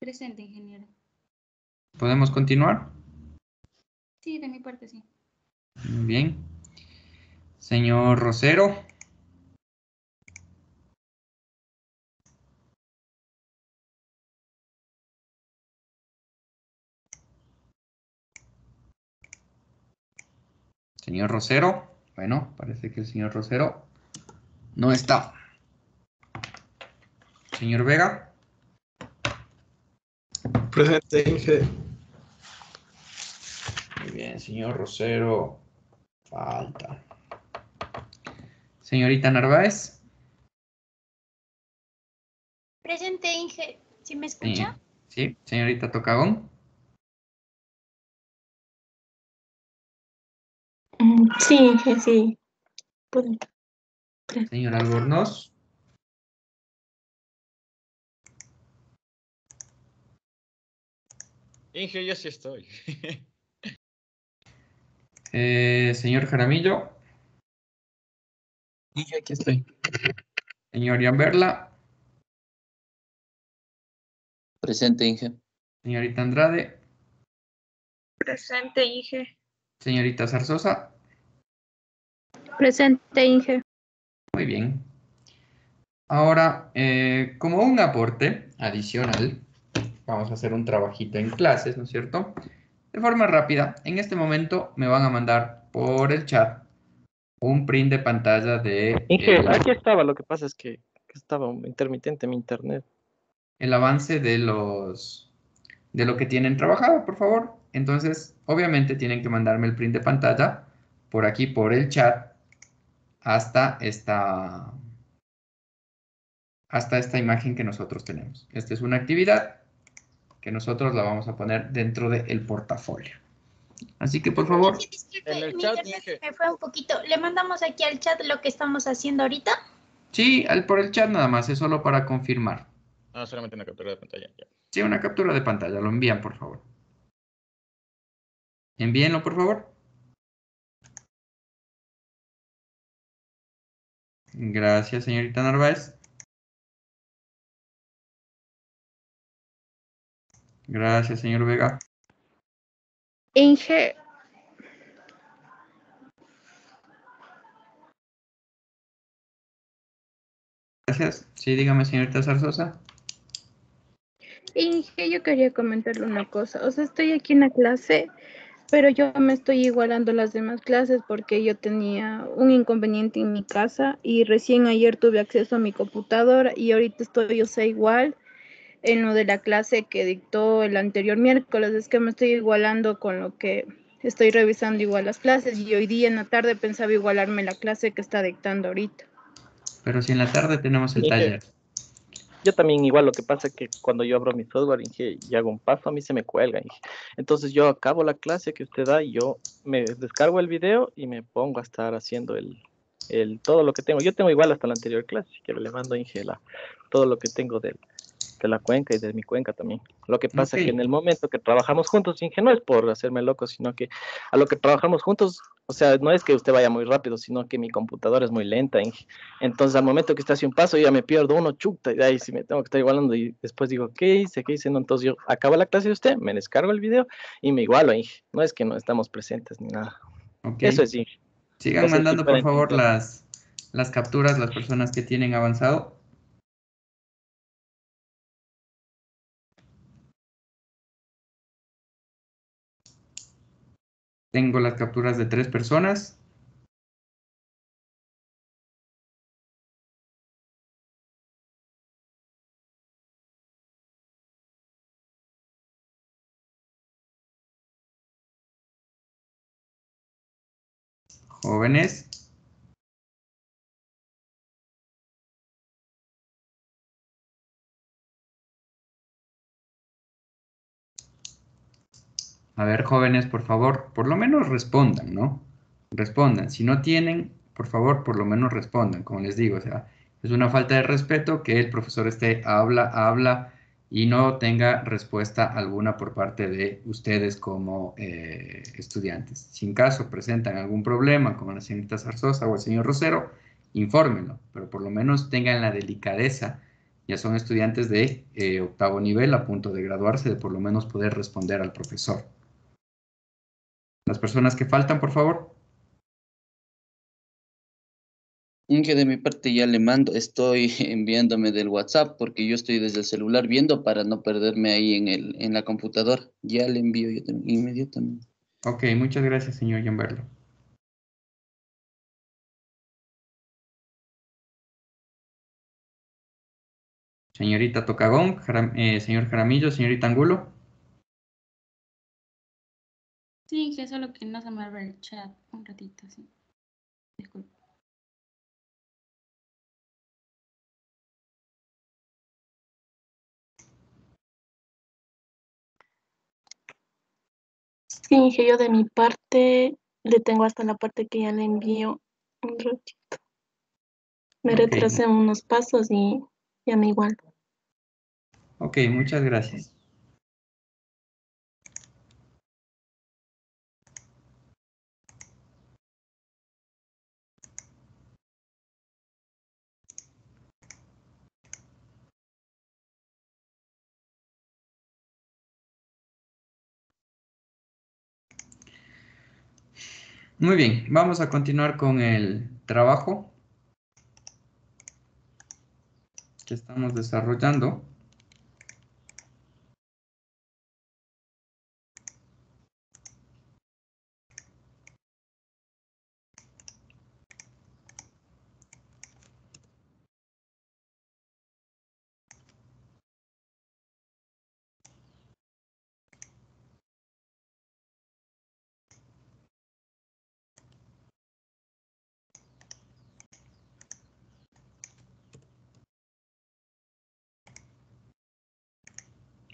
Presente, ingeniero. ¿Podemos continuar? Sí, de mi parte, sí. Muy bien. Señor Rosero. Señor Rosero, bueno, parece que el señor Rosero no está. Señor Vega. Presente, Inge. Muy bien, señor Rosero. Falta. Señorita Narváez. Presente, Inge. ¿Sí me escucha? Sí, señorita Tocagón. Sí, sí. Pues, señor Albornoz. Inge, yo sí estoy. Eh, señor Jaramillo. Inge, aquí estoy. Señor Ian Presente, Inge. Señorita Andrade. Presente, Inge. Señorita Zarzosa. Presente, Inge. Muy bien. Ahora, eh, como un aporte adicional, vamos a hacer un trabajito en clases, ¿no es cierto? De forma rápida, en este momento me van a mandar por el chat un print de pantalla de... Inge, eh, aquí estaba, lo que pasa es que, que, estaba intermitente mi internet. El avance de los... de lo que tienen trabajado, por favor. Entonces, obviamente tienen que mandarme el print de pantalla por aquí, por el chat, hasta esta, hasta esta imagen que nosotros tenemos. Esta es una actividad que nosotros la vamos a poner dentro del portafolio. Así que por favor. En el chat dije. Me fue un poquito. ¿Le mandamos aquí al chat lo que estamos haciendo ahorita? Sí, al, por el chat nada más, es solo para confirmar. Ah, solamente una captura de pantalla. Sí, una captura de pantalla, lo envían por favor. Envíenlo por favor. Gracias, señorita Narváez. Gracias, señor Vega. Inge. Gracias. Sí, dígame, señorita Zarzosa. Inge, yo quería comentarle una cosa. O sea, estoy aquí en la clase pero yo me estoy igualando las demás clases porque yo tenía un inconveniente en mi casa y recién ayer tuve acceso a mi computadora y ahorita estoy, yo sea, igual en lo de la clase que dictó el anterior miércoles, es que me estoy igualando con lo que estoy revisando igual las clases y hoy día en la tarde pensaba igualarme la clase que está dictando ahorita. Pero si en la tarde tenemos el taller yo también igual lo que pasa es que cuando yo abro mi software y, y hago un paso, a mí se me cuelga. Y, entonces yo acabo la clase que usted da y yo me descargo el video y me pongo a estar haciendo el, todo lo que tengo. Yo tengo igual hasta la anterior clase, que le mando a Inge la, todo lo que tengo de, la cuenca y de mi cuenca también. Lo que pasa es que en el momento que trabajamos juntos, Inge, no es por hacerme loco, sino que a lo que trabajamos juntos, o sea, no es que usted vaya muy rápido, sino que mi computadora es muy lenta, Inge. Entonces, al momento que usted hace un paso, ya me pierdo uno, chuta, y ahí sí me tengo que estar igualando y después digo, ¿qué hice? ¿Qué hice? entonces yo acabo la clase de usted, me descargo el video y me igualo, Inge. No es que no estamos presentes ni nada. Eso es, Inge. Sigan mandando, por favor, las, las capturas, las personas que tienen avanzado. Tengo las capturas de tres personas. Jóvenes. A ver, jóvenes, por favor, por lo menos respondan, ¿no? Respondan. Si no tienen, por favor, por lo menos respondan, como les digo. O sea, es una falta de respeto que el profesor esté habla, habla y no tenga respuesta alguna por parte de ustedes como eh, estudiantes. Si en caso presentan algún problema, como la señorita Zarzosa o el señor Rosero, infórmenlo, pero por lo menos tengan la delicadeza ya son estudiantes de eh, octavo nivel a punto de graduarse, de por lo menos poder responder al profesor. Las personas que faltan, por favor. que de mi parte ya le mando, estoy enviándome del WhatsApp porque yo estoy desde el celular viendo para no perderme ahí en, el, en la computadora. Ya le envío yo también, inmediatamente. Ok, muchas gracias, señor Gianberlo. Señorita Tocagón, eh, señor Jaramillo, señorita Angulo. Sí, que eso es lo que no se me abre el chat un ratito, sí. Disculpa. Sí, yo de mi parte le tengo hasta la parte que ya le envío un ratito. Me retrasé unos pasos y ya me igual. Ok, muchas gracias. Muy bien, vamos a continuar con el trabajo que estamos desarrollando.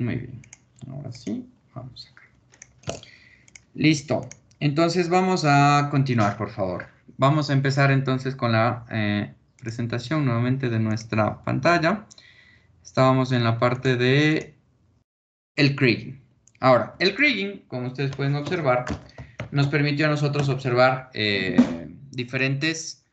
Muy bien, ahora sí, vamos acá. Listo, entonces vamos a continuar, por favor. Vamos a empezar entonces con la eh, presentación nuevamente de nuestra pantalla. Estábamos en la parte de el kriging. Ahora, el kriging, como ustedes pueden observar, nos permitió a nosotros observar eh, diferentes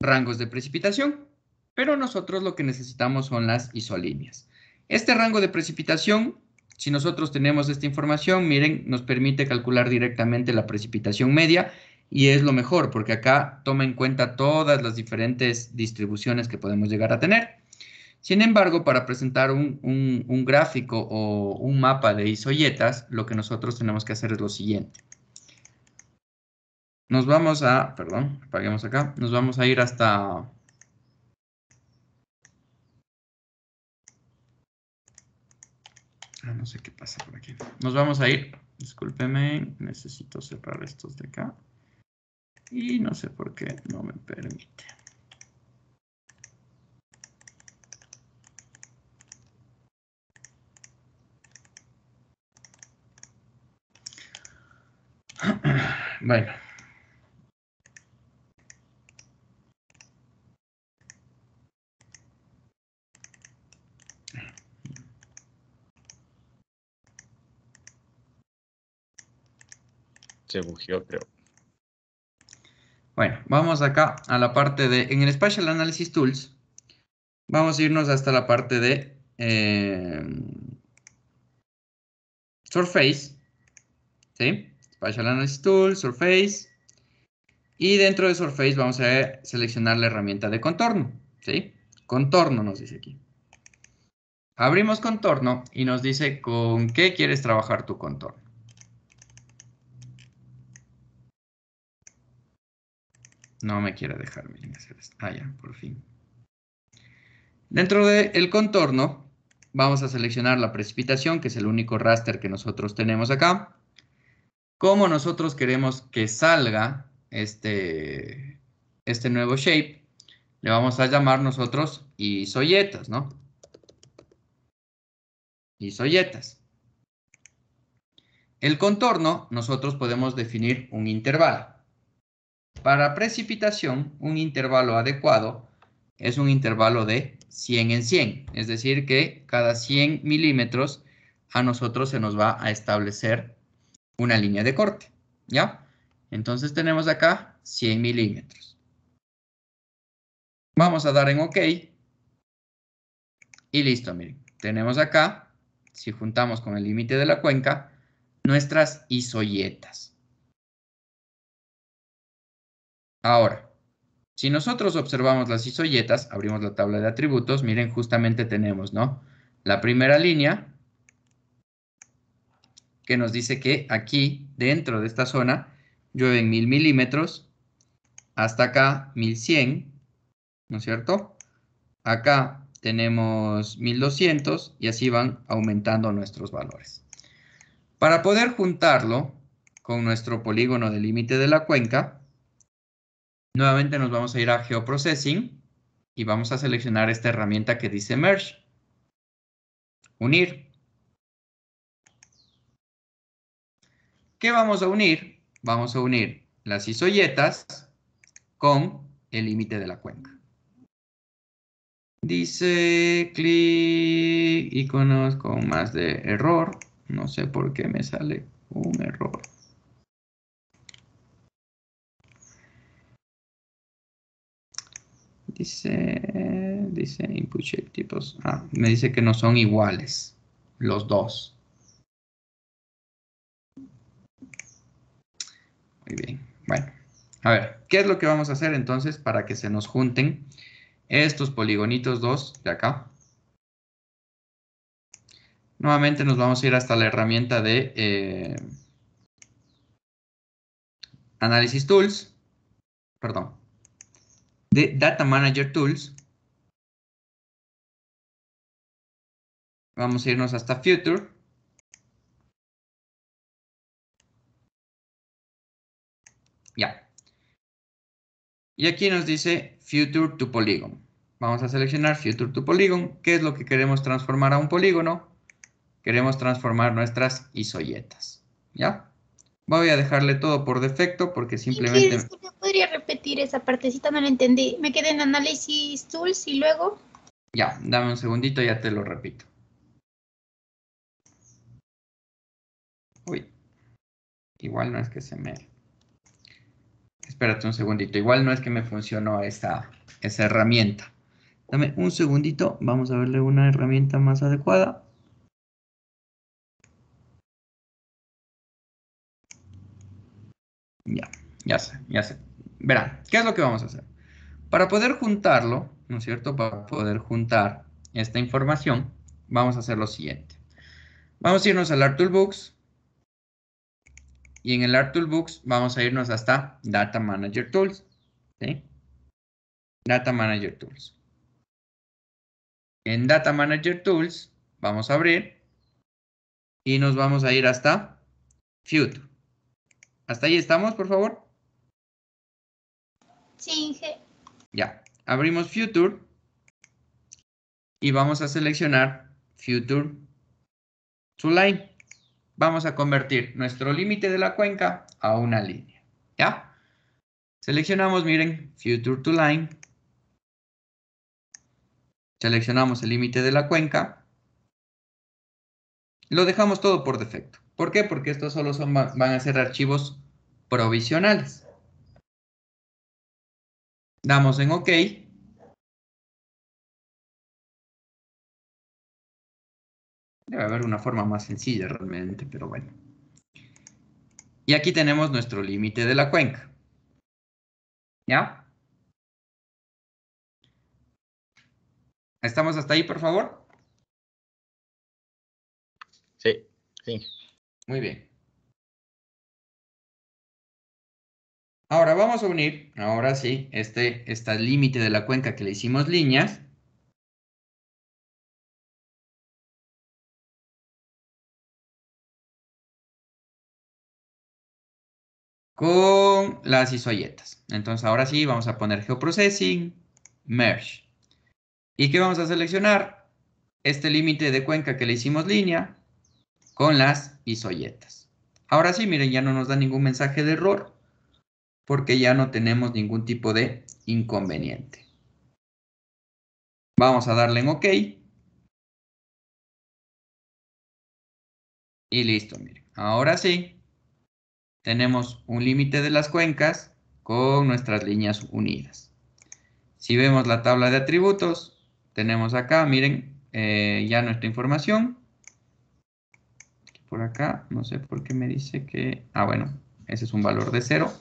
rangos de precipitación, pero nosotros lo que necesitamos son las isolíneas. Este rango de precipitación, si nosotros tenemos esta información, miren, nos permite calcular directamente la precipitación media y es lo mejor porque acá toma en cuenta todas las diferentes distribuciones que podemos llegar a tener. Sin embargo, para presentar un, gráfico o un mapa de isoyetas, lo que nosotros tenemos que hacer es lo siguiente. Nos vamos a, perdón, apaguemos acá, nos vamos a ir hasta no sé qué pasa por aquí. Nos vamos a ir. Discúlpeme, necesito cerrar estos de acá. Y no sé por qué no me permite. Bueno. se creo. Bueno, vamos acá a la parte de, en el Spatial Analysis Tools, vamos a irnos hasta la parte de em, Surface, ¿sí? Spatial Analysis Tools, Surface, y dentro de Surface vamos a seleccionar la herramienta de contorno, ¿sí? Contorno nos dice aquí. Abrimos contorno y nos dice con qué quieres trabajar tu contorno. No me quiere dejar, miren, hacer esto. Ah, ya, por fin. Dentro del contorno, vamos a seleccionar la precipitación, que es el único raster que nosotros tenemos acá. Como nosotros queremos que salga este, este nuevo shape, le vamos a llamar nosotros isoyetas, ¿no? Isoyetas. El contorno, nosotros podemos definir un intervalo para precipitación, un intervalo adecuado es un intervalo de 100 en 100. Es decir, que cada 100 milímetros a nosotros se nos va a establecer una línea de corte. ¿Ya? Entonces tenemos acá 100 milímetros. Vamos a dar en OK. Y listo, miren. Tenemos acá, si juntamos con el límite de la cuenca, nuestras isoyetas. Ahora, si nosotros observamos las isoyetas, abrimos la tabla de atributos, miren, justamente tenemos, ¿no? La primera línea que nos dice que aquí, dentro de esta zona, llueven mil milímetros, hasta acá 1100, ¿no es cierto? Acá tenemos 1200 y así van aumentando nuestros valores. Para poder juntarlo con nuestro polígono de límite de la cuenca, Nuevamente nos vamos a ir a Geoprocessing y vamos a seleccionar esta herramienta que dice Merge. Unir. ¿Qué vamos a unir? Vamos a unir las isoyetas con el límite de la cuenca. Dice clic, iconos con más de error. No sé por qué me sale un error. Dice, dice input shape tipos. Ah, me dice que no son iguales los dos. Muy bien. Bueno, a ver, ¿qué es lo que vamos a hacer entonces para que se nos junten estos poligonitos dos de acá? Nuevamente nos vamos a ir hasta la herramienta de eh, Análisis Tools. Perdón, de Data Manager Tools. Vamos a irnos hasta Future. Ya. Y aquí nos dice Future to Polygon. Vamos a seleccionar Future to Polygon. ¿Qué es lo que queremos transformar a un polígono? Queremos transformar nuestras isoyetas. ¿Ya? Voy a dejarle todo por defecto porque simplemente... podría repetir esa partecita? No la entendí. Me quedé en análisis tools y luego... Ya, dame un segundito, ya te lo repito. Uy, igual no es que se me... Espérate un segundito, igual no es que me funcionó esta esa herramienta. Dame un segundito, vamos a verle una herramienta más adecuada. Ya, ya sé, ya sé. Verán, ¿qué es lo que vamos a hacer? Para poder juntarlo, ¿no es cierto? Para poder juntar esta información, vamos a hacer lo siguiente. Vamos a irnos al Art Toolbox. Y en el Art Toolbox vamos a irnos hasta Data Manager Tools. Data Manager Tools. En Data Manager Tools vamos a abrir y nos vamos a ir hasta Future. ¿Hasta ahí estamos, por favor? Ya. Abrimos Future. Y vamos a seleccionar Future to Line. Vamos a convertir nuestro límite de la cuenca a una línea. ¿Ya? Seleccionamos, miren, Future to Line. Seleccionamos el límite de la cuenca. Lo dejamos todo por defecto. ¿Por qué? Porque estos solo son, van a ser archivos provisionales. Damos en OK. Debe haber una forma más sencilla realmente, pero bueno. Y aquí tenemos nuestro límite de la cuenca. ¿Ya? ¿Estamos hasta ahí, por favor? Sí, sí. Muy bien. Ahora vamos a unir, ahora sí, este, este límite de la cuenca que le hicimos líneas. con las isoyetas. Entonces ahora sí vamos a poner Geoprocessing, Merge. ¿Y qué vamos a seleccionar? Este límite de cuenca que le hicimos línea, con las isoyetas. Ahora sí, miren, ya no nos da ningún mensaje de error porque ya no tenemos ningún tipo de inconveniente. Vamos a darle en OK. Y listo, miren. Ahora sí, tenemos un límite de las cuencas con nuestras líneas unidas. Si vemos la tabla de atributos, tenemos acá, miren, eh, ya nuestra información por acá, no sé por qué me dice que, ah, bueno, ese es un valor de cero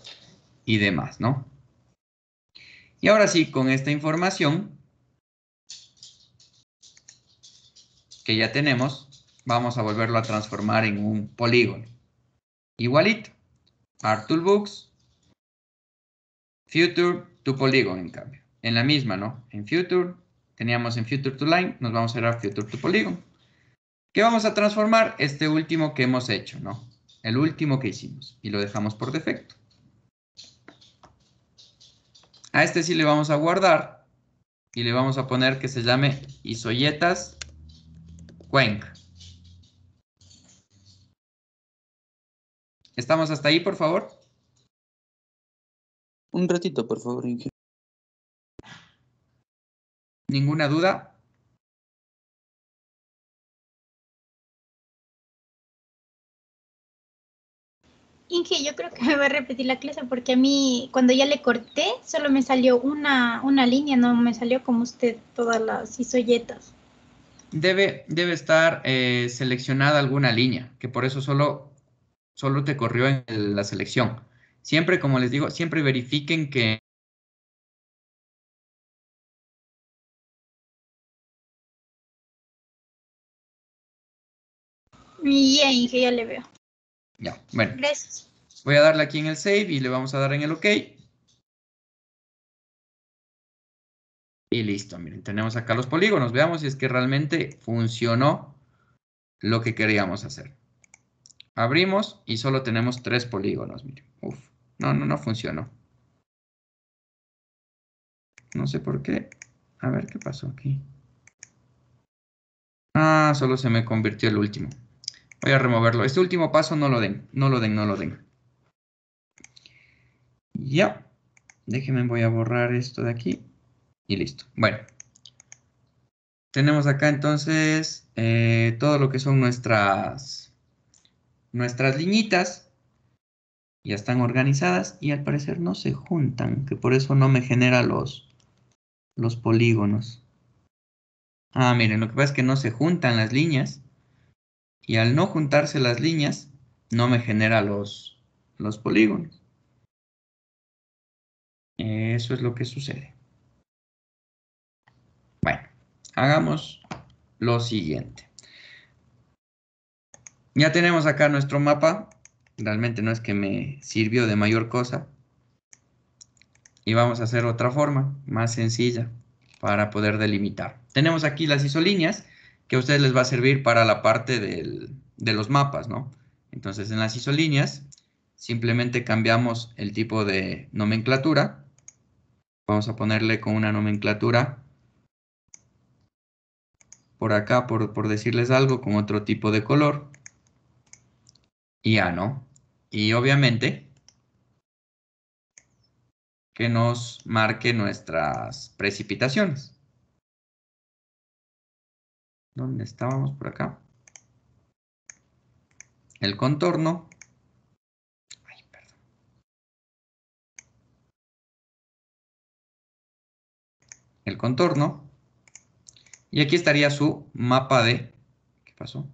y demás, ¿no? Y ahora sí, con esta información que ya tenemos, vamos a volverlo a transformar en un polígono. Igualito. toolbooks. Future to Polygon, en cambio. En la misma, ¿no? En Future, teníamos en Future to Line, nos vamos a ir a Future to Polygon. ¿Qué vamos a transformar este último que hemos hecho, ¿no? El último que hicimos y lo dejamos por defecto. A este sí le vamos a guardar y le vamos a poner que se llame isoyetas Cuenca. ¿Estamos hasta ahí, por favor? Un ratito, por favor. ¿Ninguna duda? Inge, yo creo que me va a repetir la clase porque a mí cuando ya le corté solo me salió una, una línea, no me salió como usted todas las isoyetas. Debe, debe estar eh, seleccionada alguna línea, que por eso solo, solo te corrió en la selección. Siempre, como les digo, siempre verifiquen que Bien, Inge, ya le veo. Ya, bueno. Voy a darle aquí en el save y le vamos a dar en el OK. Y listo, miren, tenemos acá los polígonos. Veamos si es que realmente funcionó lo que queríamos hacer. Abrimos y solo tenemos tres polígonos, miren. uff, no, no, no funcionó. No sé por qué. A ver qué pasó aquí. Ah, solo se me convirtió el último. Voy a removerlo. Este último paso no lo den, no lo den, no lo den. Ya. Déjenme, voy a borrar esto de aquí. Y listo. Bueno. Tenemos acá entonces eh, todo lo que son nuestras, nuestras liñitas. Ya están organizadas y al parecer no se juntan, que por eso no me genera los, los polígonos. Ah, miren, lo que pasa es que no se juntan las líneas y al no juntarse las líneas, no me genera los, polígonos. Eso es lo que sucede. Bueno, hagamos lo siguiente. Ya tenemos acá nuestro mapa. Realmente no es que me sirvió de mayor cosa. Y vamos a hacer otra forma, más sencilla, para poder delimitar. Tenemos aquí las isolíneas que a ustedes les va a servir para la parte de los mapas, ¿no? Entonces, en las isolíneas, simplemente cambiamos el tipo de nomenclatura. Vamos a ponerle con una nomenclatura por acá, por, por decirles algo, con otro tipo de color. Y ya, ¿no? Y obviamente que nos marque nuestras precipitaciones. ¿Dónde estábamos por acá? El contorno. Ay, perdón. El contorno. Y aquí estaría su mapa de... ¿Qué pasó?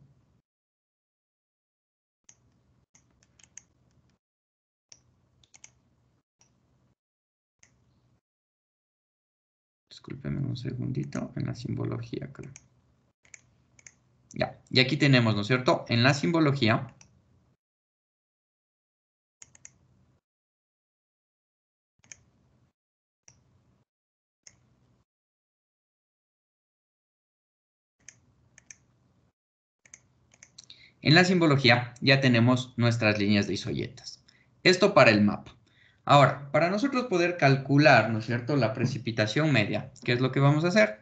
Disculpenme un segundito en la simbología, claro. Ya, y aquí tenemos, ¿no es cierto? En la simbología, En la simbología ya tenemos nuestras líneas de isoyetas. Esto para el mapa. Ahora, para nosotros poder calcular, ¿no es cierto?, la precipitación media, ¿qué es lo que vamos a hacer?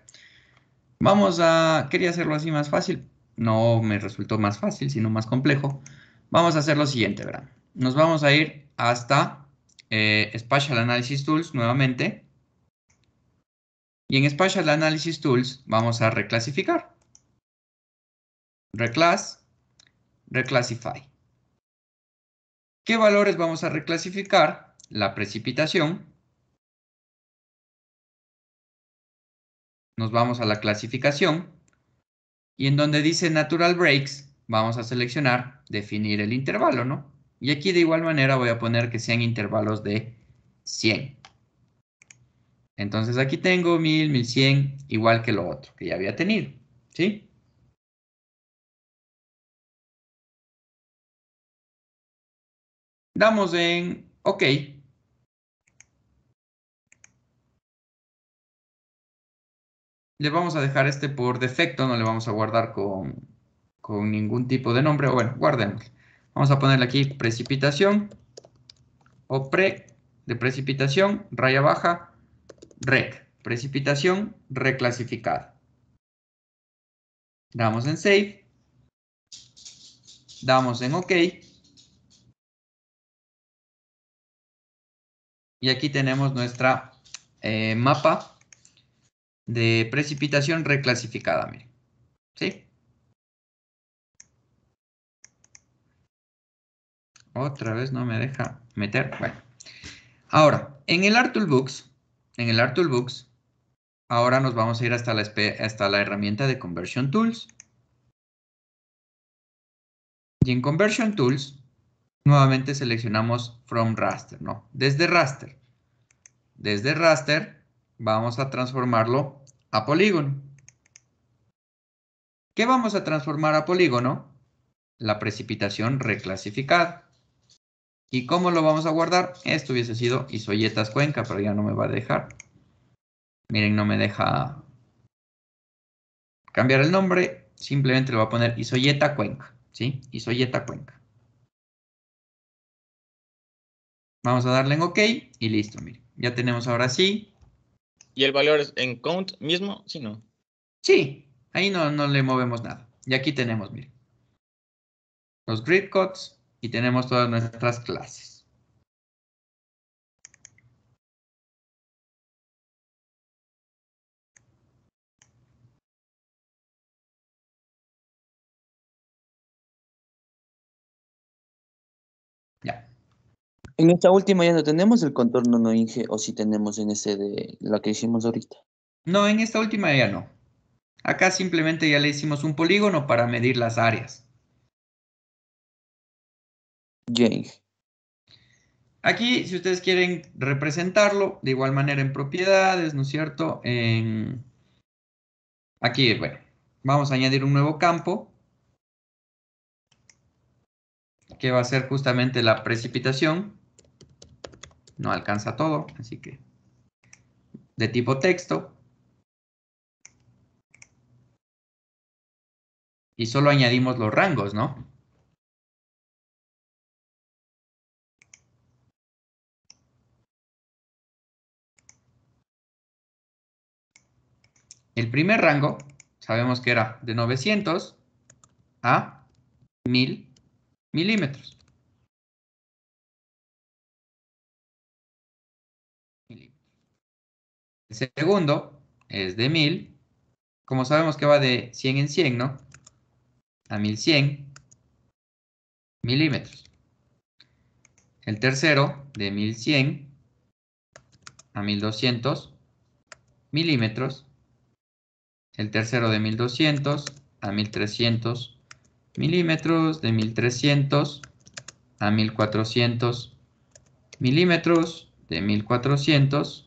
Vamos a... quería hacerlo así más fácil no me resultó más fácil, sino más complejo. Vamos a hacer lo siguiente, verán. Nos vamos a ir hasta eh, Spatial Analysis Tools nuevamente. Y en Spatial Analysis Tools vamos a reclasificar. Reclass, Reclassify. ¿Qué valores vamos a reclasificar? La precipitación. Nos vamos a la clasificación. Y en donde dice natural breaks, vamos a seleccionar definir el intervalo, ¿no? Y aquí de igual manera voy a poner que sean intervalos de 100. Entonces aquí tengo 1000, 1100, igual que lo otro que ya había tenido, ¿sí? Damos en OK. le vamos a dejar este por defecto, no le vamos a guardar con, ningún tipo de nombre. O bueno, guarden Vamos a ponerle aquí precipitación o pre de precipitación, raya baja, rec. Precipitación reclasificada. Damos en Save. Damos en OK. Y aquí tenemos nuestra eh, mapa de precipitación reclasificada, miren. ¿Sí? Otra vez no me deja meter. Bueno. Ahora, en el Art Books en el Art Toolbox, ahora nos vamos a ir hasta la, hasta la herramienta de Conversion Tools. Y en Conversion Tools, nuevamente seleccionamos From Raster, ¿no? Desde Raster. Desde Raster, vamos a transformarlo a polígono. ¿Qué vamos a transformar a polígono? La precipitación reclasificada. ¿Y cómo lo vamos a guardar? Esto hubiese sido Isoyetas Cuenca, pero ya no me va a dejar. Miren, no me deja cambiar el nombre. Simplemente le voy a poner Isoyeta Cuenca. ¿Sí? Isoyeta Cuenca. Vamos a darle en OK y listo, miren. Ya tenemos ahora sí ¿Y el valor es en count mismo? Sí, no. Sí, ahí no, no le movemos nada. Y aquí tenemos, miren, los grid codes y tenemos todas nuestras clases. En esta última ya no tenemos el contorno no Inge, o si tenemos en ese de lo que hicimos ahorita. No, en esta última ya no. Acá simplemente ya le hicimos un polígono para medir las áreas. James. Aquí, si ustedes quieren representarlo, de igual manera en propiedades, ¿no es cierto? Aquí, bueno, vamos a añadir un nuevo campo. Que va a ser justamente la precipitación no alcanza todo, así que de tipo texto. Y solo añadimos los rangos, ¿no? El primer rango, sabemos que era de 900 a 1000 milímetros. El segundo es de 1000. Como sabemos que va de 100 en 100, ¿no? A 1100 milímetros. El tercero de 1100 a 1200 milímetros. El tercero de 1200 a 1300 milímetros. De 1300 a 1400 milímetros. De 1400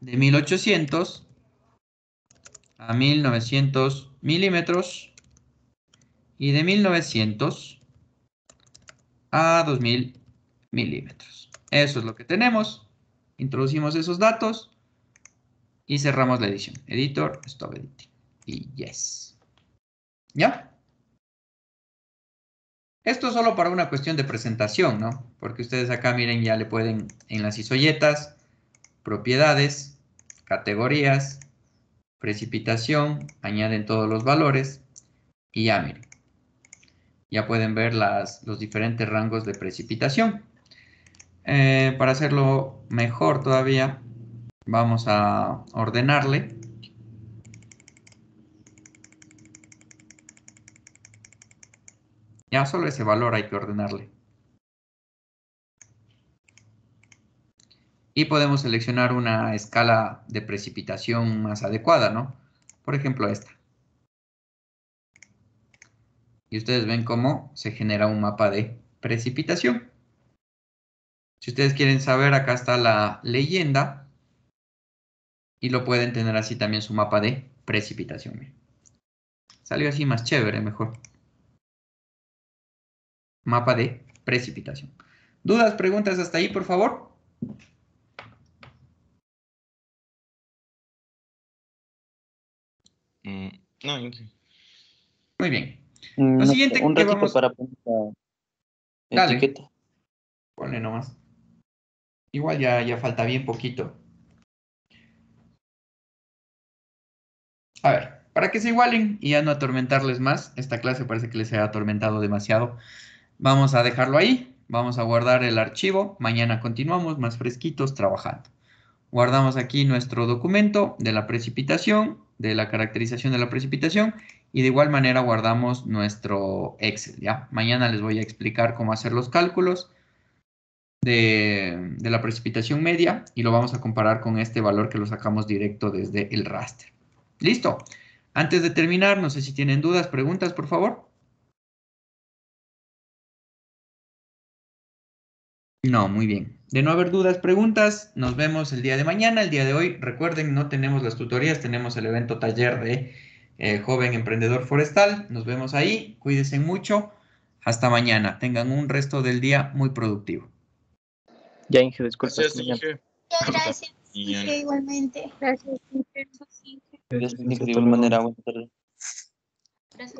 de 1800 a 1900 milímetros y de 1900 a 2000 milímetros. Eso es lo que tenemos. Introducimos esos datos y cerramos la edición. Editor, stop editing y yes. ¿Ya? Esto es solo para una cuestión de presentación, ¿no? Porque ustedes acá, miren, ya le pueden en las isoyetas propiedades, categorías, precipitación, añaden todos los valores y ya miren. Ya pueden ver las, los diferentes rangos de precipitación. Eh, para hacerlo mejor todavía, vamos a ordenarle. Ya solo ese valor hay que ordenarle. y podemos seleccionar una escala de precipitación más adecuada, ¿no? Por ejemplo, esta. Y ustedes ven cómo se genera un mapa de precipitación. Si ustedes quieren saber, acá está la leyenda. Y lo pueden tener así también su mapa de precipitación. Salió así más chévere, mejor. Mapa de precipitación. ¿Dudas, preguntas hasta ahí, por favor? Mm, no, Muy bien. Mm, Lo siguiente que vamos... para poner Dale. Ponle nomás. Igual ya, ya falta bien poquito. A ver, para que se igualen y ya no atormentarles más, esta clase parece que les ha atormentado demasiado. Vamos a dejarlo ahí, vamos a guardar el archivo, mañana continuamos más fresquitos trabajando. Guardamos aquí nuestro documento de la precipitación de la caracterización de la precipitación y de igual manera guardamos nuestro Excel, ¿ya? Mañana les voy a explicar cómo hacer los cálculos de, de la precipitación media y lo vamos a comparar con este valor que lo sacamos directo desde el raster. ¿Listo? Antes de terminar, no sé si tienen dudas, preguntas, por favor. No, muy bien. De no haber dudas, preguntas, nos vemos el día de mañana. El día de hoy, recuerden, no tenemos las tutorías, tenemos el evento taller de eh, joven emprendedor forestal. Nos vemos ahí, cuídense mucho. Hasta mañana. Tengan un resto del día muy productivo. Ya, Inge, Gracias, Inge. Gracias, Inge, igualmente. Gracias, Inge. Gracias, Inge. De igual manera, Gracias.